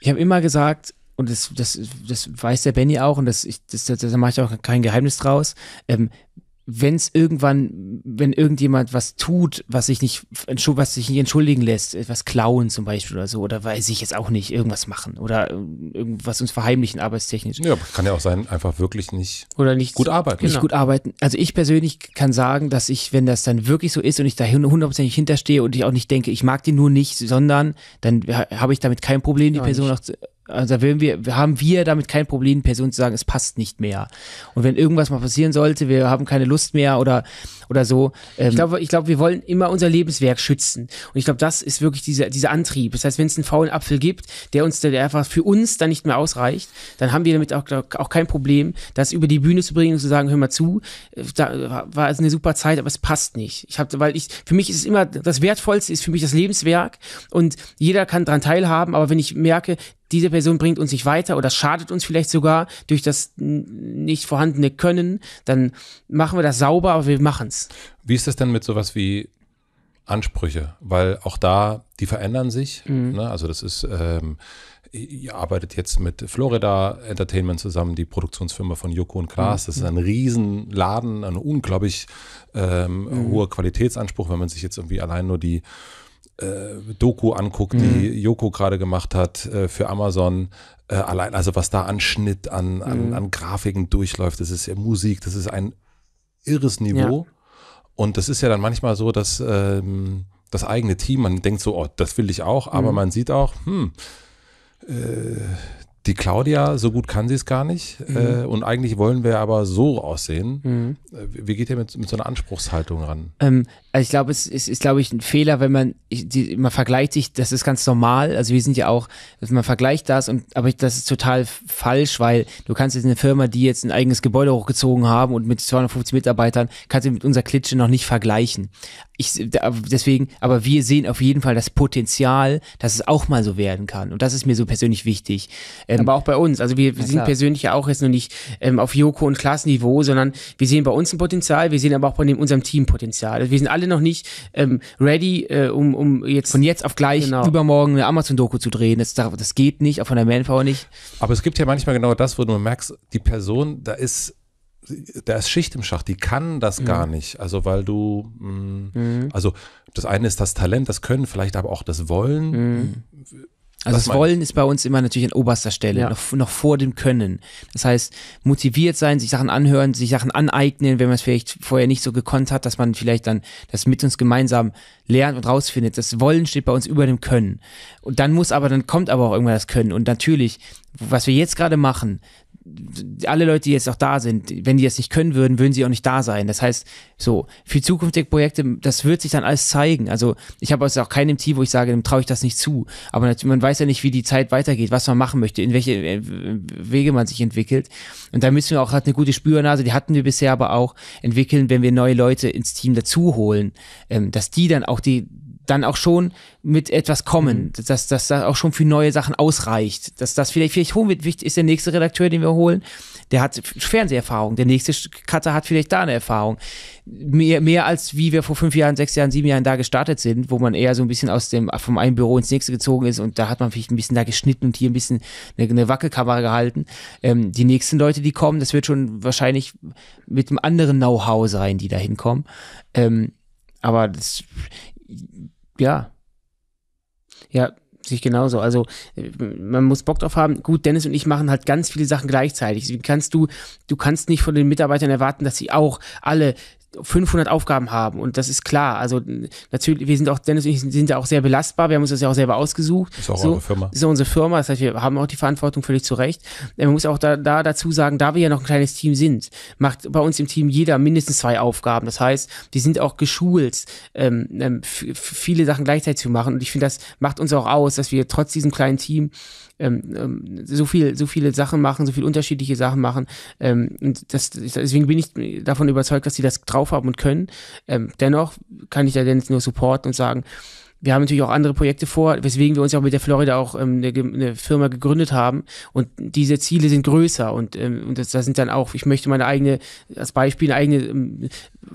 Ich habe immer gesagt, und das, das, das weiß der Benny auch und das, ich, das, das, da mache ich auch kein Geheimnis draus. Ähm, wenn es irgendwann, wenn irgendjemand was tut, was sich nicht, was sich nicht entschuldigen lässt, etwas klauen zum Beispiel oder so, oder weiß ich jetzt auch nicht, irgendwas machen oder irgendwas uns verheimlichen, arbeitstechnisch. Ja, kann ja auch sein, einfach wirklich nicht, oder nicht gut arbeiten. Nicht genau. gut arbeiten. Also ich persönlich kann sagen, dass ich, wenn das dann wirklich so ist und ich da hundertprozentig hinterstehe und ich auch nicht denke, ich mag die nur nicht, sondern dann habe ich damit kein Problem, die Person nicht. auch zu, also werden wir, haben wir damit kein Problem, Personen zu sagen, es passt nicht mehr. Und wenn irgendwas mal passieren sollte, wir haben keine Lust mehr oder, oder so. Ähm, ich glaube, ich glaub, wir wollen immer unser Lebenswerk schützen. Und ich glaube, das ist wirklich dieser, dieser Antrieb. Das heißt, wenn es einen faulen Apfel gibt, der uns, der einfach für uns dann nicht mehr ausreicht, dann haben wir damit auch, auch kein Problem, das über die Bühne zu bringen und zu sagen, hör mal zu, äh, da war es eine super Zeit, aber es passt nicht. Ich habe, weil ich, für mich ist es immer, das Wertvollste ist für mich das Lebenswerk und jeder kann daran teilhaben, aber wenn ich merke, diese Person bringt uns nicht weiter oder schadet uns vielleicht sogar durch das nicht vorhandene Können, dann machen wir das sauber, aber wir machen es. Wie ist das denn mit sowas wie Ansprüche? Weil auch da, die verändern sich. Mhm. Ne? Also das ist, ähm, ihr arbeitet jetzt mit Florida Entertainment zusammen, die Produktionsfirma von Joko und Klaas. Mhm. Das ist ein Riesenladen, ein unglaublich ähm, mhm. hoher Qualitätsanspruch, wenn man sich jetzt irgendwie allein nur die äh, Doku anguckt, mhm. die Joko gerade gemacht hat äh, für Amazon, äh, allein, also was da an Schnitt, an, mhm. an Grafiken durchläuft, das ist ja Musik, das ist ein irres Niveau. Ja. Und das ist ja dann manchmal so, dass ähm, das eigene Team, man denkt so, oh, das will ich auch, aber mhm. man sieht auch, hm, äh, die Claudia, so gut kann sie es gar nicht. Äh, mhm. Äh, und eigentlich wollen wir aber so aussehen. Mhm. Äh, wie geht ihr mit, mit, so einer Anspruchshaltung ran? Ähm, also ich glaube, es ist, ist glaube ich, ein Fehler, wenn man, die, man vergleicht sich, das ist ganz normal, also wir sind ja auch, also man vergleicht das und, aber ich, das ist total falsch, weil du kannst jetzt eine Firma, die jetzt ein eigenes Gebäude hochgezogen haben und mit 250 Mitarbeitern, kannst du mit unserer Klitsche noch nicht vergleichen. Ich, deswegen, aber wir sehen auf jeden Fall das Potenzial, dass es auch mal so werden kann. Und das ist mir so persönlich wichtig. Ähm, aber auch bei uns. Also wir, wir sind persönlich ja auch jetzt noch nicht ähm, auf Joko und Klaas Niveau, sondern wir sehen bei uns ein Potenzial, wir sehen aber auch bei dem, unserem Team Potenzial. Also wir sind alle alle noch nicht ähm, ready, äh, um, um jetzt von jetzt auf gleich genau. übermorgen eine Amazon-Doku zu drehen. Das, das geht nicht, auch von der Manpower nicht. Aber es gibt ja manchmal genau das, wo du merkst, die Person, da ist da ist Schicht im Schach, die kann das mhm. gar nicht. Also, weil du, mh, mm, mhm. also das eine ist das Talent, das Können, vielleicht aber auch das Wollen. Mhm. Also das, das Wollen ist bei uns immer natürlich an oberster Stelle, ja. noch, noch, vor dem Können. Das heißt, motiviert sein, sich Sachen anhören, sich Sachen aneignen, wenn man es vielleicht vorher nicht so gekonnt hat, dass man vielleicht dann das mit uns gemeinsam lernt und rausfindet. Das Wollen steht bei uns über dem Können. Und dann muss aber, dann kommt aber auch irgendwann das Können. Und natürlich, was wir jetzt gerade machen, alle Leute, die jetzt auch da sind, wenn die das nicht können würden, würden sie auch nicht da sein. Das heißt, so, für zukünftige Projekte, das wird sich dann alles zeigen. Also ich habe also auch keinem Team, wo ich sage, dem traue ich das nicht zu. Aber man weiß ja nicht, wie die Zeit weitergeht, was man machen möchte, in welche äh, Wege man sich entwickelt. Und da müssen wir auch halt eine gute Spürnase, die hatten wir bisher aber auch, entwickeln, wenn wir neue Leute ins Team dazu holen, ähm, dass die dann auch die, dann auch schon mit etwas kommen, mhm. dass das auch schon für neue Sachen ausreicht. Dass das vielleicht, vielleicht holen wir, ist der nächste Redakteur, den wir holen, der hat Fernseherfahrung, der nächste Cutter hat vielleicht da eine Erfahrung. Mehr, mehr als wie wir vor fünf Jahren, sechs Jahren, sieben Jahren da gestartet sind, wo man eher so ein bisschen aus dem, vom einen Büro ins nächste gezogen ist und da hat man vielleicht ein bisschen da geschnitten und hier ein bisschen eine, eine Wackelkamera gehalten. Ähm, die nächsten Leute, die kommen, das wird schon wahrscheinlich mit einem anderen Know-how sein, die da hinkommen. Ähm, aber das, ja. Ja, sich genauso. Also äh, man muss Bock drauf haben. Gut, Dennis und ich machen halt ganz viele Sachen gleichzeitig. Wie kannst du, du kannst nicht von den Mitarbeitern erwarten, dass sie auch alle 500 Aufgaben haben und das ist klar. Also natürlich, wir sind auch, Dennis und ich sind ja auch sehr belastbar, wir haben uns das ja auch selber ausgesucht. Ist auch so, unsere Firma. Ist auch unsere Firma, das heißt, wir haben auch die Verantwortung völlig zu Recht. Äh, man muss auch da, da dazu sagen, da wir ja noch ein kleines Team sind, macht bei uns im Team jeder mindestens zwei Aufgaben. Das heißt, die sind auch geschult, ähm, ähm viele Sachen gleichzeitig zu machen und ich finde, das macht uns auch aus, dass wir trotz diesem kleinen Team ähm, ähm, so viel, so viele Sachen machen, so viele unterschiedliche Sachen machen. Ähm, und das, deswegen bin ich davon überzeugt, dass sie das drauf haben und können. Ähm, dennoch kann ich da jetzt nur supporten und sagen, wir haben natürlich auch andere Projekte vor, weswegen wir uns auch mit der Florida auch ähm, eine, eine, Firma gegründet haben. Und diese Ziele sind größer und, ähm, und das, sind dann auch, ich möchte meine eigene, als Beispiel eine eigene ähm,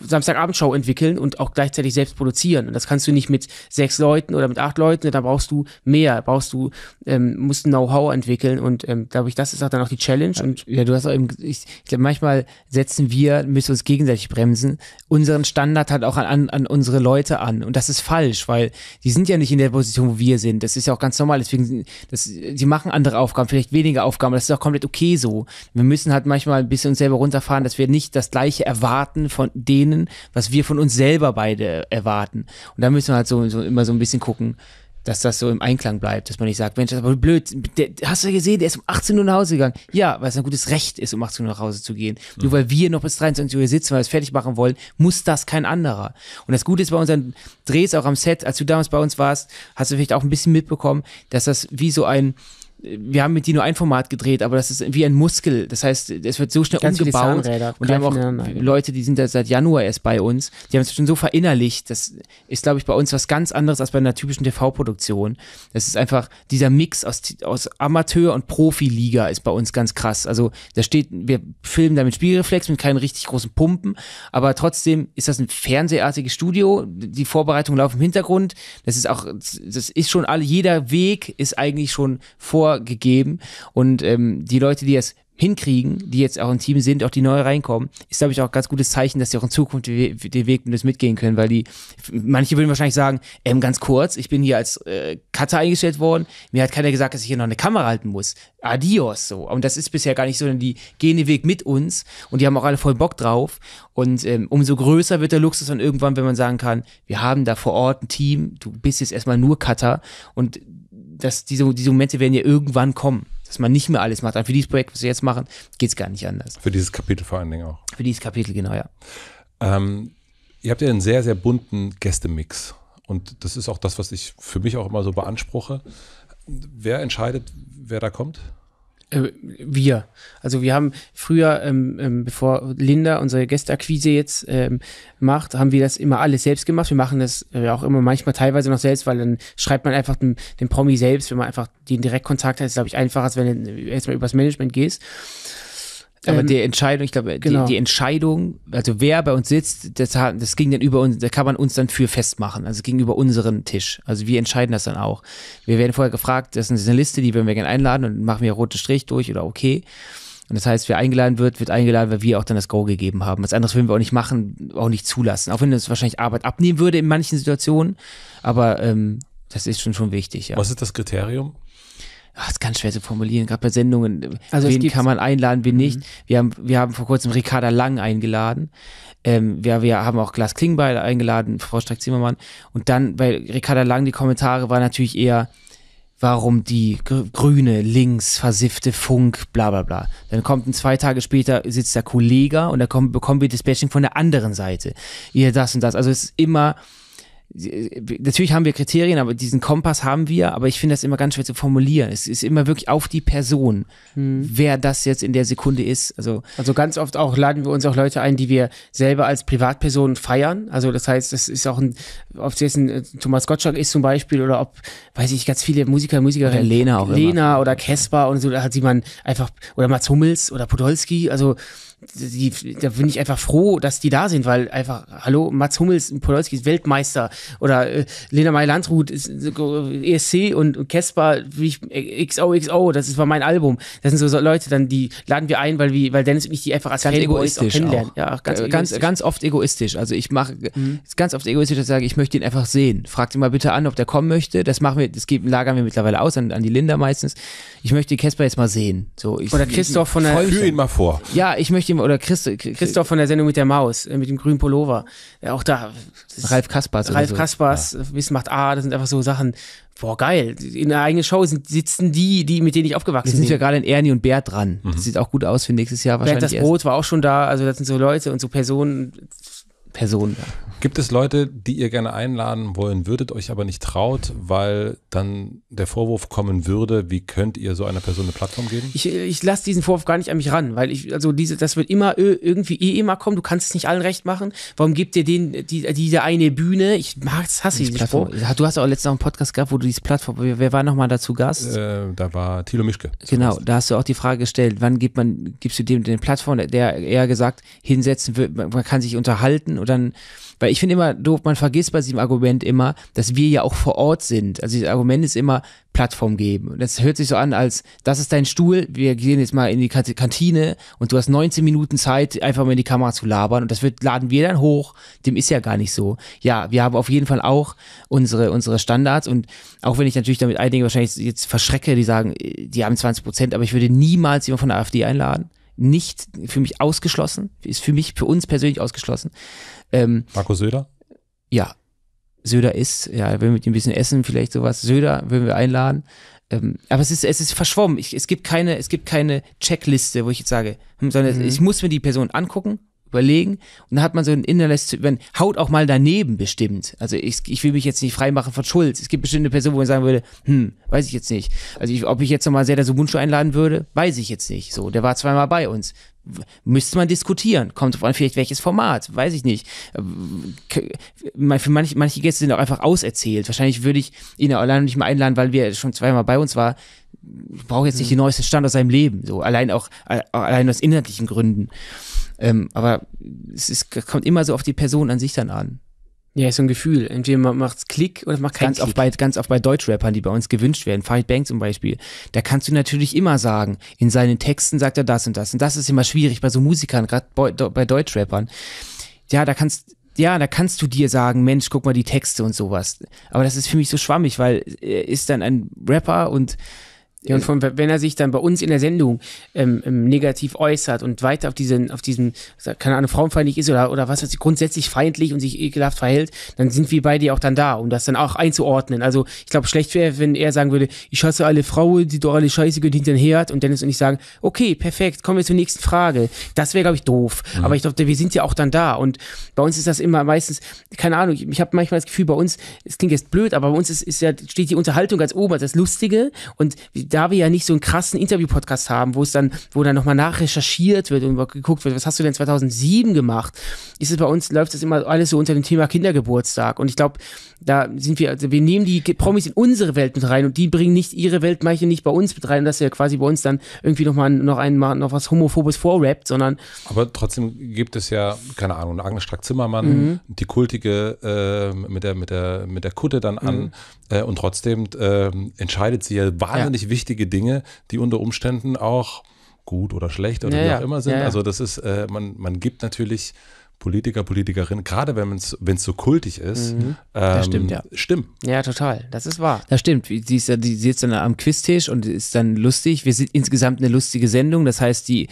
Samstagabendshow entwickeln und auch gleichzeitig selbst produzieren. Und das kannst du nicht mit sechs Leuten oder mit acht Leuten, da brauchst du mehr, brauchst du, ähm, musst Know-how entwickeln und ähm, glaube ich, das ist auch dann auch die Challenge. Und ja, du hast auch eben, ich, ich glaube, manchmal setzen wir, müssen uns gegenseitig bremsen, unseren Standard halt auch an, an unsere Leute an. Und das ist falsch, weil die sind ja nicht in der Position, wo wir sind. Das ist ja auch ganz normal. Deswegen, das, die machen andere Aufgaben, vielleicht weniger Aufgaben. Das ist auch komplett okay so. Wir müssen halt manchmal ein bisschen uns selber runterfahren, dass wir nicht das Gleiche erwarten von denen, was wir von uns selber beide erwarten. Und da müssen wir halt so, so immer so ein bisschen gucken dass das so im Einklang bleibt, dass man nicht sagt, Mensch, das ist aber blöd, der, hast du ja gesehen, der ist um 18 Uhr nach Hause gegangen. Ja, weil es ein gutes Recht ist, um 18 Uhr nach Hause zu gehen. Mhm. Nur weil wir noch bis 23 Uhr sitzen, weil wir es fertig machen wollen, muss das kein anderer. Und das Gute ist bei unseren Drehs, auch am Set, als du damals bei uns warst, hast du vielleicht auch ein bisschen mitbekommen, dass das wie so ein, wir haben mit die nur ein Format gedreht, aber das ist wie ein Muskel. Das heißt, es wird so schnell Ganz umgebaut. Und wir haben auch Leute, die sind da seit Januar erst bei uns. Die haben es schon so verinnerlicht. Das ist, glaube ich, bei uns was ganz anderes als bei einer typischen TV-Produktion. Das ist einfach dieser Mix aus, aus Amateur- und Profiliga ist bei uns ganz krass. Also da steht, wir filmen da mit Spiegelreflex, mit keinen richtig großen Pumpen, aber trotzdem ist das ein fernsehartiges Studio. Die Vorbereitungen laufen im Hintergrund. Das ist auch, das ist schon alle, jeder Weg ist eigentlich schon vor vorgegeben. Und ähm, die Leute, die es hinkriegen, die jetzt auch im Team sind, auch die neu reinkommen, ist, glaube ich, auch ein ganz gutes Zeichen, dass sie auch in Zukunft den Weg mit das mitgehen können, weil die, manche würden wahrscheinlich sagen, ähm, ganz kurz, ich bin hier als äh, Cutter eingestellt worden, mir hat keiner gesagt, dass ich hier noch eine Kamera halten muss. Adios, so. Und das ist bisher gar nicht so, denn die gehen den Weg mit uns und die haben auch alle voll Bock drauf. Und ähm, umso größer wird der Luxus dann irgendwann, wenn man sagen kann, wir haben da vor Ort ein Team, du bist jetzt erstmal nur Cutter und dass diese, diese Momente werden ja irgendwann kommen, dass man nicht mehr alles macht. Aber für dieses Projekt, was wir jetzt machen, geht es gar nicht anders. Für dieses Kapitel vor allen Dingen auch. Für dieses Kapitel, genau, ja. Ähm, ihr habt ja einen sehr, sehr bunten Gästemix. Und das ist auch das, was ich für mich auch immer so beanspruche. Wer entscheidet, wer da kommt? äh, wir. Also wir haben früher, ähm, ähm, bevor Linda unsere Gästeakquise jetzt ähm, macht, haben wir das immer alles selbst gemacht. Wir machen das äh, auch immer manchmal teilweise noch selbst, weil dann schreibt man einfach den, den Promi selbst, wenn man einfach den Direktkontakt hat, ist glaube ich einfacher, als wenn du erstmal übers Management gehst. Aber ähm, die Entscheidung, ich glaube, genau. die, die, Entscheidung, also wer bei uns sitzt, das, das ging dann über uns, da kann man uns dann für festmachen. Also ging über unseren Tisch. Also wir entscheiden das dann auch. Wir werden vorher gefragt, das ist eine Liste, die würden wir gerne einladen und machen wir rote Strich durch oder okay. Und das heißt, wer eingeladen wird, wird eingeladen, weil wir auch dann das Go gegeben haben. Was anderes würden wir auch nicht machen, auch nicht zulassen. Auch wenn das wahrscheinlich Arbeit abnehmen würde in manchen Situationen. Aber ähm, das ist schon schon wichtig. Ja. Was ist das Kriterium? Ach, ist ganz schwer zu formulieren, gerade bei Sendungen. Äh, also wen kann man einladen, wen mhm. nicht? Wir haben, wir haben vor kurzem Ricarda Lang eingeladen. Ähm, wir, wir haben auch Glas Klingbeil eingeladen, Frau Strack-Zimmermann. Und dann bei Ricarda Lang, die Kommentare waren natürlich eher, warum die grüne, links, versiffte Funk, bla bla bla. Dann kommt ein zwei Tage später, sitzt der Kollege und da kommt, bekommen wir das Dispatching von der anderen Seite. Ihr das und das. Also es ist immer äh, natürlich haben wir Kriterien, aber diesen Kompass haben wir, aber ich finde das immer ganz schwer zu formulieren. Es ist immer wirklich auf die Person, hm. wer das jetzt in der Sekunde ist. Also, also ganz oft auch laden wir uns auch Leute ein, die wir selber als Privatpersonen feiern. Also das heißt, das ist auch ein, ob es jetzt ein äh, Thomas Gottschalk ist zum Beispiel oder ob, weiß ich, ganz viele Musiker, Musikerinnen. Lena auch Lena immer. oder Kesper und so, da hat sie man einfach, oder Mats Hummels oder Podolski, also die, da bin ich einfach froh, dass die da sind, weil einfach, hallo, Mats Hummels, Podolski ist Weltmeister oder äh, Lena May-Landrut ist äh, ESC und Casper, wie ich, äh, XOXO, das ist, war mein Album. Das sind so, so, Leute, dann die laden wir ein, weil, wir, weil Dennis und ich die einfach als ganz egoistisch auch kennenlernen. Auch. Ja, auch ganz, äh, ganz, ganz, oft egoistisch. Also ich mache mhm. ganz oft egoistisch, dass ich sage, ich möchte ihn einfach sehen. Fragt ihn mal bitte an, ob der kommen möchte. Das machen wir, das lagern wir mittlerweile aus an, an die Linda meistens. Ich möchte Casper jetzt mal sehen. So, ich, oder Christoph von der. Führ ihn mal vor. Ja, ich möchte jemand, oder Christo, Christoph von der Sendung mit der Maus, äh, mit dem grünen Pullover. Ja, äh, auch da. Ralf Kaspers. Ralf so. Kaspers, ja. Äh, Wissen macht A, ah, das sind einfach so Sachen. Boah, geil. In der eigenen Show sind, sitzen die, die, mit denen ich aufgewachsen bin. Jetzt sind ja gerade in Ernie und Bert dran. Mhm. Das sieht auch gut aus für nächstes Jahr wahrscheinlich. Bert das Brot war auch schon da. Also, das sind so Leute und so Personen. Person war. Gibt es Leute, die ihr gerne einladen wollen würdet, euch aber nicht traut, weil dann der Vorwurf kommen würde, wie könnt ihr so einer Person eine Plattform geben? Ich, ich lasse diesen Vorwurf gar nicht an mich ran, weil ich, also diese, das wird immer irgendwie eh immer kommen, du kannst es nicht allen recht machen. Warum gibt ihr denen die, diese eine Bühne? Ich mag es, hasse diese Plattform. Du hast auch letztens noch einen Podcast gehabt, wo du diese Plattform, wer war nochmal dazu Gast? Äh, da war Thilo Mischke. Genau, Gast. da hast du auch die Frage gestellt, wann gibt man, gibst du dem eine Plattform, der eher gesagt, hinsetzen wird, man kann sich unterhalten oder dann, weil ich finde immer doof, man vergisst bei diesem Argument immer, dass wir ja auch vor Ort sind. Also das Argument ist immer Plattform geben. Und Das hört sich so an, als das ist dein Stuhl, wir gehen jetzt mal in die Kantine und du hast 19 Minuten Zeit, einfach mal in die Kamera zu labern und das wird, laden wir dann hoch. Dem ist ja gar nicht so. Ja, wir haben auf jeden Fall auch unsere, unsere Standards und auch wenn ich natürlich damit einige wahrscheinlich jetzt verschrecke, die sagen, die haben 20 Prozent, aber ich würde niemals jemanden von der AfD einladen nicht für mich ausgeschlossen, ist für mich, für uns persönlich ausgeschlossen. Ähm, Marco Söder? Ja. Söder ist, ja, wenn wir mit ihm ein bisschen essen, vielleicht sowas. Söder würden wir einladen. Ähm, aber es ist, es ist verschwommen. Ich, es, gibt keine, es gibt keine Checkliste, wo ich jetzt sage, hm, sondern mhm. ich muss mir die Person angucken, überlegen und dann hat man so ein zu, man haut auch mal daneben bestimmt. Also ich, ich will mich jetzt nicht freimachen von Schulz. Es gibt bestimmte Personen, wo man sagen würde, hm, weiß ich jetzt nicht. Also ich, ob ich jetzt nochmal Serdar so Mundschuh einladen würde, weiß ich jetzt nicht. So, der war zweimal bei uns müsste man diskutieren. Kommt drauf an, vielleicht welches Format, weiß ich nicht. Äh, für manche, manche Gäste sind auch einfach auserzählt. Wahrscheinlich würde ich ihn allein nicht mehr einladen, weil wir schon zweimal bei uns war. Ich brauche jetzt nicht mhm. den neuesten Stand aus seinem Leben. So, allein äh, auch, allein aus inhaltlichen Gründen. Ähm, aber es ist, kommt immer so auf die Person an sich dann an. Ja, ist so ein Gefühl. Entweder man macht's Klick oder es macht keinen ganz Klick. Auch bei, ganz oft bei Deutschrappern, die bei uns gewünscht werden, Farid Bang zum Beispiel, da kannst du natürlich immer sagen, in seinen Texten sagt er das und das. Und das ist immer schwierig bei so Musikern, gerade bei, bei Deutschrappern. Ja, da kannst, ja, da kannst du dir sagen, Mensch, guck mal die Texte und sowas. Aber das ist für mich so schwammig, weil er ist dann ein Rapper und ja, und äh, von, wenn er sich dann bei uns in der Sendung ähm, ähm negativ äußert und weiter auf diesen, auf diesen, keine Ahnung, frauenfeindlich ist oder, oder was, was grundsätzlich feindlich und sich ekelhaft verhält, dann sind wir beide auch dann da, um das dann auch einzuordnen. Also ich glaube, schlecht wäre, wenn er sagen würde, ich hasse alle Frauen, die doch alle Scheiße gehört hinter den Herd und Dennis und ich sagen, okay, perfekt, kommen wir zur nächsten Frage. Das wäre, glaube ich, doof. Mhm. Aber ich glaube, wir sind ja auch dann da. Und bei uns ist das immer meistens, keine Ahnung, ich, ich habe manchmal das Gefühl, bei uns, es klingt jetzt blöd, aber bei uns ist, ist ja, steht die Unterhaltung ganz oben, als das Lustige und da wir ja nicht so einen krassen Interview-Podcast haben, wo es dann, wo dann nochmal nachrecherchiert wird und geguckt wird, was hast du denn 2007 gemacht, ist es bei uns, läuft das immer alles so unter dem Thema Kindergeburtstag. Und ich glaube, da sind wir, also wir nehmen die Promis in unsere Welt mit rein und die bringen nicht ihre Welt manche nicht bei uns mit rein, dass ja quasi bei uns dann irgendwie nochmal noch einmal noch was Homophobes vorrappt, sondern. Aber trotzdem gibt es ja, keine Ahnung, Agnes Strack-Zimmermann, mhm. die kultige äh, mit, der, mit, der, mit der Kutte dann an mhm. äh, und trotzdem äh, entscheidet sie ja wahnsinnig ja. wichtig wichtige Dinge, die unter Umständen auch gut oder schlecht oder ja, wie auch immer sind. Ja, ja. Also das ist, äh, man, man gibt natürlich Politiker, Politikerinnen, gerade wenn es so kultig ist, mhm. ähm, stimmt, ja. stimmen. Ja, total. Das ist wahr. Das stimmt. Sie ist, ja, sitzt dann am Quiztisch und ist dann lustig. Wir sind insgesamt eine lustige Sendung. Das heißt, die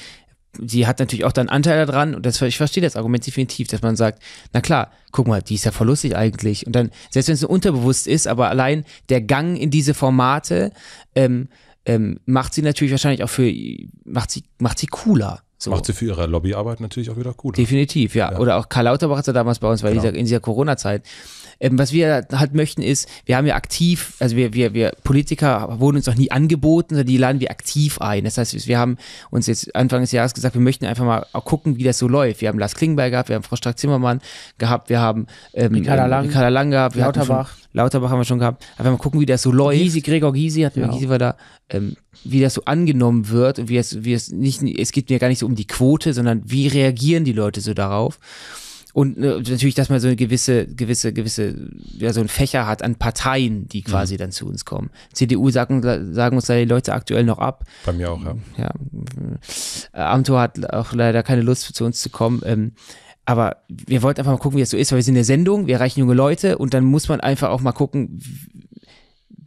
sie hat natürlich auch dann Anteil daran und das, ich verstehe das Argument definitiv, dass man sagt, na klar, guck mal, die ist ja voll lustig eigentlich und dann, selbst wenn es so unterbewusst ist, aber allein der Gang in diese Formate ähm, ähm, macht sie natürlich wahrscheinlich auch für, macht sie, macht sie cooler. So. Macht sie für ihre Lobbyarbeit natürlich auch wieder gut. Ne? Definitiv, ja. ja. Oder auch Karl Lauterbach hat ja damals bei uns, weil genau. in dieser Corona-Zeit. Ähm, was wir halt möchten ist, wir haben ja aktiv, also wir, wir, wir Politiker wurden uns noch nie angeboten, sondern die laden wir aktiv ein. Das heißt, wir haben uns jetzt Anfang des Jahres gesagt, wir möchten einfach mal auch gucken, wie das so läuft. Wir haben Lars Klingbeil gehabt, wir haben Frau Strack-Zimmermann gehabt, wir haben ähm, Ricarda ähm, Lang, Lang gehabt, wir Lauterbach. Hatten Lauterbach haben wir schon gehabt. Einfach mal gucken, wie das so läuft. Gysi, Gregor Gysi hat genau. Gysi war da, ähm, wie das so angenommen wird und wie es, wie es nicht, es geht mir gar nicht so um die Quote, sondern wie reagieren die Leute so darauf. Und äh, natürlich, dass man so eine gewisse, gewisse, gewisse, ja, so ein Fächer hat an Parteien, die mhm. quasi mhm. dann zu uns kommen. CDU sagen, sagen uns da die Leute aktuell noch ab. Bei mir auch, ja. ja. Äh, Amtor hat auch leider keine Lust zu uns zu kommen. Ähm, aber wir wollten einfach mal gucken, wie das so ist, weil wir sind eine Sendung, wir erreichen junge Leute und dann muss man einfach auch mal gucken,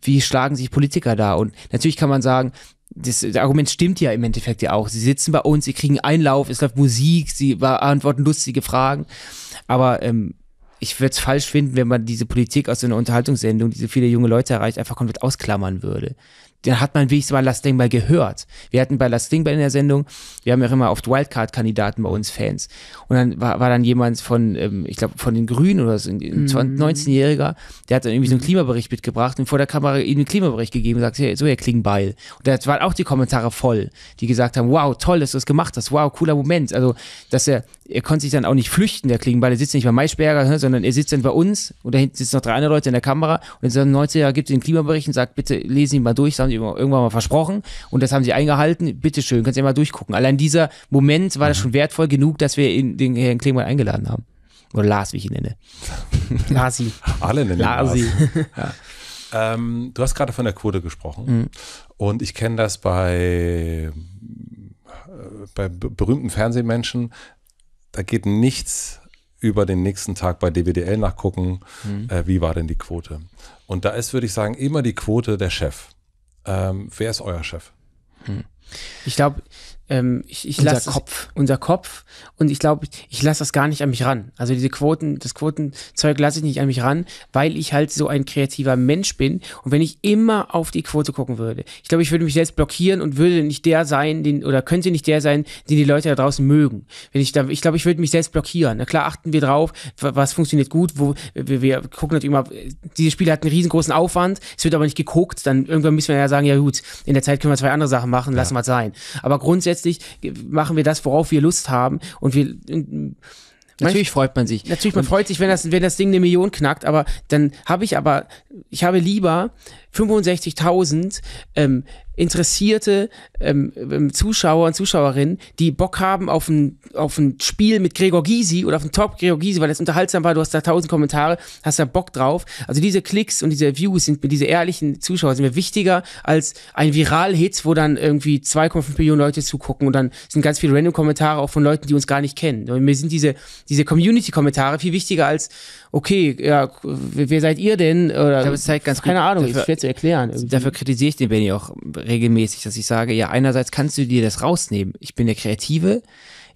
wie schlagen sich Politiker da. Und natürlich kann man sagen, das, das Argument stimmt ja im Endeffekt ja auch. Sie sitzen bei uns, sie kriegen Einlauf, es läuft Musik, sie beantworten lustige Fragen. Aber ähm, ich würde es falsch finden, wenn man diese Politik aus so einer Unterhaltungssendung, die so viele junge Leute erreicht, einfach komplett ausklammern würde den hat man wenigstens mal Last Ding mal gehört. Wir hatten bei Last Ding in der Sendung, wir haben ja auch immer oft Wildcard-Kandidaten bei uns Fans. Und dann war, war dann jemand von, ähm, ich glaube, von den Grünen oder so, ein 19-Jähriger, mhm. der hat dann irgendwie so einen mhm. Klimabericht mitgebracht und vor der Kamera ihm einen Klimabericht gegeben und sagt, hey, so, Herr Klingbeil. Und da waren auch die Kommentare voll, die gesagt haben, wow, toll, dass du das gemacht hast, wow, cooler Moment. Also, dass er er konnte sich dann auch nicht flüchten, der Klingenball. Er sitzt nicht bei Maischberger, ne, sondern er sitzt dann bei uns und da hinten sitzen noch drei andere Leute in der Kamera. Und in den 90er gibt es den Klimabericht und sagt, bitte lesen Sie mal durch, das haben sie irgendwann mal versprochen und das haben sie eingehalten. Bitte schön, kannst du ja mal durchgucken. Allein dieser Moment war das mhm. schon wertvoll genug, dass wir ihn, den Herrn Klingenball eingeladen haben. Oder Lars, wie ich ihn nenne. Larsi. Alle nennen Larsi. Lars. ja. ähm, du hast gerade von der Quote gesprochen. Mhm. Und ich kenne das bei äh, bei berühmten Fernsehmenschen, da geht nichts über den nächsten Tag bei DWDL nachgucken, mhm. äh, wie war denn die Quote. Und da ist, würde ich sagen, immer die Quote der Chef. Ähm, wer ist euer Chef? Hm. Ich glaube, ähm, ich, ich unser Kopf. Es, unser Kopf. Und ich glaube, ich lasse das gar nicht an mich ran. Also diese Quoten, das Quotenzeug lasse ich nicht an mich ran, weil ich halt so ein kreativer Mensch bin. Und wenn ich immer auf die Quote gucken würde, ich glaube, ich würde mich selbst blockieren und würde nicht der sein, den, oder könnte nicht der sein, den die Leute da draußen mögen. Wenn ich da, ich glaube, ich würde mich selbst blockieren. Na klar, achten wir drauf, was funktioniert gut, wo wir, wir gucken natürlich immer, diese Spiele hatten einen riesengroßen Aufwand, es wird aber nicht geguckt, dann irgendwann müssen wir ja sagen, ja gut, in der Zeit können wir zwei andere Sachen machen, lassen ja. wir es sein. Aber grundsätzlich letztlich machen wir das, worauf wir Lust haben und wir. Natürlich freut man sich. Natürlich, man und freut sich, wenn das, wenn das Ding eine Million knackt, aber dann habe ich aber, ich habe lieber 65.000 ähm, interessierte ähm, ähm, Zuschauer und Zuschauerinnen, die Bock haben auf ein, auf ein Spiel mit Gregor Gysi oder auf einen Top Gregor Gysi, weil das unterhaltsam war, du hast da tausend Kommentare, hast da Bock drauf. Also diese Klicks und diese Views sind mir, diese ehrlichen Zuschauer sind mir wichtiger als ein Viral-Hit, wo dann irgendwie 2,5 Millionen Leute zugucken und dann sind ganz viele Random-Kommentare auch von Leuten, die uns gar nicht kennen. Und mir sind diese, diese Community-Kommentare viel wichtiger als okay, ja, wer seid ihr denn? Oder, glaube, zeigt ganz keine gut, Ahnung, dafür, ist schwer zu erklären. Irgendwie. Dafür kritisiere ich den Benny auch regelmäßig, dass ich sage, ja, einerseits kannst du dir das rausnehmen. Ich bin der Kreative,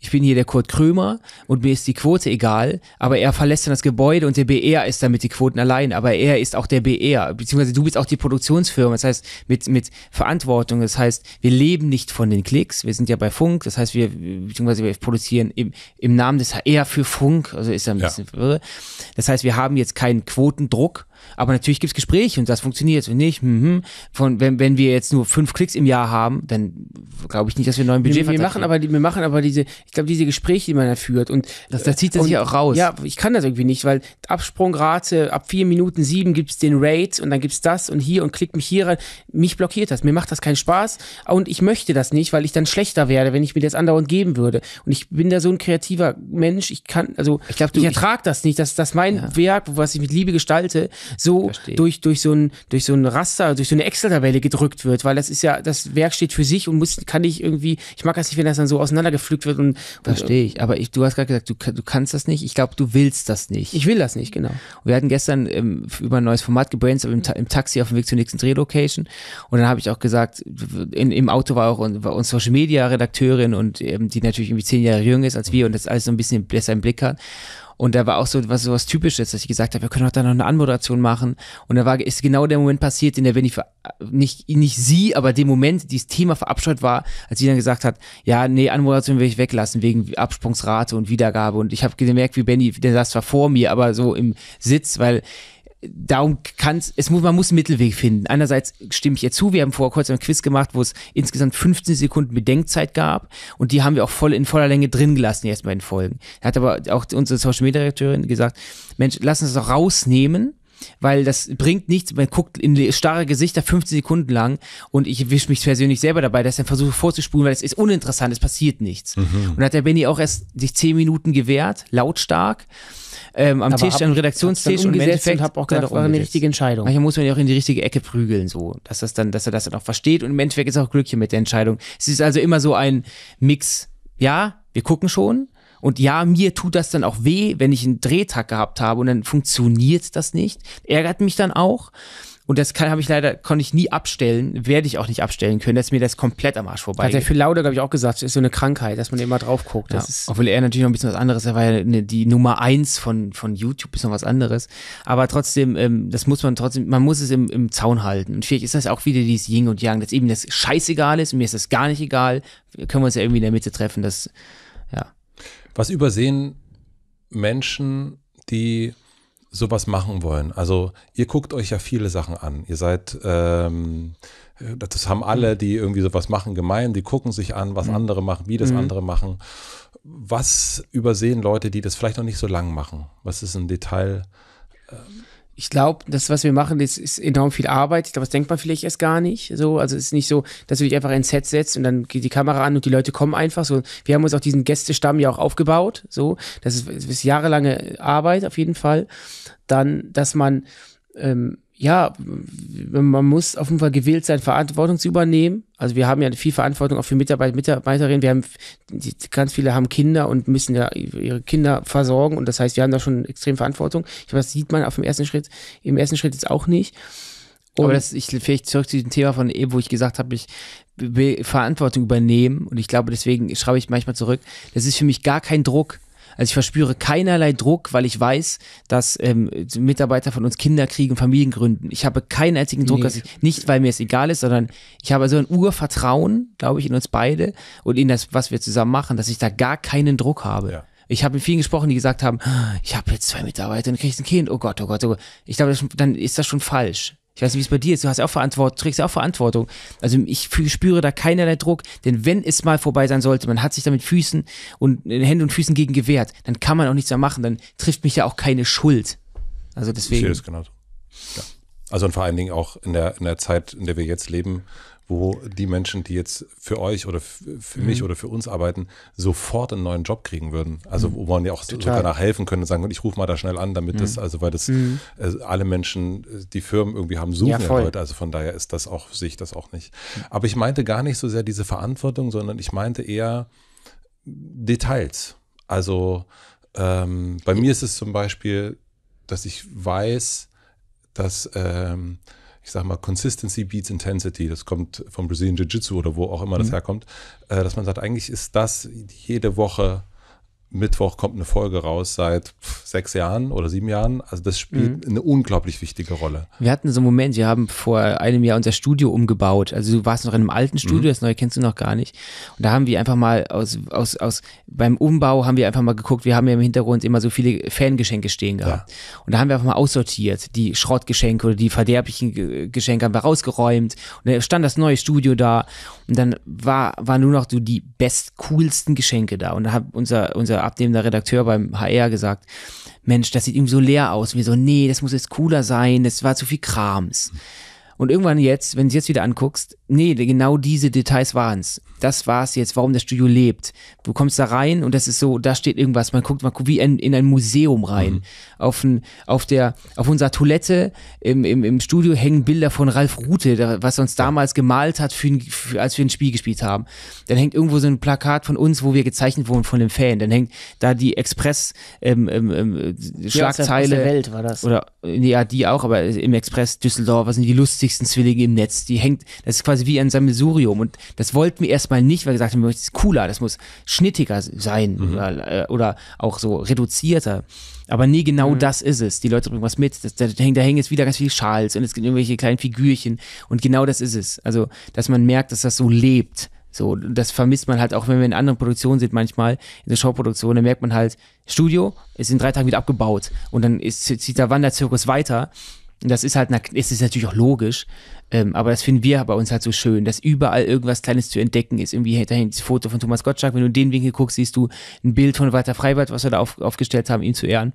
ich bin hier der Kurt Krömer und mir ist die Quote egal, aber er verlässt dann das Gebäude und der BR ist damit die Quoten allein, aber er ist auch der BR, beziehungsweise du bist auch die Produktionsfirma, das heißt mit, mit Verantwortung, das heißt, wir leben nicht von den Klicks, wir sind ja bei Funk, das heißt, wir, beziehungsweise wir produzieren im, im Namen des HR für Funk, also ist ja ein bisschen ja. Das heißt, wir haben jetzt keinen Quotendruck, aber natürlich gibt es Gespräche und das funktioniert und nicht. Mhm, mhm. Von, wenn, wenn wir jetzt nur fünf Klicks im Jahr haben, dann glaube ich nicht, dass wir neuen neues Budget wir, wir machen aber Wir machen aber diese, ich glaube, diese Gespräche, die man da führt. Und, das, das zieht sich auch raus. Ja, ich kann das irgendwie nicht, weil Absprungrate, ab vier Minuten sieben gibt es den Rate und dann gibt es das und hier und klickt mich hier rein. Mich blockiert das, mir macht das keinen Spaß und ich möchte das nicht, weil ich dann schlechter werde, wenn ich mir das andauernd geben würde. Und ich bin da so ein kreativer Mensch, ich kann, also ich, glaub, ich ertrage das nicht, dass, dass mein ja. Werk, was ich mit Liebe gestalte, so durch, durch, so ein, durch so ein Raster, durch so eine Excel-Tabelle gedrückt wird, weil das ist ja, das Werk steht für sich und muss, kann ich irgendwie, ich mag das nicht, wenn das dann so auseinandergepflückt wird. Und, Verstehe ich, aber ich, du hast gerade gesagt, du, du kannst das nicht, ich glaube, du willst das nicht. Ich will das nicht, genau. Und wir hatten gestern ähm, über ein neues Format gebrainst, im, im Taxi auf dem Weg zur nächsten Drehlocation und dann habe ich auch gesagt, in, im Auto war auch war unsere Social-Media-Redakteurin und ähm, die natürlich irgendwie zehn Jahre jünger ist als wir und das alles so ein bisschen besser im Blick hat und da war auch so was, so was Typisches, dass ich gesagt habe, wir können doch da noch eine Anmoderation machen. Und da war, ist genau der Moment passiert, in der Benny, nicht, nicht sie, aber dem Moment, dieses Thema verabscheut war, als sie dann gesagt hat, ja, nee, Anmoderation will ich weglassen, wegen Absprungsrate und Wiedergabe. Und ich habe gemerkt, wie Benny, der saß zwar vor mir, aber so im Sitz, weil darum kann es, muss, man muss einen Mittelweg finden. Einerseits stimme ich ihr zu, wir haben vor kurzem einen Quiz gemacht, wo es insgesamt 15 Sekunden Bedenkzeit gab und die haben wir auch voll in voller Länge drin gelassen, erstmal in den Folgen. Hat aber auch unsere Social Media Redakteurin gesagt, Mensch, lass uns das auch rausnehmen, weil das bringt nichts. Man guckt in starre Gesichter 15 Sekunden lang und ich wische mich persönlich selber dabei, dass ich dann versuche vorzuspulen, weil es ist uninteressant, es passiert nichts. Mhm. Und da hat der Benny auch erst sich 10 Minuten gewehrt, lautstark. Ähm, am Aber Tisch, am Redaktionstisch und im Endeffekt und habe auch gedacht, das war eine richtige Entscheidung. Manchmal muss man ja auch in die richtige Ecke prügeln, so, dass das dann, dass er das dann auch versteht und im Endeffekt ist auch Glück hier mit der Entscheidung. Es ist also immer so ein Mix. Ja, wir gucken schon, und ja, mir tut das dann auch weh, wenn ich einen Drehtag gehabt habe und dann funktioniert das nicht. Ärgert mich dann auch. Und das kann, habe ich leider, konnte ich nie abstellen, werde ich auch nicht abstellen können, dass mir das komplett am Arsch vorbei. Hat er viel lauter, glaube ich, auch gesagt, ist so eine Krankheit, dass man immer drauf guckt. Ja, obwohl er natürlich noch ein bisschen was anderes, er war ja eine, die Nummer eins von, von YouTube, ist noch was anderes. Aber trotzdem, ähm, das muss man trotzdem, man muss es im, im Zaun halten. Und vielleicht ist das auch wieder dieses Ying und Yang, dass eben das scheißegal ist, mir ist das gar nicht egal, können wir uns ja irgendwie in der Mitte treffen, dass was übersehen Menschen, die sowas machen wollen? Also ihr guckt euch ja viele Sachen an. Ihr seid, ähm, das haben alle, die irgendwie sowas machen, gemein. Die gucken sich an, was mhm. andere machen, wie das mhm. andere machen. Was übersehen Leute, die das vielleicht noch nicht so lang machen? Was ist ein Detail? Ähm, ich glaube, das, was wir machen, ist, ist enorm viel Arbeit. Ich glaube, das denkt man vielleicht erst gar nicht. So, also es ist nicht so, dass du dich einfach ins Set setzt und dann geht die Kamera an und die Leute kommen einfach. So, wir haben uns auch diesen Gästestamm ja auch aufgebaut. So, das ist, das ist jahrelange Arbeit auf jeden Fall. Dann, dass man ähm, ja, man muss auf jeden Fall gewillt sein, Verantwortung zu übernehmen. Also wir haben ja viel Verantwortung auch für Mitarbeiter, Mitarbeiterinnen. Wir haben ganz viele haben Kinder und müssen ja ihre Kinder versorgen und das heißt, wir haben da schon extrem Verantwortung. Ich glaube, das sieht man auf dem ersten Schritt, im ersten Schritt jetzt auch nicht. Und Aber das, ich vielleicht zurück zu dem Thema von eben, wo ich gesagt habe, ich will Verantwortung übernehmen und ich glaube, deswegen schraube ich manchmal zurück. Das ist für mich gar kein Druck. Also ich verspüre keinerlei Druck, weil ich weiß, dass ähm, Mitarbeiter von uns Kinder kriegen, Familien gründen. Ich habe keinen einzigen Druck, nee. dass ich, nicht weil mir es egal ist, sondern ich habe so ein Urvertrauen, glaube ich, in uns beide und in das, was wir zusammen machen, dass ich da gar keinen Druck habe. Ja. Ich habe mit vielen gesprochen, die gesagt haben, ich habe jetzt zwei Mitarbeiter und kriege ein Kind. Oh Gott, oh Gott, oh Gott. Ich glaube, dann ist das schon falsch. Ich weiß nicht, wie es bei dir ist. Du hast auch Verantwortung, trägst auch Verantwortung. Also ich spüre da keinerlei Druck, denn wenn es mal vorbei sein sollte, man hat sich da mit Füßen und äh, Händen und Füßen gegen gewehrt, dann kann man auch nichts mehr machen. Dann trifft mich ja auch keine Schuld. Also deswegen. Ich sehe das genau. Ja. Also und vor allen Dingen auch in der, in der Zeit, in der wir jetzt leben, wo die Menschen, die jetzt für euch oder für mich mhm. oder für uns arbeiten, sofort einen neuen Job kriegen würden. Also wo man mhm. ja auch Total. sogar nach helfen können und sagen, ich rufe mal da schnell an, damit mhm. das, also weil das mhm. äh, alle Menschen, äh, die Firmen irgendwie haben, suchen ja, ja Leute. Also von daher ist das auch, sehe ich das auch nicht. Aber ich meinte gar nicht so sehr diese Verantwortung, sondern ich meinte eher Details. Also ähm, bei mir ist es zum Beispiel, dass ich weiß, dass ähm, ich sag mal, Consistency beats Intensity, das kommt vom Brazilian Jiu-Jitsu oder wo auch immer das mhm. herkommt, äh, dass man sagt, eigentlich ist das jede Woche Mittwoch kommt eine Folge raus seit sechs Jahren oder sieben Jahren. Also das spielt mhm. eine unglaublich wichtige Rolle. Wir hatten so einen Moment, wir haben vor einem Jahr unser Studio umgebaut. Also du warst noch in einem alten Studio, mhm. das neue kennst du noch gar nicht. Und da haben wir einfach mal aus, aus, aus, beim Umbau haben wir einfach mal geguckt, wir haben ja im Hintergrund immer so viele Fangeschenke stehen gehabt. Ja. Und da haben wir einfach mal aussortiert. Die Schrottgeschenke oder die verderblichen Geschenke haben wir rausgeräumt. Und dann stand das neue Studio da. Und dann war, war nur noch so die best coolsten Geschenke da. Und da hat unser, unser abnehmender Redakteur beim HR gesagt, Mensch, das sieht ihm so leer aus. Und wir so, nee, das muss jetzt cooler sein, das war zu viel Krams. Und irgendwann jetzt, wenn du es jetzt wieder anguckst, nee, genau diese Details waren es das war's jetzt, warum das Studio lebt. Du kommst da rein und das ist so, da steht irgendwas. Man guckt, man guckt wie in, in ein Museum rein. Mhm. Auf, ein, auf, der, auf unserer Toilette im, im, im Studio hängen Bilder von Ralf Rute, was er uns damals gemalt hat, für, für, als wir ein Spiel gespielt haben. Dann hängt irgendwo so ein Plakat von uns, wo wir gezeichnet wurden von dem Fan. Dann hängt da die Express-Schlagzeile. Ähm, ähm, ähm Welt war das. Oder, äh, ja, die auch, aber im Express Düsseldorf, was sind die lustigsten Zwillinge im Netz? Die hängt, das ist quasi wie ein Sammelsurium. Und das wollten wir erstmal manchmal nicht, weil gesagt haben, wir möchten es cooler, das muss schnittiger sein mhm. oder, äh, oder, auch so reduzierter. Aber nee, genau mhm. das ist es. Die Leute bringen was mit. Das, da, hängen, da hängen jetzt wieder ganz viele Schals und es gibt irgendwelche kleinen Figürchen. Und genau das ist es. Also, dass man merkt, dass das so lebt. So, das vermisst man halt auch, wenn wir in anderen Produktionen sind, manchmal, in der Showproduktion, dann merkt man halt, Studio ist in drei Tagen wieder abgebaut und dann ist, zieht der Wanderzirkus weiter und das ist halt, es ist natürlich auch logisch, ähm, aber das finden wir bei uns halt so schön, dass überall irgendwas Kleines zu entdecken ist. Irgendwie hinterher das Foto von Thomas Gottschalk, wenn du in den Winkel guckst, siehst du ein Bild von Walter Freibad, was wir da auf, aufgestellt haben, ihn zu ehren.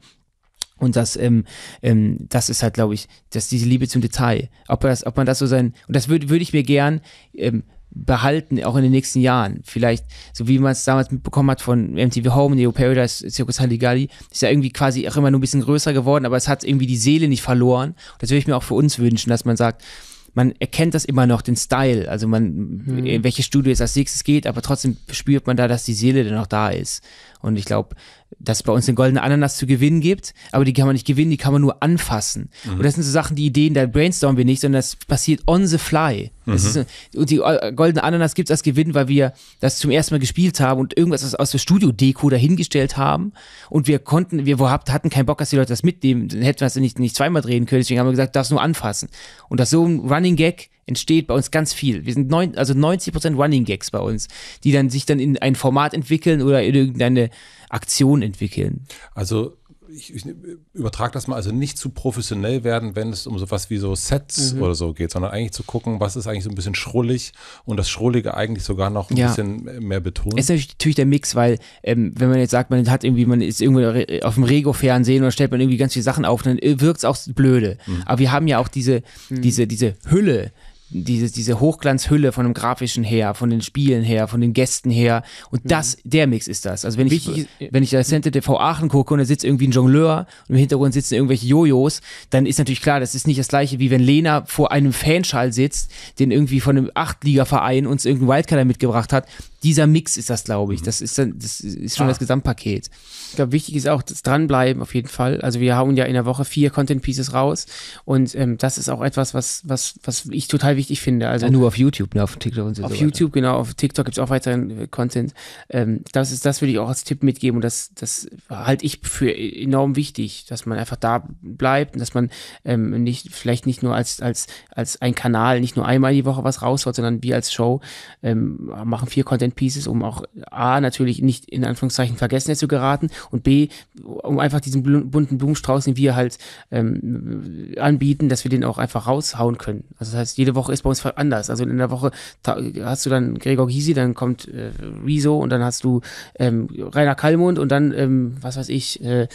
Und das, ähm, ähm, das ist halt, glaube ich, dass diese Liebe zum Detail. Ob, das, ob man das so sein, und das würde würd ich mir gern ähm, behalten, auch in den nächsten Jahren. Vielleicht, so wie man es damals mitbekommen hat von MTV Home, Neo Paradise, Circus Halligalli, ist ja irgendwie quasi auch immer nur ein bisschen größer geworden, aber es hat irgendwie die Seele nicht verloren. das würde ich mir auch für uns wünschen, dass man sagt, man erkennt das immer noch, den Style, also man, mhm. welche Studio es als nächstes geht, aber trotzdem spürt man da, dass die Seele dann noch da ist. Und ich glaube, dass es bei uns den goldenen Ananas zu gewinnen gibt, aber die kann man nicht gewinnen, die kann man nur anfassen. Mhm. Und das sind so Sachen, die Ideen, da brainstormen wir nicht, sondern das passiert on the fly. Mhm. Ist, und die äh, goldene Ananas gibt es als Gewinn, weil wir das zum ersten Mal gespielt haben und irgendwas aus, aus der Studio-Deko dahingestellt haben. Und wir konnten, wir hatten keinen Bock, dass die Leute das mitnehmen, dann hätten wir es nicht, nicht zweimal drehen können. Deswegen haben wir gesagt, das nur anfassen. Und das so ein Running Gag entsteht bei uns ganz viel. Wir sind neun, also 90% Running Gags bei uns, die dann sich dann in ein Format entwickeln oder in irgendeine Aktion entwickeln. Also ich, ich übertrage das mal, also nicht zu professionell werden, wenn es um sowas wie so Sets mhm. oder so geht, sondern eigentlich zu gucken, was ist eigentlich so ein bisschen schrullig und das Schrullige eigentlich sogar noch ein ja. bisschen mehr betonen. Es ist natürlich der Mix, weil ähm, wenn man jetzt sagt, man hat irgendwie, man ist irgendwo auf dem Rego-Fernsehen oder stellt man irgendwie ganz viele Sachen auf, dann äh, wirkt es auch blöde. Mhm. Aber wir haben ja auch diese, mhm. diese, diese Hülle, diese, diese Hochglanzhülle von dem Grafischen her, von den Spielen her, von den Gästen her. Und mhm. das, mhm. der Mix ist das. Also wenn ich, wenn ich da Center TV Aachen gucke und da sitzt irgendwie ein Jongleur und im Hintergrund sitzen irgendwelche Jojos, dann ist natürlich klar, das ist nicht das gleiche, wie wenn Lena vor einem Fanschall sitzt, den irgendwie von einem Achtliga-Verein uns irgendein Wildcatter mitgebracht hat dieser Mix ist das, glaube ich. Mhm. Das ist, dann, das ist schon ah. das Gesamtpaket. Ich glaube, wichtig ist auch das Dranbleiben auf jeden Fall. Also wir hauen ja in der Woche vier Content Pieces raus und ähm, das ist auch etwas, was, was, was ich total wichtig finde. Also ja, nur auf YouTube, nur ne, auf TikTok und so. Auf so YouTube, genau, auf TikTok gibt es auch weiteren äh, Content. Ähm, das ist, das würde ich auch als Tipp mitgeben und das, das halte ich für e-, enorm wichtig, dass man einfach da bleibt und dass man ähm, nicht, vielleicht nicht nur als, als, als ein Kanal, nicht nur einmal die Woche was raushaut, sondern wir als Show ähm, machen vier Content Movement Pieces, um auch A, natürlich nicht in Anführungszeichen vergessen zu geraten und B, um einfach diesen bunten Blumenstrauß, den wir halt ähm, anbieten, dass wir den auch einfach raushauen können. Also das heißt, jede Woche ist bei uns anders. Also in der Woche hast du dann Gregor Gysi, dann kommt äh, Riso und dann hast du ähm, Rainer Kallmund und dann, ähm, was weiß ich, äh,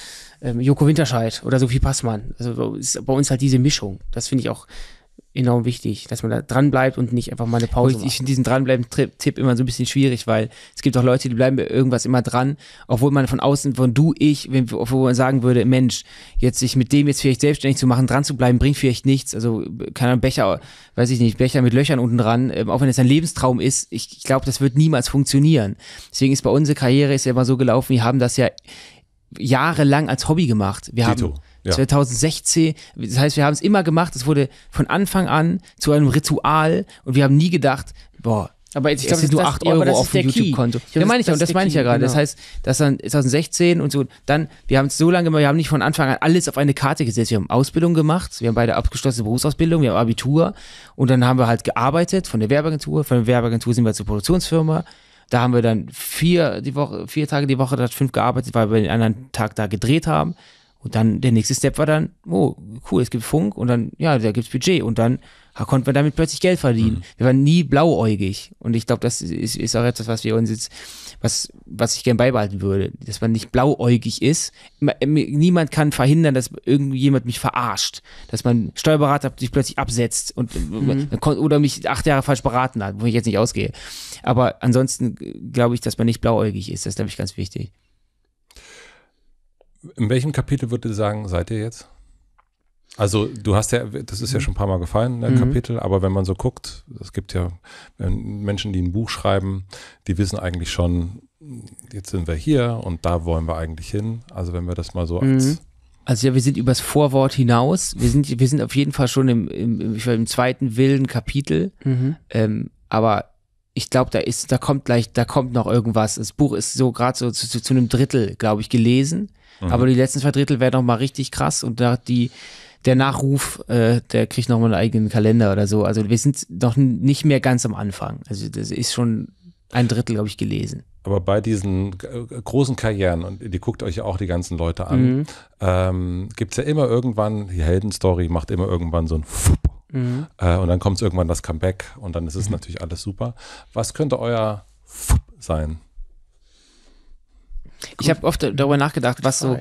ähm, Joko Winterscheid oder Sophie Passmann. Also ist bei uns halt diese Mischung. Das finde ich auch enorm wichtig, dass man da dran bleibt und nicht einfach mal eine Pause macht. Ich finde diesen dranbleiben-Tipp immer so ein bisschen schwierig, weil es gibt auch Leute, die bleiben irgendwas immer dran, obwohl man von außen, von du, ich, wenn, obwohl man sagen würde, Mensch, jetzt sich mit dem jetzt vielleicht selbstständig zu machen, dran zu bleiben, bringt vielleicht nichts. Also keiner Becher, weiß ich nicht, Becher mit Löchern unten dran, ähm, auch wenn es ein Lebenstraum ist, ich, ich glaube, das wird niemals funktionieren. Deswegen ist bei unserer Karriere ist ja immer so gelaufen, wir haben das ja jahrelang als Hobby gemacht. Wir Dito. haben ja. 2016. Das heißt, wir haben es immer gemacht. Es wurde von Anfang an zu einem Ritual und wir haben nie gedacht, boah, aber jetzt, ich glaube, nur 8 Euro auf dem YouTube-Konto. Ja, das meine ich ja, und das meine ich ja gerade. Genau. Das heißt, das dann 2016 und so, dann, wir haben es so lange gemacht, wir haben nicht von Anfang an alles auf eine Karte gesetzt. Wir haben Ausbildung gemacht, wir haben beide abgeschlossene Berufsausbildung, wir haben Abitur und dann haben wir halt gearbeitet von der Werbeagentur. Von der Werbeagentur sind wir zur Produktionsfirma. Da haben wir dann vier, die Woche, vier Tage die Woche, da hat fünf gearbeitet, weil wir den anderen Tag da gedreht haben. Und dann der nächste Step war dann, oh, cool, es gibt Funk und dann, ja, da gibt's Budget und dann ha, konnten wir damit plötzlich Geld verdienen. Mhm. Wir waren nie blauäugig. Und ich glaube, das ist, ist auch etwas, was wir uns jetzt, was, was ich gern beibehalten würde, dass man nicht blauäugig ist. Niemand kann verhindern, dass irgendjemand mich verarscht, dass mein Steuerberater sich plötzlich absetzt und mhm. Äh, oder mich acht Jahre falsch beraten hat, wo ich jetzt nicht ausgehe. Aber ansonsten glaube ich, dass man nicht blauäugig ist. Das ist, glaube ich, ganz wichtig in welchem Kapitel würdet ihr sagen, seid ihr jetzt? Also du hast ja, das ist ja mhm. schon ein paar Mal gefallen, der ne, mhm. Kapitel, aber wenn man so guckt, es gibt ja Menschen, die ein Buch schreiben, die wissen eigentlich schon, jetzt sind wir hier und da wollen wir eigentlich hin. Also wenn wir das mal so mhm. als also ja, wir sind übers Vorwort hinaus. Wir sind, wir sind auf jeden Fall schon im, im, im zweiten wilden Kapitel. Mhm. Ähm, aber ich glaube, da ist, da kommt gleich, da kommt noch irgendwas. Das Buch ist so gerade so zu, zu, zu, einem Drittel, glaube ich, gelesen. Mhm. Aber die letzten zwei Drittel wären nochmal richtig krass und da die, der Nachruf, äh, der kriegt nochmal einen eigenen Kalender oder so. Also wir sind noch nicht mehr ganz am Anfang. Also das ist schon ein Drittel, glaube ich, gelesen. Aber bei diesen äh, großen Karrieren, und die guckt euch ja auch die ganzen Leute an, mhm. Ähm, gibt es ja immer irgendwann, die Heldenstory macht immer irgendwann so ein Fupp. Mhm. Äh, und dann kommt irgendwann das Comeback und dann ist es mhm. natürlich alles super. Was könnte euer Fupp sein? Ich habe oft darüber nachgedacht, was so,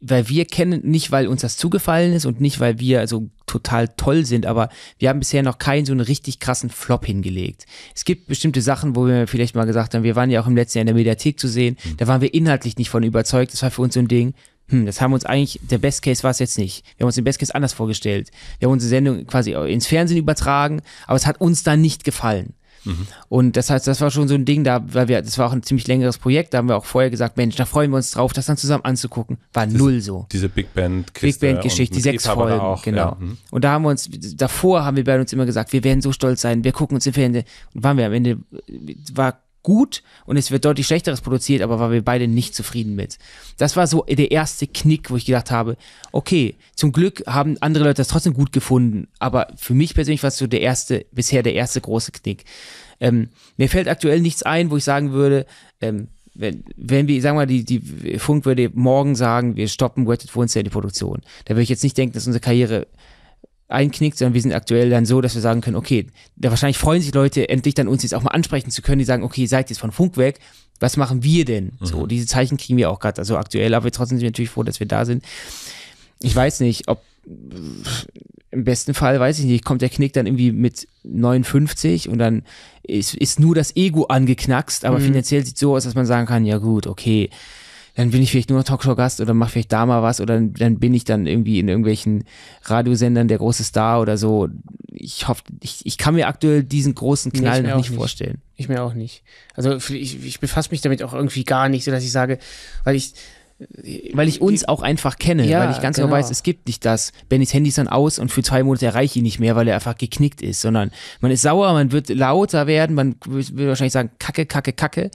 weil wir kennen, nicht weil uns das zugefallen ist und nicht weil wir also total toll sind, aber wir haben bisher noch keinen so einen richtig krassen Flop hingelegt. Es gibt bestimmte Sachen, wo wir vielleicht mal gesagt haben, wir waren ja auch im letzten Jahr in der Mediathek zu sehen, mhm. da waren wir inhaltlich nicht von überzeugt, das war für uns so ein Ding. Hm, das haben uns eigentlich, der Best Case war es jetzt nicht. Wir haben uns den Best Case anders vorgestellt. Wir haben unsere Sendung quasi ins Fernsehen übertragen, aber es hat uns dann nicht gefallen. Und das heißt, das war schon so ein Ding, da, weil wir, das war auch ein ziemlich längeres Projekt, da haben wir auch vorher gesagt, Mensch, da freuen wir uns drauf, das dann zusammen anzugucken. War diese, null so. Diese Big Band Big Band Geschichte, die sechs Eva Folgen, auch, genau. Ja. Mhm. Und da haben wir uns, davor haben wir bei uns immer gesagt, wir werden so stolz sein, wir gucken uns im Fernsehen. Und waren wir am Ende, war gut und es wird deutlich schlechteres produziert, aber waren wir beide nicht zufrieden mit. Das war so der erste Knick, wo ich gedacht habe, okay, zum Glück haben andere Leute das trotzdem gut gefunden, aber für mich persönlich war es so der erste, bisher der erste große Knick. Ähm, mir fällt aktuell nichts ein, wo ich sagen würde, ähm, wenn, wenn wir, sagen wir mal, die, die Funk würde morgen sagen, wir stoppen Wetted Wednesday die Produktion. Da würde ich jetzt nicht denken, dass unsere Karriere einknickt, sondern wir sind aktuell dann so, dass wir sagen können, okay, da wahrscheinlich freuen sich Leute, endlich dann uns jetzt auch mal ansprechen zu können, die sagen, okay, seid jetzt von Funk weg, was machen wir denn? Mhm. So, diese Zeichen kriegen wir auch gerade, also aktuell, aber trotzdem sind wir natürlich froh, dass wir da sind. Ich weiß nicht, ob im besten Fall, weiß ich nicht, kommt der Knick dann irgendwie mit 59 und dann ist, ist nur das Ego angeknackst, aber mhm. finanziell sieht es so aus, dass man sagen kann, ja gut, okay, dann bin ich vielleicht nur Talkshow-Gast oder mache vielleicht da mal was oder dann bin ich dann irgendwie in irgendwelchen Radiosendern der große Star oder so. Ich hoffe, ich, ich kann mir aktuell diesen großen Knall nee, noch nicht, nicht, vorstellen. Ich mir auch nicht. Also ich, ich befasse mich damit auch irgendwie gar nicht, sodass ich sage, weil ich weil ich uns äh, auch einfach kenne, ja, weil ich ganz genau, genau. weiß, es gibt nicht das. Bennys Handy ist dann aus und für zwei Monate erreiche ich ihn nicht mehr, weil er einfach geknickt ist, sondern man ist sauer, man wird lauter werden, man würde wahrscheinlich sagen, Kacke, Kacke, Kacke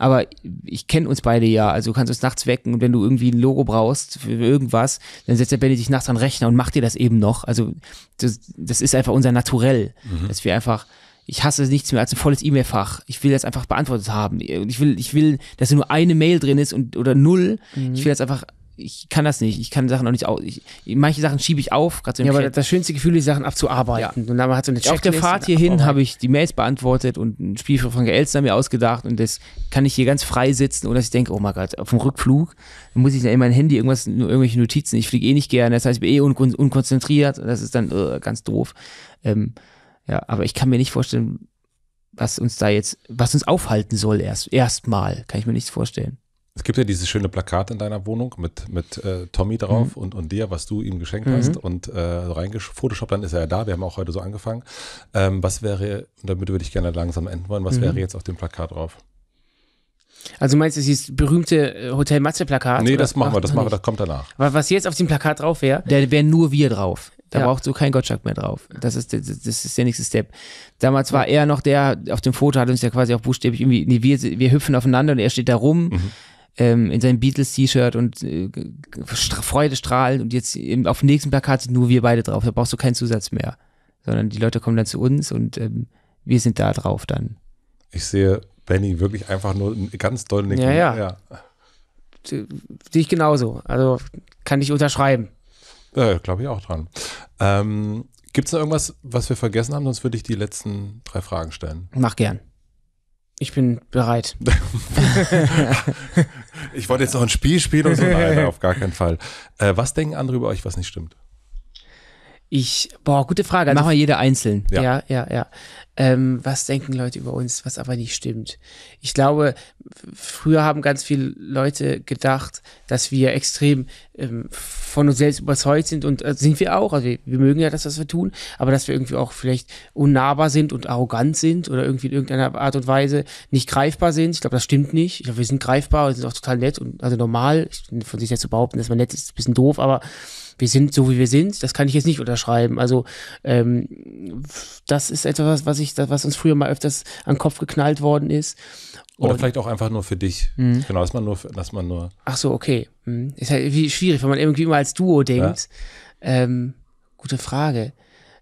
aber ich kenne uns beide ja. Also du kannst uns nachts wecken und wenn du irgendwie ein Logo brauchst für irgendwas, dann setzt der dich nachts an den Rechner und macht dir das eben noch. Also das, das ist einfach unser Naturell, mhm. dass wir einfach ich hasse nichts mehr als ein volles E-Mail-Fach. Ich will das einfach beantwortet haben. Ich will, ich will, dass nur eine Mail drin ist und oder null. Mhm. Ich will das einfach ich kann das nicht. Ich kann Sachen auch nicht auf. Ich, manche Sachen schiebe ich auf. Gerade So ja, Chat. aber das schönste Gefühl ist, Sachen abzuarbeiten. Ja. Und dann hat so eine Checklist Auf der Fahrt hierhin habe ich die Mails beantwortet und ein Spiel von Frank Elster mir ausgedacht und das kann ich hier ganz frei sitzen, ohne dass ich denke, oh mein Gott, auf dem Rückflug muss ich dann in mein Handy irgendwas, irgendwelche Notizen. Ich fliege eh nicht gerne, das heißt, ich bin eh un unkonzentriert. Das ist dann uh, ganz doof. Ähm, ja, aber ich kann mir nicht vorstellen, was uns da jetzt, was uns aufhalten soll erst erstmal, kann ich mir nichts vorstellen. Es gibt ja dieses schöne Plakat in deiner Wohnung mit, mit äh, Tommy drauf mhm. und, und dir, was du ihm geschenkt mhm. hast und äh, reingeschoppt. dann ist er ja da. Wir haben auch heute so angefangen. Ähm, was wäre, und damit würde ich gerne langsam enden wollen, was mhm. wäre jetzt auf dem Plakat drauf? Also meinst du es ist dieses berühmte äh, Hotel Matze Plakat? Nee, das machen wir, das machen wir, das kommt danach. Aber was jetzt auf dem Plakat drauf wäre, da wären nur wir drauf. Da ja. braucht so kein Gottschalk mehr drauf. Das ist, das ist der nächste Step. Damals war er noch der, auf dem Foto hat uns ja quasi auch buchstäblich irgendwie, nee, wir, wir hüpfen aufeinander und er steht da rum. Mhm ähm, in seinem Beatles-T-Shirt und äh, Freude strahlen und jetzt eben auf dem nächsten Plakat sind nur wir beide drauf. Da brauchst du keinen Zusatz mehr. Sondern die Leute kommen dann zu uns und ähm, wir sind da drauf dann. Ich sehe Benny wirklich einfach nur ganz doll nicken. Ja, ja. ja. Sehe ich genauso. Also kann ich unterschreiben. Ja, glaube ich auch dran. Ähm, Gibt es noch irgendwas, was wir vergessen haben? Sonst würde ich die letzten drei Fragen stellen. Mach gern. Ich bin bereit. Ich wollte jetzt noch ein Spiel spielen und so. Nein, auf gar keinen Fall. Äh, was denken andere über euch, was nicht stimmt? Ich, boah, gute Frage. Also, Machen wir jede einzeln. Ja, ja, ja. ja. Ähm, was denken Leute über uns, was aber nicht stimmt? Ich glaube, früher haben ganz viele Leute gedacht, dass wir extrem ähm, von uns selbst überzeugt sind und äh, sind wir auch. Also wir, wir, mögen ja das, was wir tun, aber dass wir irgendwie auch vielleicht unnahbar sind und arrogant sind oder irgendwie in irgendeiner Art und Weise nicht greifbar sind. Ich glaube, das stimmt nicht. Ich glaube, wir sind greifbar und sind auch total nett und also normal. Ich, von sich selbst zu behaupten, dass man nett ist, ist ein bisschen doof, aber wir sind so, wie wir sind, das kann ich jetzt nicht unterschreiben. Also ähm, das ist etwas, was ich, was uns früher mal öfters an den Kopf geknallt worden ist. Oder vielleicht auch einfach nur für dich. Mhm. Genau, dass man nur, dass man nur. Ach so, okay. Mhm. Ist halt schwierig, wenn man irgendwie immer als Duo denkt. Ja. Ähm, gute Frage.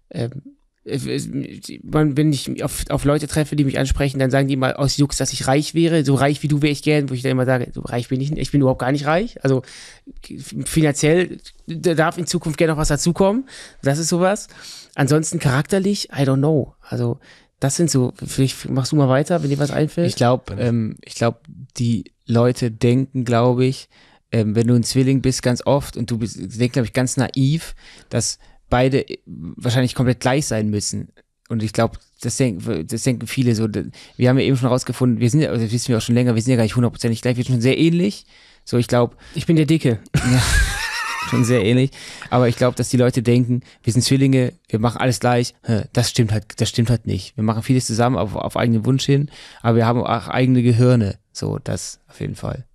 Ähm, wenn ich auf, auf Leute treffe, die mich ansprechen, dann sagen die mal aus Jux, dass ich reich wäre. So reich wie du wäre ich gern, wo ich dann immer sage, so reich bin ich nicht, ich bin überhaupt gar nicht reich. Also finanziell darf in Zukunft gerne noch was dazukommen. Das ist sowas. Ansonsten charakterlich, I don't know. Also das sind so, vielleicht machst du mal weiter, wenn dir was einfällt. Ich glaube, ähm, ich glaube, die Leute denken, glaube ich, ähm, wenn du ein Zwilling bist, ganz oft, und du bist, denk, glaube ich, ganz naiv, dass beide äh, wahrscheinlich komplett gleich sein müssen. Und ich glaube, das, denk, das denken viele so. Wir haben ja eben schon rausgefunden, wir sind ja, das also wissen wir auch schon länger, wir sind ja gar nicht hundertprozentig gleich, wir sind schon sehr ähnlich. So, ich glaube. Ich bin der Dicke. Ja, schon sehr ähnlich. Aber ich glaube, dass die Leute denken, wir sind Zwillinge, wir machen alles gleich. Das stimmt halt, das stimmt halt nicht. Wir machen vieles zusammen auf, auf eigenen Wunsch hin, aber wir haben auch eigene Gehirne. So, das auf jeden Fall.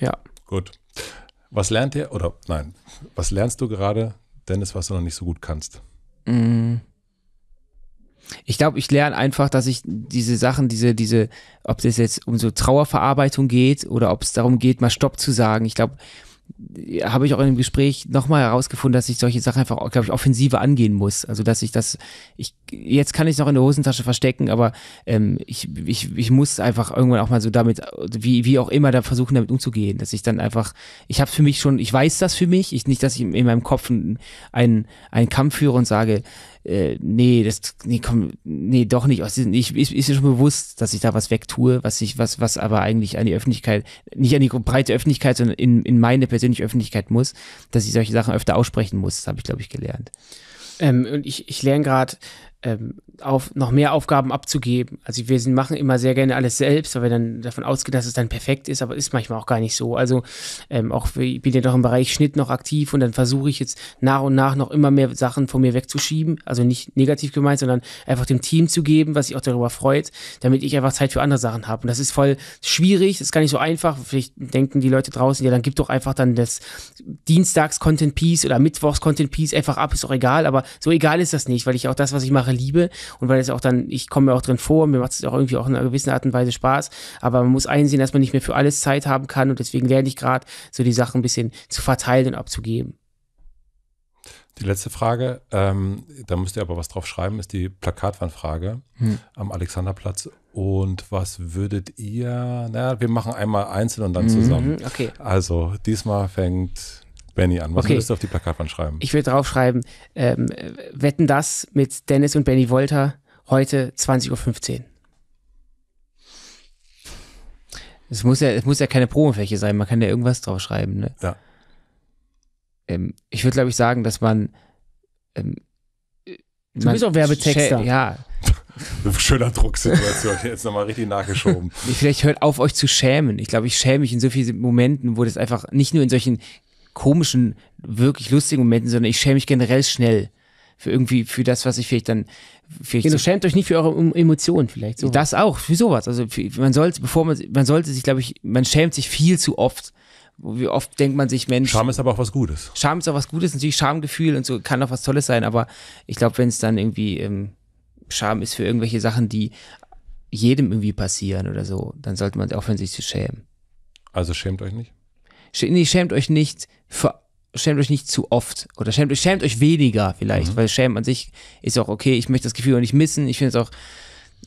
Ja. Gut. Was lernt ihr, oder nein, was lernst du gerade, Dennis, was du noch nicht so gut kannst? Mm. Ich glaube, ich lerne einfach, dass ich diese Sachen, diese, diese, ob es jetzt um so Trauerverarbeitung geht oder ob es darum geht, mal Stopp zu sagen. Ich glaube, habe ich auch in dem Gespräch nochmal herausgefunden, dass ich solche Sachen einfach, glaube ich, offensiver angehen muss. Also dass ich das, ich jetzt kann ich es noch in der Hosentasche verstecken, aber ähm, ich, ich, ich muss einfach irgendwann auch mal so damit, wie, wie auch immer, da versuchen, damit umzugehen. Dass ich dann einfach, ich habe für mich schon, ich weiß das für mich, ich nicht, dass ich in meinem Kopf einen, einen Kampf führe und sage, äh, nee, das, nee, komm, nee, doch nicht. Ich, ich, ist mir schon bewusst, dass ich da was wegtue, was ich, was, was aber eigentlich an die Öffentlichkeit, nicht an die breite Öffentlichkeit, sondern in, in meine persönliche Öffentlichkeit muss, dass ich solche Sachen öfter aussprechen muss. Das habe ich, glaube ich, gelernt. Ähm, und ich, ich lerne gerade, ähm, auf noch mehr Aufgaben abzugeben. Also wir machen immer sehr gerne alles selbst, weil wir dann davon ausgehen, dass es dann perfekt ist, aber ist manchmal auch gar nicht so. Also ähm, auch ich bin ja noch im Bereich Schnitt noch aktiv und dann versuche ich jetzt nach und nach noch immer mehr Sachen von mir wegzuschieben. Also nicht negativ gemeint, sondern einfach dem Team zu geben, was sich auch darüber freut, damit ich einfach Zeit für andere Sachen habe. Und das ist voll schwierig, das ist gar nicht so einfach. Vielleicht denken die Leute draußen, ja, dann gib doch einfach dann das Dienstags-Content-Piece oder Mittwochs-Content-Piece einfach ab, ist auch egal, aber so egal ist das nicht, weil ich auch das, was ich mache, liebe und weil es auch dann, ich komme mir auch drin vor, mir macht es auch irgendwie auch in einer gewissen Art und Weise Spaß, aber man muss einsehen, dass man nicht mehr für alles Zeit haben kann und deswegen lerne ich gerade, so die Sachen ein bisschen zu verteilen und abzugeben. Die letzte Frage, ähm, da müsst ihr aber was drauf schreiben, ist die Plakatwandfrage hm. am Alexanderplatz. Und was würdet ihr, naja, wir machen einmal einzeln und dann mhm, zusammen. Okay. Also diesmal fängt Benny an. Was okay. würdest du auf die Plakatwand schreiben? Ich würde draufschreiben, ähm, wetten das mit Dennis und Benny Wolter heute 20.15 Uhr. Es muss ja, muss ja keine Probefläche sein, man kann ja irgendwas draufschreiben. Ne? Ja. Ähm, ich würde, glaube ich, sagen, dass man. Ähm, du man bist auch Werbetexter. Ja. Schöner Drucksituation, jetzt nochmal richtig nachgeschoben. Vielleicht hört auf, euch zu schämen. Ich glaube, ich schäme mich in so vielen Momenten, wo das einfach nicht nur in solchen komischen, wirklich lustigen Momenten, sondern ich schäme mich generell schnell für irgendwie für das, was ich vielleicht dann vielleicht. Genau, so, schämt euch nicht für eure Emotionen vielleicht. Sowas. Das auch für sowas. Also man sollte, bevor man man sollte sich, glaube ich, man schämt sich viel zu oft. Wie oft denkt man sich, Mensch. Scham ist aber auch was Gutes. Scham ist auch was Gutes, natürlich Schamgefühl und so kann auch was Tolles sein, aber ich glaube, wenn es dann irgendwie ähm, Scham ist für irgendwelche Sachen, die jedem irgendwie passieren oder so, dann sollte man auch für sich zu schämen. Also schämt euch nicht? schämt euch nicht für, schämt euch nicht zu oft oder schämt euch, schämt euch weniger vielleicht, mhm. weil Schämen an sich ist auch okay, ich möchte das Gefühl auch nicht missen, ich finde es auch,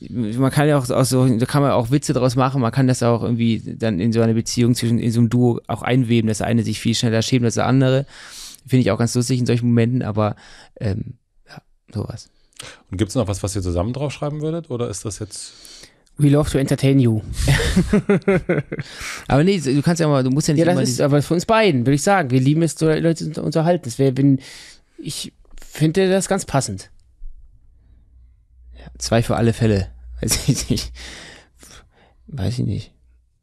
man kann ja auch, auch so, da kann man auch Witze draus machen, man kann das auch irgendwie dann in so eine Beziehung zwischen, in so einem Duo auch einweben, dass der eine sich viel schneller schämt als der andere, finde ich auch ganz lustig in solchen Momenten, aber ähm, ja, sowas. Und gibt es noch was, was ihr zusammen draufschreiben würdet oder ist das jetzt We love to entertain you. aber nee, du kannst ja mal, du musst ja nicht ja, das ist aber für uns beiden, würde ich sagen. Wir lieben es, Leute zu unterhalten. Das wär, bin, ich finde das ganz passend. Ja, zwei für alle Fälle. Weiß ich nicht. Weiß ich nicht.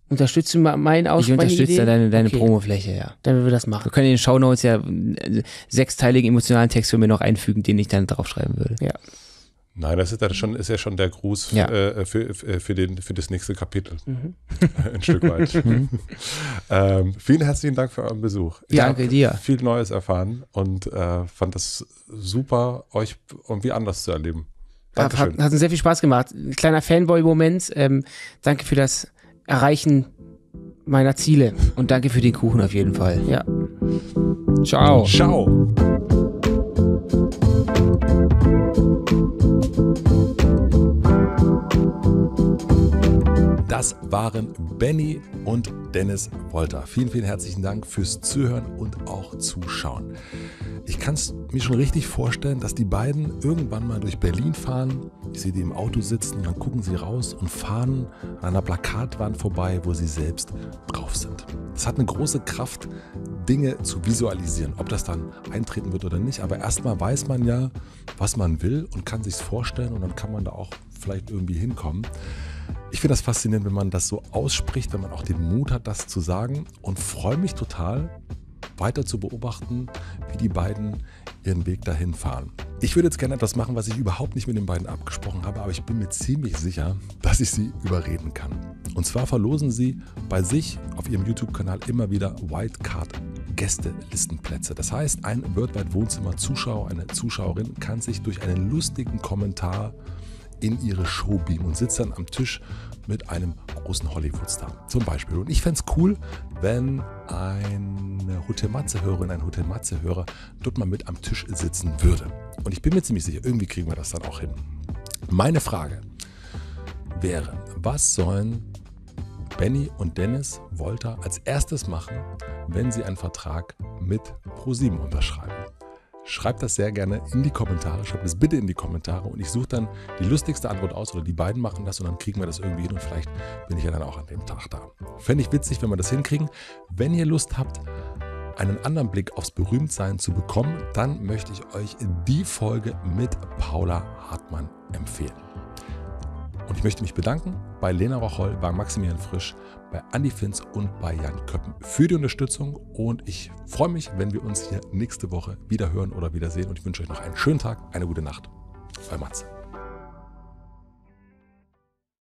Unterstützt du meinen Ausspruch? Ich unterstütze deine, deine okay. Promofläche, ja. Dann würden wir das machen. Wir können in den Shownotes ja äh, sechsteiligen emotionalen Text für mir noch einfügen, den ich dann draufschreiben würde. Ja. Nein, das ist, ja schon, mhm. ist ja schon der Gruß ja. äh, für, äh, für, den, für das nächste Kapitel. Mhm. Ein Stück weit. Mhm. ähm, vielen herzlichen Dank für euren Besuch. Ich Danke dir. Viel Neues erfahren und äh, fand das super, euch irgendwie anders zu erleben. Hat, hat, uns sehr viel Spaß gemacht. Kleiner Fanboy-Moment. Ähm, danke für das Erreichen meiner Ziele. Und danke für den Kuchen auf jeden Fall. Ja. Ciao. Ciao. Das waren Benny und Dennis Wolter. Vielen, vielen herzlichen Dank fürs Zuhören und auch Zuschauen. Ich kann es mir schon richtig vorstellen, dass die beiden irgendwann mal durch Berlin fahren. Ich sehe die im Auto sitzen, dann gucken sie raus und fahren an einer Plakatwand vorbei, wo sie selbst drauf sind. Es hat eine große Kraft, Dinge zu visualisieren, ob das dann eintreten wird oder nicht. Aber erstmal weiß man ja, was man will und kann sich vorstellen und dann kann man da auch vielleicht irgendwie hinkommen. Ich finde das faszinierend, wenn man das so ausspricht, wenn man auch den Mut hat, das zu sagen und freue mich total, weiter zu beobachten, wie die beiden ihren Weg dahin fahren. Ich würde jetzt gerne etwas machen, was ich überhaupt nicht mit den beiden abgesprochen habe, aber ich bin mir ziemlich sicher, dass ich sie überreden kann. Und zwar verlosen sie bei sich auf ihrem YouTube-Kanal immer wieder Wildcard Gästelistenplätze. Das heißt, ein Worldwide Wohnzimmer Zuschauer, eine Zuschauerin kann sich durch einen lustigen Kommentar in ihre Show beamen und sitzt dann am Tisch mit einem großen Hollywood-Star zum Beispiel. Und ich fände es cool, wenn eine Hotelmatze-Hörerin, ein Hotelmatze-Hörer dort mal mit am Tisch sitzen würde. Und ich bin mir ziemlich sicher, irgendwie kriegen wir das dann auch hin. Meine Frage wäre, was sollen Benny und Dennis Wolter als erstes machen, wenn sie einen Vertrag mit ProSieben unterschreiben? Schreibt das sehr gerne in die Kommentare. Schreibt es bitte in die Kommentare und ich suche dann die lustigste Antwort aus oder die beiden machen das und dann kriegen wir das irgendwie hin und vielleicht bin ich ja dann auch an dem Tag da. Fände ich witzig, wenn wir das hinkriegen. Wenn ihr Lust habt, einen anderen Blick aufs Berühmtsein zu bekommen, dann möchte ich euch die Folge mit Paula Hartmann empfehlen. Und ich möchte mich bedanken bei Lena Rocholl, bei Maximilian Frisch bei Andy Finz und bei Jan Köppen für die Unterstützung. Und ich freue mich, wenn wir uns hier nächste Woche wieder hören oder wiedersehen. Und ich wünsche euch noch einen schönen Tag, eine gute Nacht. Euer Matze.